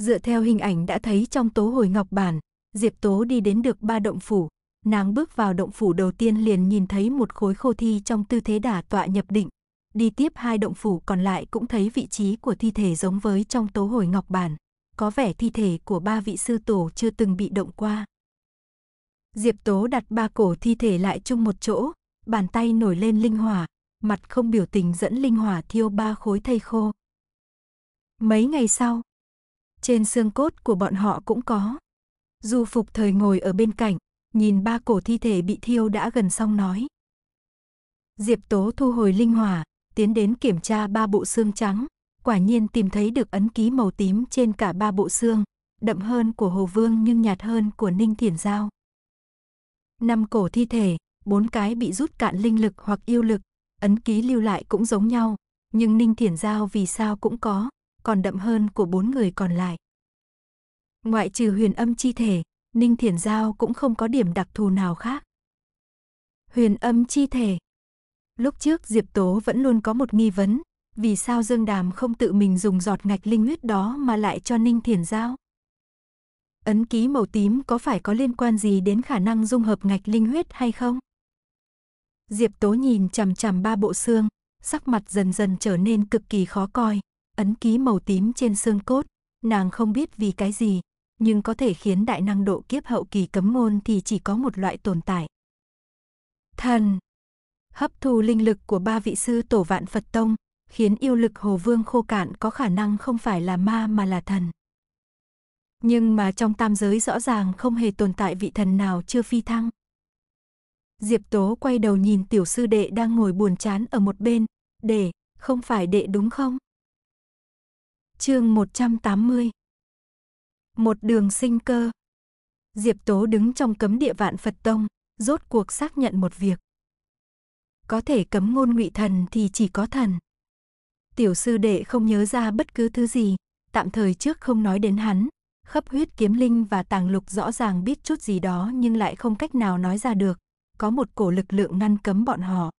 Dựa theo hình ảnh đã thấy trong tố hồi ngọc bản, Diệp Tố đi đến được ba động phủ. Nàng bước vào động phủ đầu tiên liền nhìn thấy một khối khô thi trong tư thế đả tọa nhập định. Đi tiếp hai động phủ còn lại cũng thấy vị trí của thi thể giống với trong tố hồi ngọc bản. Có vẻ thi thể của ba vị sư tổ chưa từng bị động qua. Diệp Tố đặt ba cổ thi thể lại chung một chỗ, bàn tay nổi lên linh hỏa, mặt không biểu tình dẫn linh hỏa thiêu ba khối thây khô. Mấy ngày sau, trên xương cốt của bọn họ cũng có. Du Phục Thời ngồi ở bên cạnh, nhìn ba cổ thi thể bị thiêu đã gần xong nói. Diệp Tố thu hồi linh hỏa, tiến đến kiểm tra ba bộ xương trắng, quả nhiên tìm thấy được ấn ký màu tím trên cả ba bộ xương, đậm hơn của Hồ Vương nhưng nhạt hơn của Ninh Thiển Giao năm cổ thi thể, bốn cái bị rút cạn linh lực hoặc yêu lực, ấn ký lưu lại cũng giống nhau, nhưng Ninh Thiển Giao vì sao cũng có, còn đậm hơn của bốn người còn lại. Ngoại trừ huyền âm chi thể, Ninh Thiển Giao cũng không có điểm đặc thù nào khác. Huyền âm chi thể Lúc trước Diệp Tố vẫn luôn có một nghi vấn, vì sao Dương Đàm không tự mình dùng giọt ngạch linh huyết đó mà lại cho Ninh Thiển Giao? Ấn ký màu tím có phải có liên quan gì đến khả năng dung hợp ngạch linh huyết hay không? Diệp Tố nhìn chằm chằm ba bộ xương, sắc mặt dần dần trở nên cực kỳ khó coi, ấn ký màu tím trên xương cốt, nàng không biết vì cái gì, nhưng có thể khiến đại năng độ kiếp hậu kỳ cấm ngôn thì chỉ có một loại tồn tại. Thần Hấp thu linh lực của ba vị sư tổ vạn Phật Tông, khiến yêu lực Hồ Vương khô cạn có khả năng không phải là ma mà là thần. Nhưng mà trong tam giới rõ ràng không hề tồn tại vị thần nào chưa phi thăng. Diệp Tố quay đầu nhìn tiểu sư đệ đang ngồi buồn chán ở một bên, "Đệ, không phải đệ đúng không?" Chương 180. Một đường sinh cơ. Diệp Tố đứng trong cấm địa Vạn Phật Tông, rốt cuộc xác nhận một việc. Có thể cấm ngôn ngụy thần thì chỉ có thần. Tiểu sư đệ không nhớ ra bất cứ thứ gì, tạm thời trước không nói đến hắn, Khắp huyết kiếm linh và tàng lục rõ ràng biết chút gì đó nhưng lại không cách nào nói ra được, có một cổ lực lượng ngăn cấm bọn họ.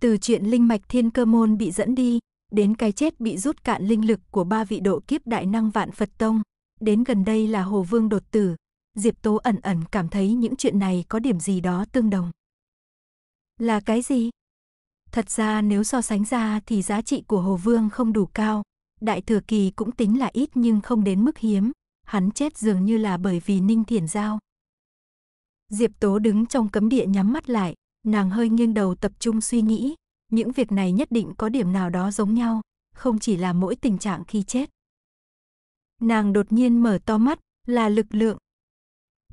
Từ chuyện linh mạch thiên cơ môn bị dẫn đi, đến cái chết bị rút cạn linh lực của ba vị độ kiếp đại năng vạn Phật Tông, đến gần đây là Hồ Vương đột tử, Diệp Tố ẩn ẩn cảm thấy những chuyện này có điểm gì đó tương đồng. Là cái gì? Thật ra nếu so sánh ra thì giá trị của Hồ Vương không đủ cao, đại thừa kỳ cũng tính là ít nhưng không đến mức hiếm, hắn chết dường như là bởi vì Ninh Thiển Giao. Diệp Tố đứng trong cấm địa nhắm mắt lại, nàng hơi nghiêng đầu tập trung suy nghĩ, những việc này nhất định có điểm nào đó giống nhau, không chỉ là mỗi tình trạng khi chết. Nàng đột nhiên mở to mắt, là lực lượng.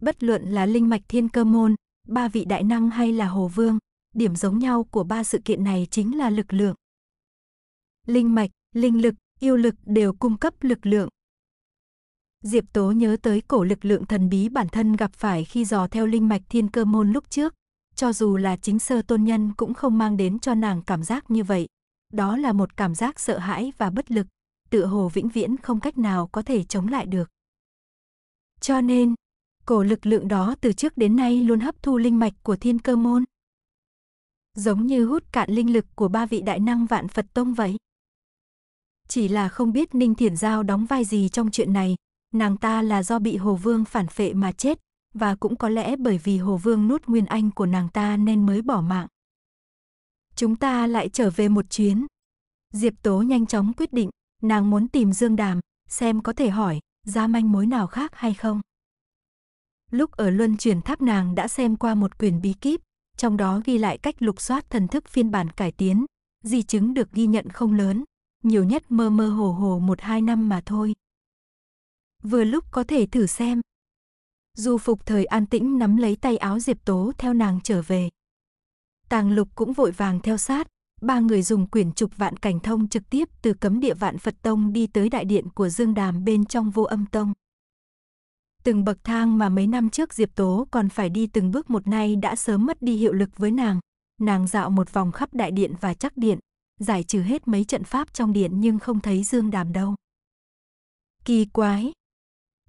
Bất luận là linh mạch thiên cơ môn, ba vị đại năng hay là hồ vương, điểm giống nhau của ba sự kiện này chính là lực lượng. Linh mạch, linh lực, yêu lực đều cung cấp lực lượng. Diệp Tố nhớ tới cổ lực lượng thần bí bản thân gặp phải khi dò theo linh mạch thiên cơ môn lúc trước, cho dù là chính sơ tôn nhân cũng không mang đến cho nàng cảm giác như vậy. Đó là một cảm giác sợ hãi và bất lực, tựa hồ vĩnh viễn không cách nào có thể chống lại được. Cho nên, cổ lực lượng đó từ trước đến nay luôn hấp thu linh mạch của thiên cơ môn. Giống như hút cạn linh lực của ba vị đại năng vạn Phật Tông vậy. Chỉ là không biết Ninh Thiển Giao đóng vai gì trong chuyện này, nàng ta là do bị Hồ Vương phản phệ mà chết, và cũng có lẽ bởi vì Hồ Vương nuốt nguyên anh của nàng ta nên mới bỏ mạng. Chúng ta lại trở về một chuyến. Diệp Tố nhanh chóng quyết định, nàng muốn tìm Dương Đàm, xem có thể hỏi, ra manh mối nào khác hay không. Lúc ở Luân chuyển tháp nàng đã xem qua một quyển bí kíp, trong đó ghi lại cách lục soát thần thức phiên bản cải tiến, di chứng được ghi nhận không lớn, nhiều nhất mơ mơ hồ hồ một hai năm mà thôi. Vừa lúc có thể thử xem. Du phục thời an tĩnh nắm lấy tay áo Diệp Tố theo nàng trở về. Tàng lục cũng vội vàng theo sát, ba người dùng quyển trục vạn cảnh thông trực tiếp từ cấm địa vạn Phật Tông đi tới đại điện của Dương Đàm bên trong vô âm tông. Từng bậc thang mà mấy năm trước Diệp Tố còn phải đi từng bước một nay đã sớm mất đi hiệu lực với nàng. Nàng dạo một vòng khắp đại điện và chắc điện, giải trừ hết mấy trận pháp trong điện nhưng không thấy Dương Đàm đâu. Kỳ quái!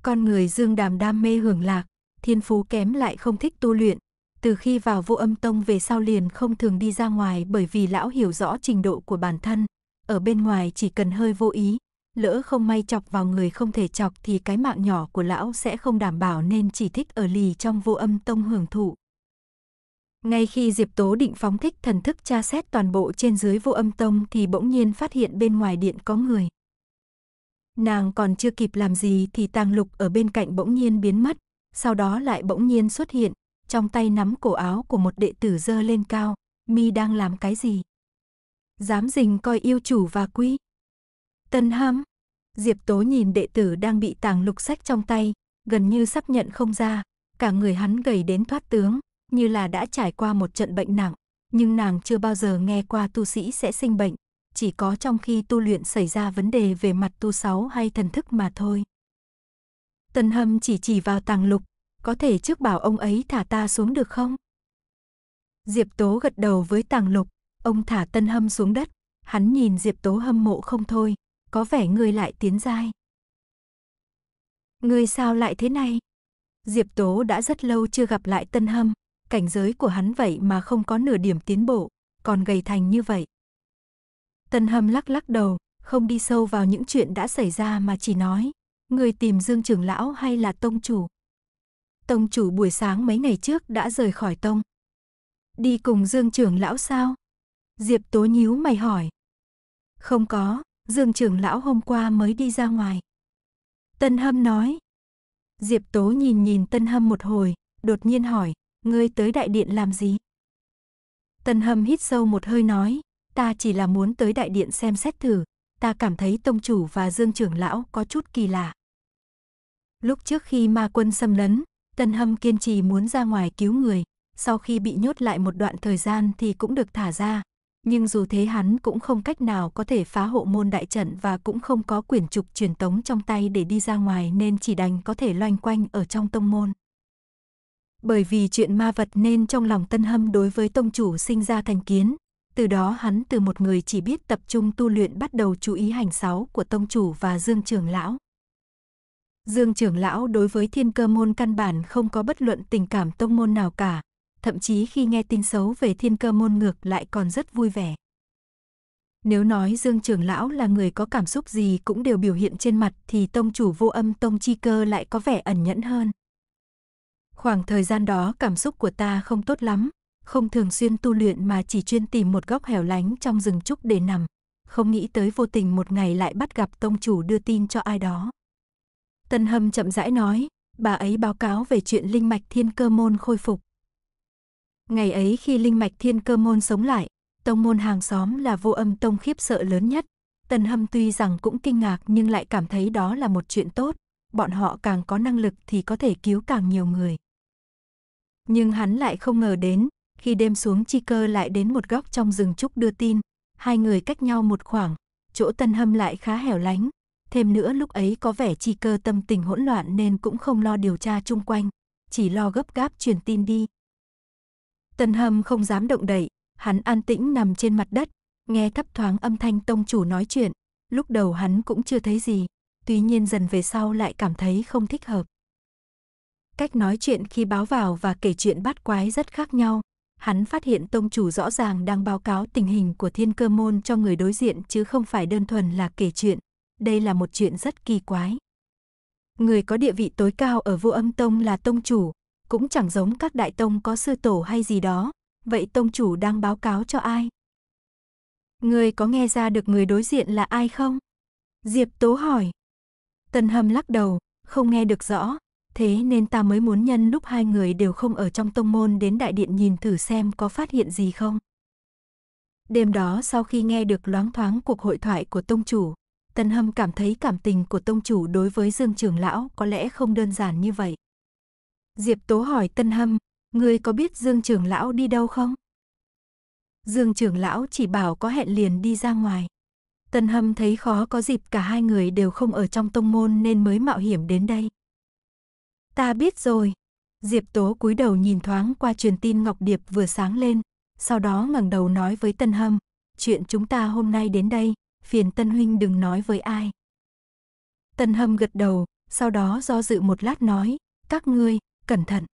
Con người Dương Đàm đam mê hưởng lạc, thiên phú kém lại không thích tu luyện. Từ khi vào vô âm tông về sau liền không thường đi ra ngoài bởi vì lão hiểu rõ trình độ của bản thân. Ở bên ngoài chỉ cần hơi vô ý, lỡ không may chọc vào người không thể chọc thì cái mạng nhỏ của lão sẽ không đảm bảo nên chỉ thích ở lì trong vô âm tông hưởng thụ. Ngay khi Diệp Tố định phóng thích thần thức tra xét toàn bộ trên dưới vô âm tông thì bỗng nhiên phát hiện bên ngoài điện có người. Nàng còn chưa kịp làm gì thì tàng lục ở bên cạnh bỗng nhiên biến mất, sau đó lại bỗng nhiên xuất hiện, trong tay nắm cổ áo của một đệ tử dơ lên cao, mi đang làm cái gì? Dám dình coi yêu chủ và quy. Tân Hâm, Diệp Tố nhìn đệ tử đang bị tàng lục sách trong tay, gần như sắp nhận không ra, cả người hắn gầy đến thoát tướng, như là đã trải qua một trận bệnh nặng, nhưng nàng chưa bao giờ nghe qua tu sĩ sẽ sinh bệnh, chỉ có trong khi tu luyện xảy ra vấn đề về mặt tu sáu hay thần thức mà thôi. Tần Hâm chỉ chỉ vào tàng lục, có thể trước bảo ông ấy thả ta xuống được không? Diệp Tố gật đầu với tàng lục, ông thả Tân Hâm xuống đất, hắn nhìn Diệp Tố hâm mộ không thôi, có vẻ ngươi lại tiến dai. Ngươi sao lại thế này? Diệp Tố đã rất lâu chưa gặp lại Tân Hâm, cảnh giới của hắn vậy mà không có nửa điểm tiến bộ, còn gầy thành như vậy. Tân Hâm lắc lắc đầu, không đi sâu vào những chuyện đã xảy ra mà chỉ nói, người tìm Dương trưởng lão hay là tông chủ? Tông chủ buổi sáng mấy ngày trước đã rời khỏi tông. Đi cùng Dương trưởng lão sao? Diệp Tố nhíu mày hỏi. Không có, Dương trưởng lão hôm qua mới đi ra ngoài. Tân Hâm nói. Diệp Tố nhìn nhìn Tân Hâm một hồi, đột nhiên hỏi, ngươi tới đại điện làm gì? Tần Hâm hít sâu một hơi nói, ta chỉ là muốn tới đại điện xem xét thử, ta cảm thấy tông chủ và Dương trưởng lão có chút kỳ lạ. Lúc trước khi ma quân xâm lấn, Tần Hâm kiên trì muốn ra ngoài cứu người, sau khi bị nhốt lại một đoạn thời gian thì cũng được thả ra. Nhưng dù thế hắn cũng không cách nào có thể phá hộ môn đại trận và cũng không có quyển trục truyền tống trong tay để đi ra ngoài nên chỉ đành có thể loanh quanh ở trong tông môn. Bởi vì chuyện ma vật nên trong lòng Tân Hâm đối với tông chủ sinh ra thành kiến, từ đó hắn từ một người chỉ biết tập trung tu luyện bắt đầu chú ý hành sáu của tông chủ và Dương trường lão. Dương trưởng lão đối với thiên cơ môn căn bản không có bất luận tình cảm tông môn nào cả, thậm chí khi nghe tin xấu về thiên cơ môn ngược lại còn rất vui vẻ. Nếu nói Dương trưởng lão là người có cảm xúc gì cũng đều biểu hiện trên mặt thì tông chủ vô âm tông chi cơ lại có vẻ ẩn nhẫn hơn. Khoảng thời gian đó cảm xúc của ta không tốt lắm, không thường xuyên tu luyện mà chỉ chuyên tìm một góc hẻo lánh trong rừng trúc để nằm, không nghĩ tới vô tình một ngày lại bắt gặp tông chủ đưa tin cho ai đó. Tân Hâm chậm rãi nói, bà ấy báo cáo về chuyện linh mạch thiên cơ môn khôi phục. Ngày ấy khi linh mạch thiên cơ môn sống lại, tông môn hàng xóm là vô âm tông khiếp sợ lớn nhất. Tân Hâm tuy rằng cũng kinh ngạc nhưng lại cảm thấy đó là một chuyện tốt, bọn họ càng có năng lực thì có thể cứu càng nhiều người. Nhưng hắn lại không ngờ đến, khi đêm xuống chi cơ lại đến một góc trong rừng trúc đưa tin, hai người cách nhau một khoảng, chỗ tân hâm lại khá hẻo lánh. Thêm nữa lúc ấy có vẻ chi cơ tâm tình hỗn loạn nên cũng không lo điều tra chung quanh, chỉ lo gấp gáp truyền tin đi. Tân hâm không dám động đậy, hắn an tĩnh nằm trên mặt đất, nghe thấp thoáng âm thanh tông chủ nói chuyện, lúc đầu hắn cũng chưa thấy gì, tuy nhiên dần về sau lại cảm thấy không thích hợp. Cách nói chuyện khi báo vào và kể chuyện bắt quái rất khác nhau. Hắn phát hiện tông chủ rõ ràng đang báo cáo tình hình của thiên cơ môn cho người đối diện chứ không phải đơn thuần là kể chuyện. Đây là một chuyện rất kỳ quái. Người có địa vị tối cao ở vô âm tông là tông chủ, cũng chẳng giống các đại tông có sư tổ hay gì đó. Vậy tông chủ đang báo cáo cho ai? Người có nghe ra được người đối diện là ai không? Diệp Tố hỏi. Tần Hâm lắc đầu, không nghe được rõ, thế nên ta mới muốn nhân lúc hai người đều không ở trong tông môn đến đại điện nhìn thử xem có phát hiện gì không. Đêm đó sau khi nghe được loáng thoáng cuộc hội thoại của tông chủ, Tân Hâm cảm thấy cảm tình của tông chủ đối với Dương Trường Lão có lẽ không đơn giản như vậy. Diệp Tố hỏi Tân Hâm, ngươi có biết Dương Trường Lão đi đâu không? Dương Trường Lão chỉ bảo có hẹn liền đi ra ngoài. Tân Hâm thấy khó có dịp cả hai người đều không ở trong tông môn nên mới mạo hiểm đến đây. Ta biết rồi. Diệp Tố cúi đầu nhìn thoáng qua truyền tin Ngọc Điệp vừa sáng lên, sau đó ngẩng đầu nói với Tân Hâm, chuyện chúng ta hôm nay đến đây, phiền Tân Huynh đừng nói với ai. Tân Hâm gật đầu, sau đó do dự một lát nói, các ngươi, cẩn thận.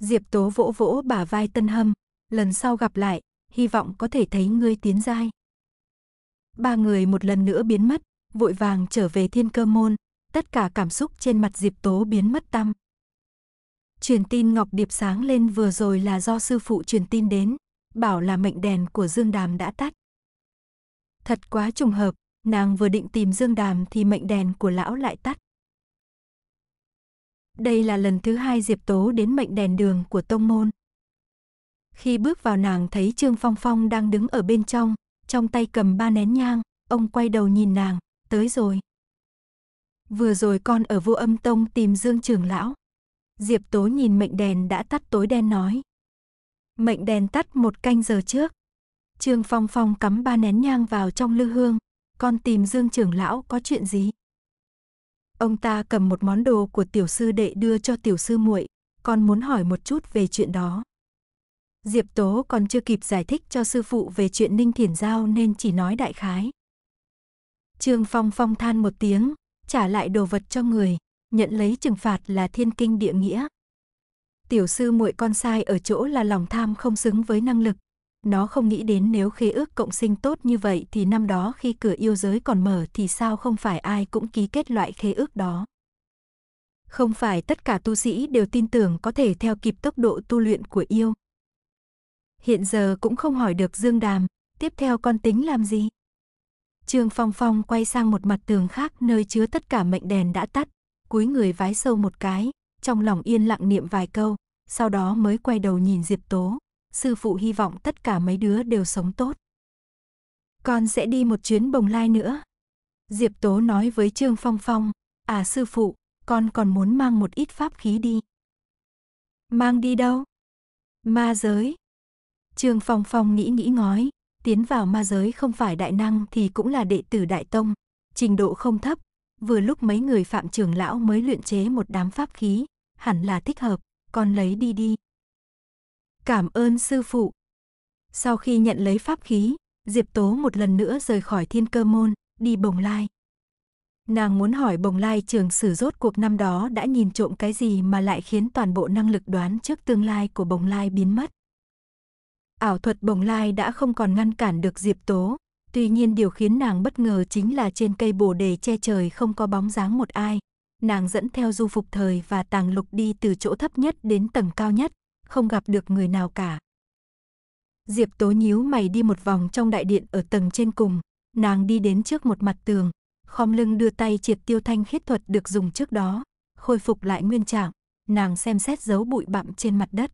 Diệp Tố vỗ vỗ bả vai Tân Hâm, lần sau gặp lại, hy vọng có thể thấy ngươi tiến giai. Ba người một lần nữa biến mất, vội vàng trở về thiên cơ môn, tất cả cảm xúc trên mặt Diệp Tố biến mất tăm. Truyền tin Ngọc Điệp sáng lên vừa rồi là do sư phụ truyền tin đến, bảo là mệnh đèn của Dương Đàm đã tắt. Thật quá trùng hợp, nàng vừa định tìm Dương Đàm thì mệnh đèn của lão lại tắt. Đây là lần thứ hai Diệp Tố đến mệnh đèn đường của Tông Môn. Khi bước vào nàng thấy Trương Phong Phong đang đứng ở bên trong, trong tay cầm ba nén nhang, ông quay đầu nhìn nàng, tới rồi vừa rồi con ở vô âm tông tìm Dương trưởng lão. Diệp Tố nhìn mệnh đèn đã tắt tối đen nói. Mệnh đèn tắt một canh giờ trước. Trương Phong Phong cắm ba nén nhang vào trong lư hương. Con tìm Dương trưởng lão có chuyện gì? Ông ta cầm một món đồ của tiểu sư đệ đưa cho tiểu sư muội, con muốn hỏi một chút về chuyện đó. Diệp Tố còn chưa kịp giải thích cho sư phụ về chuyện Ninh Thiển Giao nên chỉ nói đại khái. Trương Phong Phong than một tiếng, trả lại đồ vật cho người, nhận lấy trừng phạt là thiên kinh địa nghĩa. Tiểu sư muội con sai ở chỗ là lòng tham không xứng với năng lực. Nó không nghĩ đến nếu khế ước cộng sinh tốt như vậy thì năm đó khi cửa yêu giới còn mở thì sao không phải ai cũng ký kết loại khế ước đó. Không phải tất cả tu sĩ đều tin tưởng có thể theo kịp tốc độ tu luyện của yêu. Hiện giờ cũng không hỏi được Dương Đàm, tiếp theo con tính làm gì? Trương Phong Phong quay sang một mặt tường khác nơi chứa tất cả mệnh đèn đã tắt, cúi người vái sâu một cái, trong lòng yên lặng niệm vài câu, sau đó mới quay đầu nhìn Diệp Tố. Sư phụ hy vọng tất cả mấy đứa đều sống tốt. Con sẽ đi một chuyến bồng lai nữa. Diệp Tố nói với Trương Phong Phong, à sư phụ, con còn muốn mang một ít pháp khí đi. Mang đi đâu? Ma giới. Trương Phong Phong nghĩ nghĩ ngói, tiến vào ma giới không phải đại năng thì cũng là đệ tử đại tông, trình độ không thấp, vừa lúc mấy người phạm trưởng lão mới luyện chế một đám pháp khí, hẳn là thích hợp, con lấy đi đi. Cảm ơn sư phụ. Sau khi nhận lấy pháp khí, Diệp Tố một lần nữa rời khỏi thiên cơ môn, đi bồng lai. Nàng muốn hỏi bồng lai trường sử rốt cuộc năm đó đã nhìn trộm cái gì mà lại khiến toàn bộ năng lực đoán trước tương lai của bồng lai biến mất. Ảo thuật bồng lai đã không còn ngăn cản được Diệp Tố, tuy nhiên điều khiến nàng bất ngờ chính là trên cây bồ đề che trời không có bóng dáng một ai. Nàng dẫn theo du phục thời và tàng lục đi từ chỗ thấp nhất đến tầng cao nhất, không gặp được người nào cả. Diệp Tố nhíu mày đi một vòng trong đại điện ở tầng trên cùng, nàng đi đến trước một mặt tường, khom lưng đưa tay triệt tiêu thanh khiết thuật được dùng trước đó, khôi phục lại nguyên trạng, nàng xem xét dấu bụi bặm trên mặt đất.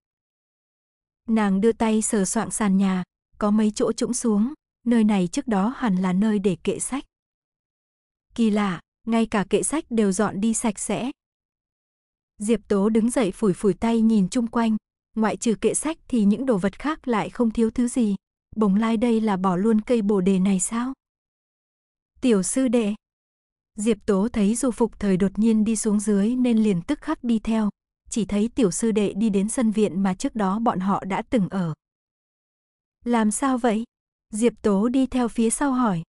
Nàng đưa tay sờ soạng sàn nhà, có mấy chỗ trũng xuống, nơi này trước đó hẳn là nơi để kệ sách. Kỳ lạ, ngay cả kệ sách đều dọn đi sạch sẽ. Diệp Tố đứng dậy phủi phủi tay nhìn chung quanh, ngoại trừ kệ sách thì những đồ vật khác lại không thiếu thứ gì. Bồng lai đây là bỏ luôn cây bồ đề này sao? Tiểu sư đệ. Diệp Tố thấy Du Phục Thời đột nhiên đi xuống dưới nên liền tức khắc đi theo, chỉ thấy tiểu sư đệ đi đến sân viện mà trước đó bọn họ đã từng ở. Làm sao vậy? Diệp Tố đi theo phía sau hỏi.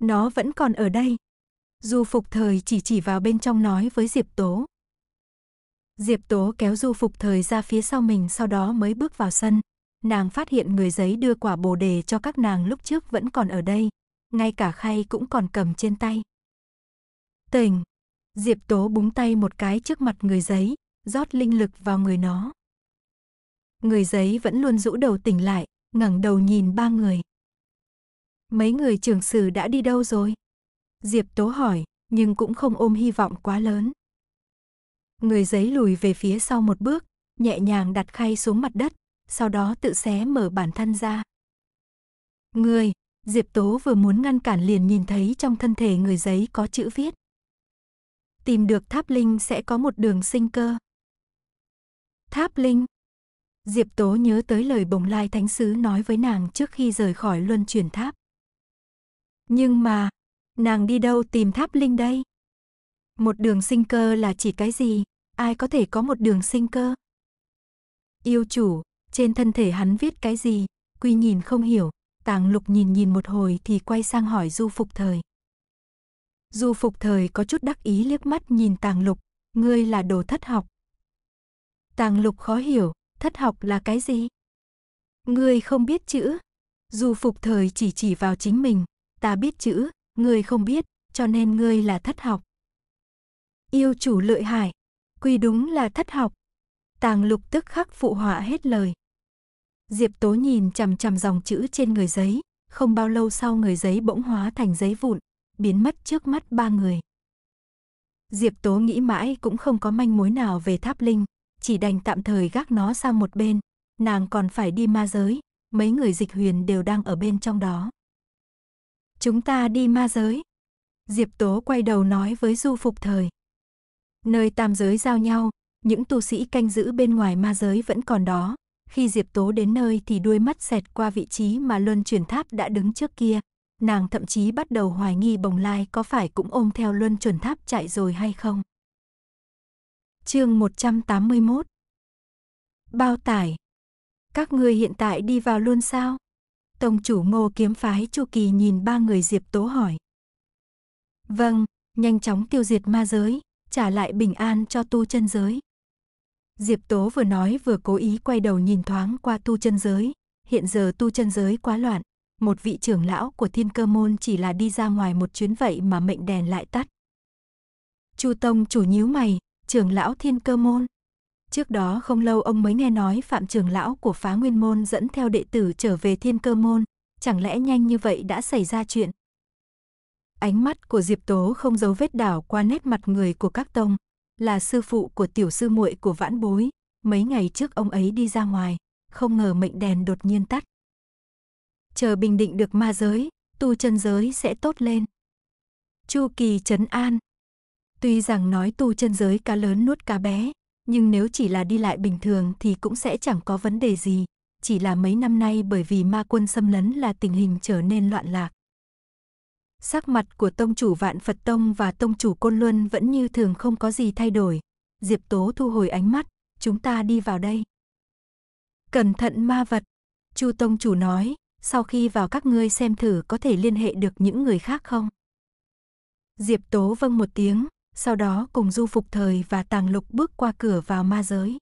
Nó vẫn còn ở đây. Du Phục Thời chỉ chỉ vào bên trong nói với Diệp Tố. Diệp Tố kéo Du Phục Thời ra phía sau mình sau đó mới bước vào sân. Nàng phát hiện người giấy đưa quả bồ đề cho các nàng lúc trước vẫn còn ở đây. Ngay cả khay cũng còn cầm trên tay. Tỉnh! Diệp Tố búng tay một cái trước mặt người giấy, rót linh lực vào người nó. Người giấy vẫn luôn rũ đầu tỉnh lại, ngẩng đầu nhìn ba người. Mấy người trưởng sử đã đi đâu rồi? Diệp Tố hỏi, nhưng cũng không ôm hy vọng quá lớn. Người giấy lùi về phía sau một bước, nhẹ nhàng đặt khay xuống mặt đất, sau đó tự xé mở bản thân ra. Người, Diệp Tố vừa muốn ngăn cản liền nhìn thấy trong thân thể người giấy có chữ viết. Tìm được tháp linh sẽ có một đường sinh cơ. Tháp Linh Diệp Tố nhớ tới lời Bồng Lai Thánh Sứ nói với nàng trước khi rời khỏi luân chuyển tháp. Nhưng mà, nàng đi đâu tìm tháp Linh đây? Một đường sinh cơ là chỉ cái gì? Ai có thể có một đường sinh cơ? Yêu chủ, trên thân thể hắn viết cái gì? Quy nhìn không hiểu, tàng lục nhìn nhìn một hồi thì quay sang hỏi du phục thời. Du phục thời có chút đắc ý liếc mắt nhìn tàng lục, ngươi là đồ thất học, Tàng lục khó hiểu, thất học là cái gì? Người không biết chữ. Dù phục thời chỉ chỉ vào chính mình, ta biết chữ, người không biết, cho nên ngươi là thất học. Yêu chủ lợi hại, quy đúng là thất học. Tàng lục tức khắc phụ họa hết lời. Diệp Tố nhìn chằm chằm dòng chữ trên người giấy, không bao lâu sau người giấy bỗng hóa thành giấy vụn, biến mất trước mắt ba người. Diệp Tố nghĩ mãi cũng không có manh mối nào về tháp linh, chỉ đành tạm thời gác nó sang một bên, nàng còn phải đi ma giới, mấy người dịch huyền đều đang ở bên trong đó. Chúng ta đi ma giới. Diệp Tố quay đầu nói với Du Phục Thời. Nơi tam giới giao nhau, những tu sĩ canh giữ bên ngoài ma giới vẫn còn đó. Khi Diệp Tố đến nơi thì đuôi mắt xẹt qua vị trí mà Luân chuyển tháp đã đứng trước kia. Nàng thậm chí bắt đầu hoài nghi bồng lai có phải cũng ôm theo Luân chuẩn tháp chạy rồi hay không. Chương 181. Bao tải. Các ngươi hiện tại đi vào luôn sao? Tông chủ Ngô kiếm phái Chu Kỳ nhìn ba người Diệp Tố hỏi. Vâng, nhanh chóng tiêu diệt ma giới, trả lại bình an cho tu chân giới. Diệp Tố vừa nói vừa cố ý quay đầu nhìn thoáng qua tu chân giới, hiện giờ tu chân giới quá loạn, một vị trưởng lão của thiên cơ môn chỉ là đi ra ngoài một chuyến vậy mà mệnh đèn lại tắt. Chu Tông chủ nhíu mày, trưởng lão thiên cơ môn. Trước đó không lâu ông mới nghe nói phạm trưởng lão của phá nguyên môn dẫn theo đệ tử trở về thiên cơ môn, chẳng lẽ nhanh như vậy đã xảy ra chuyện. Ánh mắt của Diệp Tố không giấu vết đảo qua nét mặt người của các tông, là sư phụ của tiểu sư muội của vãn bối, mấy ngày trước ông ấy đi ra ngoài, không ngờ mệnh đèn đột nhiên tắt. Chờ bình định được ma giới, tu chân giới sẽ tốt lên. Chu kỳ trấn an, Tuy rằng nói tu chân giới cá lớn nuốt cá bé, nhưng nếu chỉ là đi lại bình thường thì cũng sẽ chẳng có vấn đề gì, chỉ là mấy năm nay bởi vì ma quân xâm lấn là tình hình trở nên loạn lạc. Sắc mặt của tông chủ Vạn Phật Tông và tông chủ Côn Luân vẫn như thường không có gì thay đổi. Diệp Tố thu hồi ánh mắt, chúng ta đi vào đây. Cẩn thận ma vật, Chu tông chủ nói, sau khi vào các ngươi xem thử có thể liên hệ được những người khác không? Diệp Tố vâng một tiếng, sau đó cùng du phục thời và tàng lục bước qua cửa vào ma giới.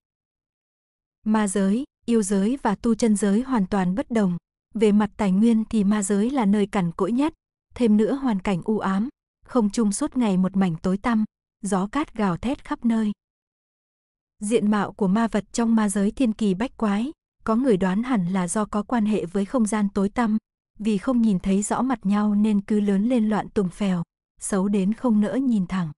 Ma giới, yêu giới và tu chân giới hoàn toàn bất đồng. Về mặt tài nguyên thì ma giới là nơi cằn cỗi nhất, thêm nữa hoàn cảnh u ám, không chung suốt ngày một mảnh tối tăm, gió cát gào thét khắp nơi. Diện mạo của ma vật trong ma giới thiên kỳ bách quái, có người đoán hẳn là do có quan hệ với không gian tối tăm, vì không nhìn thấy rõ mặt nhau nên cứ lớn lên loạn tùng phèo, xấu đến không nỡ nhìn thẳng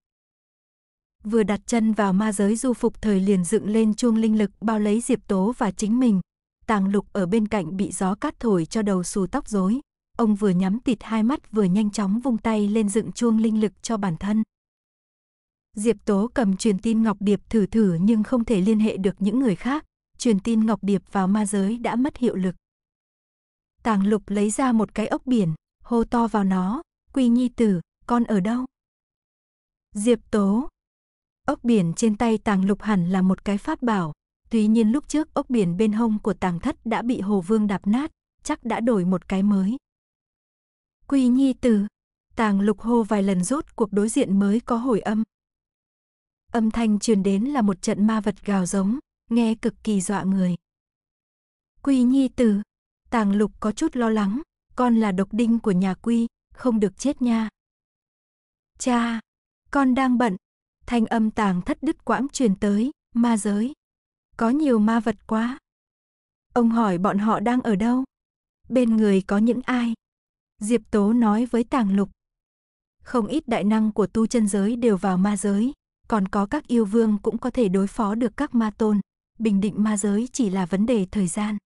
vừa đặt chân vào ma giới du phục thời liền dựng lên chuông linh lực bao lấy Diệp Tố và chính mình. Tàng lục ở bên cạnh bị gió cát thổi cho đầu xù tóc rối. Ông vừa nhắm tịt hai mắt vừa nhanh chóng vung tay lên dựng chuông linh lực cho bản thân. Diệp Tố cầm truyền tin Ngọc Điệp thử thử nhưng không thể liên hệ được những người khác. Truyền tin Ngọc Điệp vào ma giới đã mất hiệu lực. Tàng lục lấy ra một cái ốc biển, hô to vào nó, Quy Nhi Tử, con ở đâu? Diệp Tố, Ốc biển trên tay tàng lục hẳn là một cái pháp bảo. Tuy nhiên lúc trước ốc biển bên hông của tàng thất đã bị Hồ Vương đạp nát, chắc đã đổi một cái mới. Quy nhi tử, tàng lục hô vài lần rốt cuộc đối diện mới có hồi âm. Âm thanh truyền đến là một trận ma vật gào giống, nghe cực kỳ dọa người. Quy nhi tử, tàng lục có chút lo lắng, con là độc đinh của nhà quy, không được chết nha. Cha, con đang bận, thanh âm tàng thất đứt quãng truyền tới, ma giới. Có nhiều ma vật quá. Ông hỏi bọn họ đang ở đâu? Bên người có những ai? Diệp Tố nói với tàng lục. Không ít đại năng của tu chân giới đều vào ma giới, còn có các yêu vương cũng có thể đối phó được các ma tôn. Bình định ma giới chỉ là vấn đề thời gian.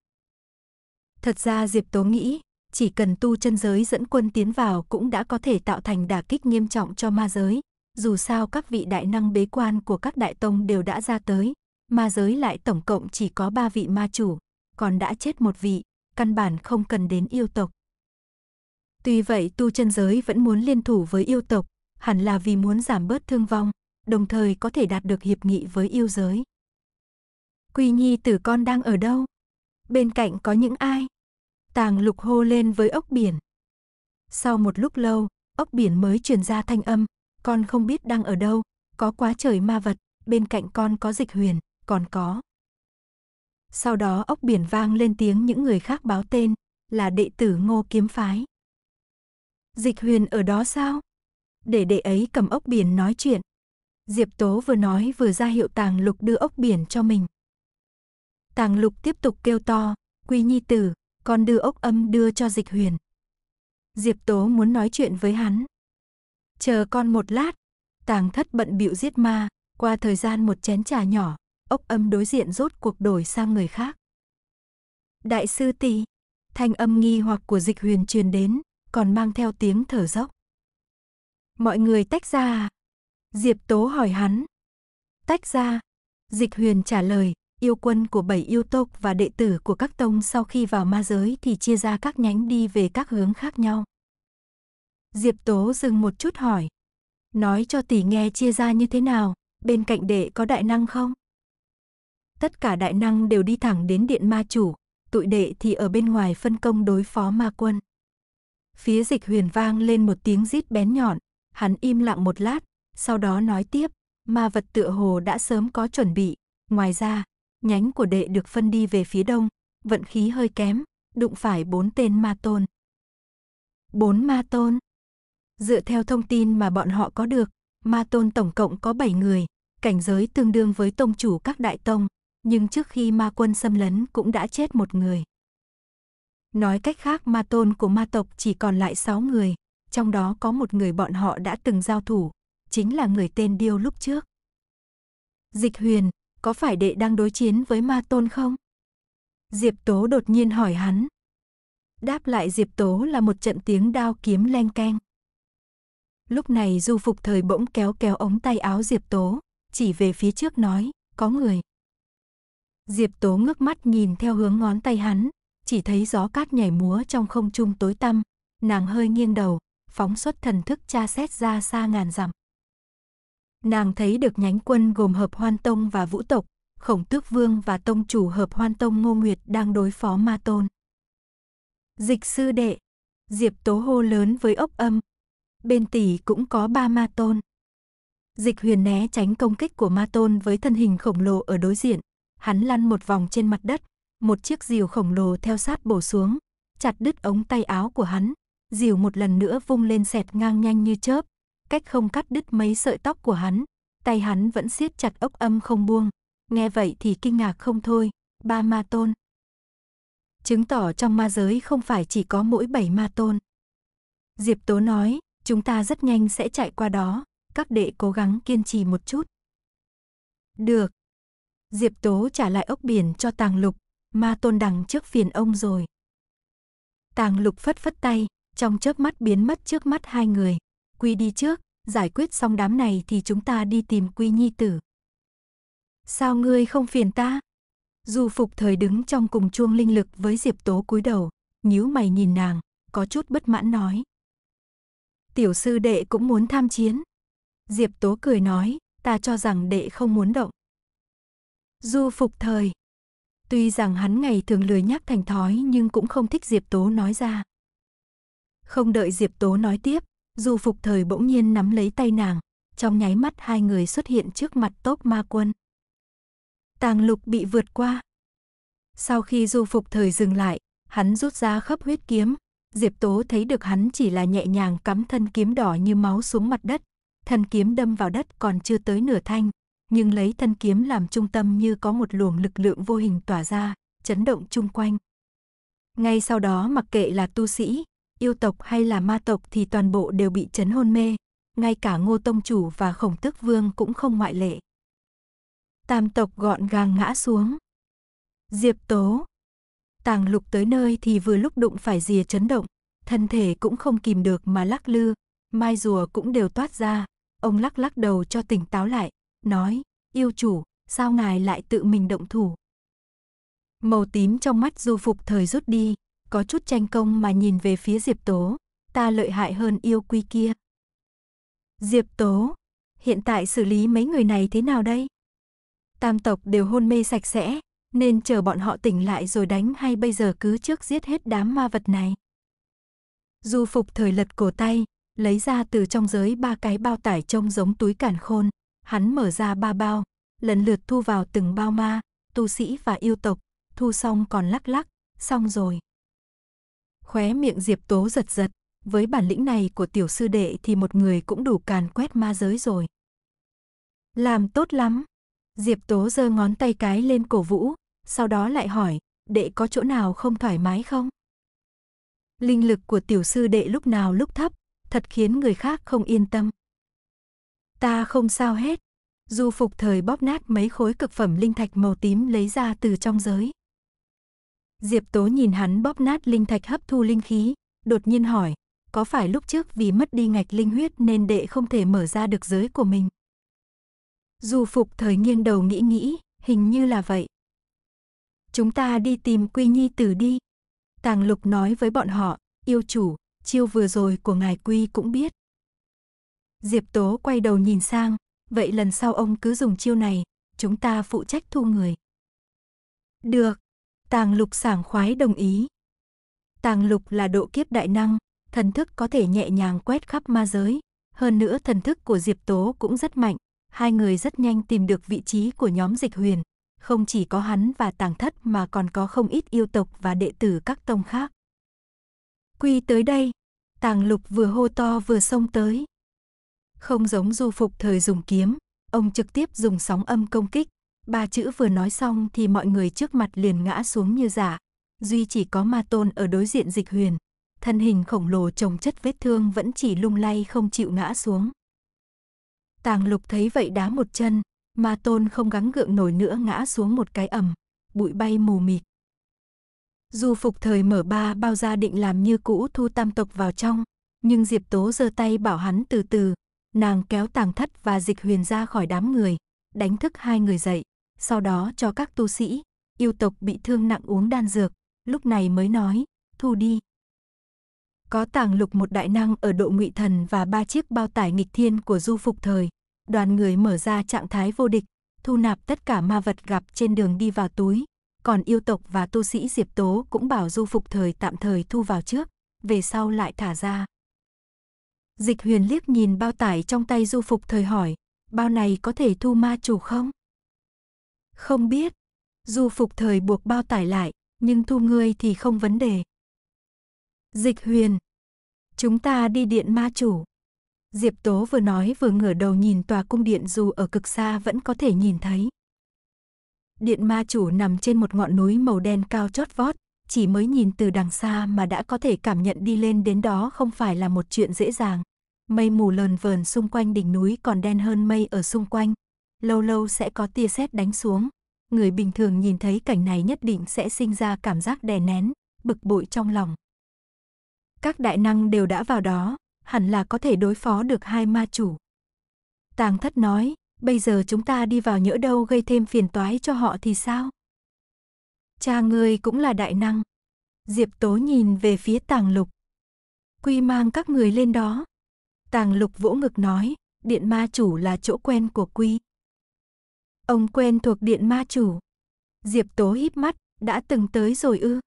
Thật ra Diệp Tố nghĩ, chỉ cần tu chân giới dẫn quân tiến vào cũng đã có thể tạo thành đả kích nghiêm trọng cho ma giới, dù sao các vị đại năng bế quan của các đại tông đều đã ra tới, ma giới lại tổng cộng chỉ có ba vị ma chủ, còn đã chết một vị, căn bản không cần đến yêu tộc. Tuy vậy tu chân giới vẫn muốn liên thủ với yêu tộc, hẳn là vì muốn giảm bớt thương vong, đồng thời có thể đạt được hiệp nghị với yêu giới. Quy Nhi tử con đang ở đâu? Bên cạnh có những ai? Tàng lục hô lên với ốc biển. Sau một lúc lâu, ốc biển mới truyền ra thanh âm, con không biết đang ở đâu, có quá trời ma vật, bên cạnh con có dịch huyền, còn có. Sau đó ốc biển vang lên tiếng những người khác báo tên, là đệ tử ngô kiếm phái. Dịch huyền ở đó sao? Để đệ ấy cầm ốc biển nói chuyện. Diệp Tố vừa nói vừa ra hiệu tàng lục đưa ốc biển cho mình. Tàng lục tiếp tục kêu to, quy nhi tử, con đưa ốc âm đưa cho dịch huyền. Diệp Tố muốn nói chuyện với hắn, Chờ con một lát. Tàng thất bận bịu giết ma, qua thời gian một chén trà nhỏ, ốc âm đối diện rốt cuộc đổi sang người khác. Đại sư tỷ, thanh âm nghi hoặc của dịch huyền truyền đến, còn mang theo tiếng thở dốc. Mọi người tách ra à? Diệp Tố hỏi hắn. Tách ra. Dịch huyền trả lời, yêu quân của bảy yêu tộc và đệ tử của các tông sau khi vào ma giới thì chia ra các nhánh đi về các hướng khác nhau. Diệp Tố dừng một chút hỏi. Nói cho tỷ nghe chia ra như thế nào, bên cạnh đệ có đại năng không? Tất cả đại năng đều đi thẳng đến điện ma chủ, tụi đệ thì ở bên ngoài phân công đối phó ma quân. Phía dịch huyền vang lên một tiếng rít bén nhọn, hắn im lặng một lát, sau đó nói tiếp, ma vật tựa hồ đã sớm có chuẩn bị, ngoài ra, nhánh của đệ được phân đi về phía đông, vận khí hơi kém, đụng phải bốn tên ma tôn. Bốn ma tôn, Dựa theo thông tin mà bọn họ có được, ma tôn tổng cộng có 7 người, cảnh giới tương đương với tông chủ các đại tông, nhưng trước khi ma quân xâm lấn cũng đã chết một người. Nói cách khác ma tôn của ma tộc chỉ còn lại 6 người, trong đó có một người bọn họ đã từng giao thủ, chính là người tên Điêu lúc trước. Dịch huyền, có phải đệ đang đối chiến với ma tôn không? Diệp Tố đột nhiên hỏi hắn. Đáp lại Diệp Tố là một trận tiếng đao kiếm leng keng. Lúc này du phục thời bỗng kéo kéo ống tay áo Diệp Tố, chỉ về phía trước nói, có người. Diệp Tố ngước mắt nhìn theo hướng ngón tay hắn, chỉ thấy gió cát nhảy múa trong không trung tối tăm, nàng hơi nghiêng đầu, phóng xuất thần thức tra xét ra xa ngàn dặm. Nàng thấy được nhánh quân gồm hợp hoan tông và vũ tộc, khổng tước vương và tông chủ hợp hoan tông ngô nguyệt đang đối phó ma tôn. Dịch sư đệ, Diệp Tố hô lớn với ốc âm, bên tỷ cũng có ba ma tôn. Dịch huyền né tránh công kích của ma tôn với thân hình khổng lồ ở đối diện. Hắn lăn một vòng trên mặt đất, một chiếc rìu khổng lồ theo sát bổ xuống, chặt đứt ống tay áo của hắn. Rìu một lần nữa vung lên xẹt ngang nhanh như chớp, cách không cắt đứt mấy sợi tóc của hắn. Tay hắn vẫn siết chặt ốc âm không buông. Nghe vậy thì kinh ngạc không thôi, ba ma tôn. Chứng tỏ trong ma giới không phải chỉ có mỗi bảy ma tôn. Diệp Tố nói, Chúng ta rất nhanh sẽ chạy qua đó, các đệ cố gắng kiên trì một chút. Được. Diệp Tố trả lại ốc biển cho Tàng Lục, ma tôn đằng trước phiền ông rồi. Tàng Lục phất phất tay, trong chớp mắt biến mất trước mắt hai người. Quy đi trước, giải quyết xong đám này thì chúng ta đi tìm Quy Nhi Tử. Sao ngươi không phiền ta? Du Phục Thời đứng trong cùng chuông linh lực với Diệp Tố cúi đầu, nhíu mày nhìn nàng, có chút bất mãn nói tiểu sư đệ cũng muốn tham chiến. Diệp Tố cười nói, ta cho rằng đệ không muốn động. Du phục thời. Tuy rằng hắn ngày thường lười nhắc thành thói nhưng cũng không thích Diệp Tố nói ra. Không đợi Diệp Tố nói tiếp, Du phục thời bỗng nhiên nắm lấy tay nàng, trong nháy mắt hai người xuất hiện trước mặt tốp ma quân. Tàng lục bị vượt qua. Sau khi du phục thời dừng lại, hắn rút ra khớp huyết kiếm, Diệp Tố thấy được hắn chỉ là nhẹ nhàng cắm thân kiếm đỏ như máu xuống mặt đất, thân kiếm đâm vào đất còn chưa tới nửa thanh, nhưng lấy thân kiếm làm trung tâm như có một luồng lực lượng vô hình tỏa ra, chấn động chung quanh. Ngay sau đó mặc kệ là tu sĩ, yêu tộc hay là ma tộc thì toàn bộ đều bị chấn hôn mê, ngay cả Ngô Tông Chủ và Khổng Tức Vương cũng không ngoại lệ. Tam tộc gọn gàng ngã xuống. Diệp Tố, Tàng lục tới nơi thì vừa lúc đụng phải rìa chấn động, thân thể cũng không kìm được mà lắc lư, mai rùa cũng đều toát ra. Ông lắc lắc đầu cho tỉnh táo lại, nói, yêu chủ, sao ngài lại tự mình động thủ? Màu tím trong mắt du phục thời rút đi, có chút tranh công mà nhìn về phía Diệp Tố, ta lợi hại hơn yêu quy kia. Diệp Tố, hiện tại xử lý mấy người này thế nào đây? Tam tộc đều hôn mê sạch sẽ, nên chờ bọn họ tỉnh lại rồi đánh hay bây giờ cứ trước giết hết đám ma vật này. Du phục thời lật cổ tay, lấy ra từ trong giới ba cái bao tải trông giống túi cản khôn, hắn mở ra ba bao, lần lượt thu vào từng bao ma, tu sĩ và yêu tộc, thu xong còn lắc lắc, xong rồi. Khóe miệng Diệp Tố giật giật, với bản lĩnh này của tiểu sư đệ thì một người cũng đủ càn quét ma giới rồi. Làm tốt lắm. Diệp Tố giơ ngón tay cái lên cổ Vũ, sau đó lại hỏi, đệ có chỗ nào không thoải mái không? Linh lực của tiểu sư đệ lúc nào lúc thấp, thật khiến người khác không yên tâm. Ta không sao hết. Du phục thời bóp nát mấy khối cực phẩm linh thạch màu tím lấy ra từ trong giới. Diệp Tố nhìn hắn bóp nát linh thạch hấp thu linh khí, đột nhiên hỏi, có phải lúc trước vì mất đi ngạch linh huyết nên đệ không thể mở ra được giới của mình? dù Phục thời nghiêng đầu nghĩ nghĩ, hình như là vậy. Chúng ta đi tìm Quy Nhi Tử đi. Tàng Lục nói với bọn họ, yêu chủ, chiêu vừa rồi của ngài Quy cũng biết. Diệp Tố quay đầu nhìn sang, vậy lần sau ông cứ dùng chiêu này, chúng ta phụ trách thu người. Được, Tàng Lục sảng khoái đồng ý. Tàng Lục là độ kiếp đại năng, thần thức có thể nhẹ nhàng quét khắp ma giới, hơn nữa thần thức của Diệp Tố cũng rất mạnh, hai người rất nhanh tìm được vị trí của nhóm dịch huyền. Không chỉ có hắn và tàng thất mà còn có không ít yêu tộc và đệ tử các tông khác. Quy tới đây, tàng lục vừa hô to vừa xông tới. Không giống du phục thời dùng kiếm, ông trực tiếp dùng sóng âm công kích. Ba chữ vừa nói xong thì mọi người trước mặt liền ngã xuống như giả. Duy chỉ có ma tôn ở đối diện dịch huyền. Thân hình khổng lồ trồng chất vết thương vẫn chỉ lung lay không chịu ngã xuống. Tàng lục thấy vậy đá một chân, ma tôn không gắng gượng nổi nữa ngã xuống một cái ẩm, bụi bay mù mịt. Du phục thời mở ba bao gia định làm như cũ thu tam tộc vào trong, nhưng Diệp Tố giơ tay bảo hắn từ từ, nàng kéo tàng thất và dịch huyền ra khỏi đám người, đánh thức hai người dậy, sau đó cho các tu sĩ, yêu tộc bị thương nặng uống đan dược, lúc này mới nói, thu đi. Có tàng lục một đại năng ở độ ngụy thần và ba chiếc bao tải nghịch thiên của du phục thời, đoàn người mở ra trạng thái vô địch, thu nạp tất cả ma vật gặp trên đường đi vào túi, còn yêu tộc và tu sĩ Diệp Tố cũng bảo du phục thời tạm thời thu vào trước, về sau lại thả ra. Dịch huyền liếc nhìn bao tải trong tay du phục thời hỏi, bao này có thể thu ma chủ không? Không biết, du phục thời buộc bao tải lại, nhưng thu ngươi thì không vấn đề. Dịch huyền, chúng ta đi điện ma chủ. Diệp Tố vừa nói vừa ngửa đầu nhìn tòa cung điện dù ở cực xa vẫn có thể nhìn thấy. Điện ma chủ nằm trên một ngọn núi màu đen cao chót vót, chỉ mới nhìn từ đằng xa mà đã có thể cảm nhận đi lên đến đó không phải là một chuyện dễ dàng. Mây mù lờn vờn xung quanh đỉnh núi còn đen hơn mây ở xung quanh. Lâu lâu sẽ có tia sét đánh xuống. Người bình thường nhìn thấy cảnh này nhất định sẽ sinh ra cảm giác đè nén, bực bội trong lòng. Các đại năng đều đã vào đó, hẳn là có thể đối phó được hai ma chủ. Tàng thất nói, bây giờ chúng ta đi vào nhỡ đâu gây thêm phiền toái cho họ thì sao? Cha ngươi cũng là đại năng. Diệp Tố nhìn về phía tàng lục. Quy mang các người lên đó. Tàng lục vỗ ngực nói, điện ma chủ là chỗ quen của Quy. Ông quen thuộc điện ma chủ. Diệp Tố híp mắt, đã từng tới rồi ư.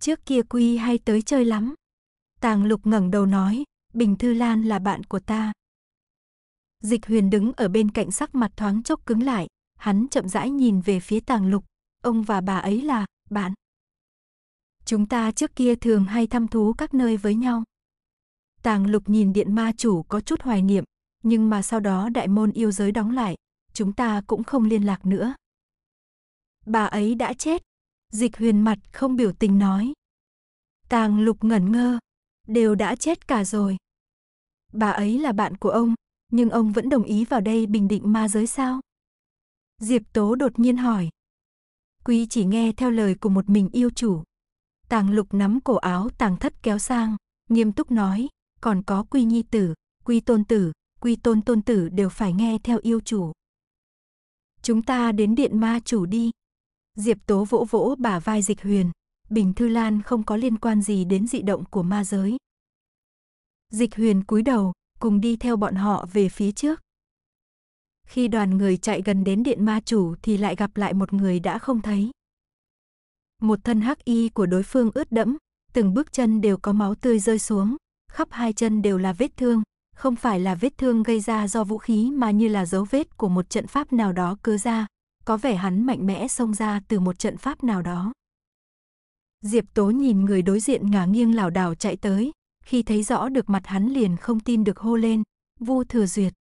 Trước kia Quy hay tới chơi lắm. Tàng lục ngẩng đầu nói, Bình Thư Lan là bạn của ta. Dịch huyền đứng ở bên cạnh sắc mặt thoáng chốc cứng lại, hắn chậm rãi nhìn về phía tàng lục, ông và bà ấy là bạn. Chúng ta trước kia thường hay thăm thú các nơi với nhau. Tàng lục nhìn điện ma chủ có chút hoài niệm, nhưng mà sau đó đại môn yêu giới đóng lại, chúng ta cũng không liên lạc nữa. Bà ấy đã chết, dịch huyền mặt không biểu tình nói. Tàng lục ngẩn ngơ, đều đã chết cả rồi. Bà ấy là bạn của ông, nhưng ông vẫn đồng ý vào đây bình định ma giới sao? Diệp Tố đột nhiên hỏi. Quý chỉ nghe theo lời của một mình yêu chủ. Tàng lục nắm cổ áo tàng thất kéo sang, nghiêm túc nói, còn có quy nhi tử, quy tôn tử, quy tôn tôn tử đều phải nghe theo yêu chủ. Chúng ta đến điện ma chủ đi. Diệp Tố vỗ vỗ bả vai dịch huyền, Bình Thư Lan không có liên quan gì đến dị động của ma giới, Dịch huyền cúi đầu, cùng đi theo bọn họ về phía trước. Khi đoàn người chạy gần đến điện ma chủ thì lại gặp lại một người đã không thấy. Một thân hắc y của đối phương ướt đẫm, từng bước chân đều có máu tươi rơi xuống, khắp hai chân đều là vết thương, không phải là vết thương gây ra do vũ khí mà như là dấu vết của một trận pháp nào đó cứa ra, có vẻ hắn mạnh mẽ xông ra từ một trận pháp nào đó. Diệp Tố nhìn người đối diện ngả nghiêng lảo đảo chạy tới, khi thấy rõ được mặt hắn liền không tin được hô lên, Vu Thừa Duyệt.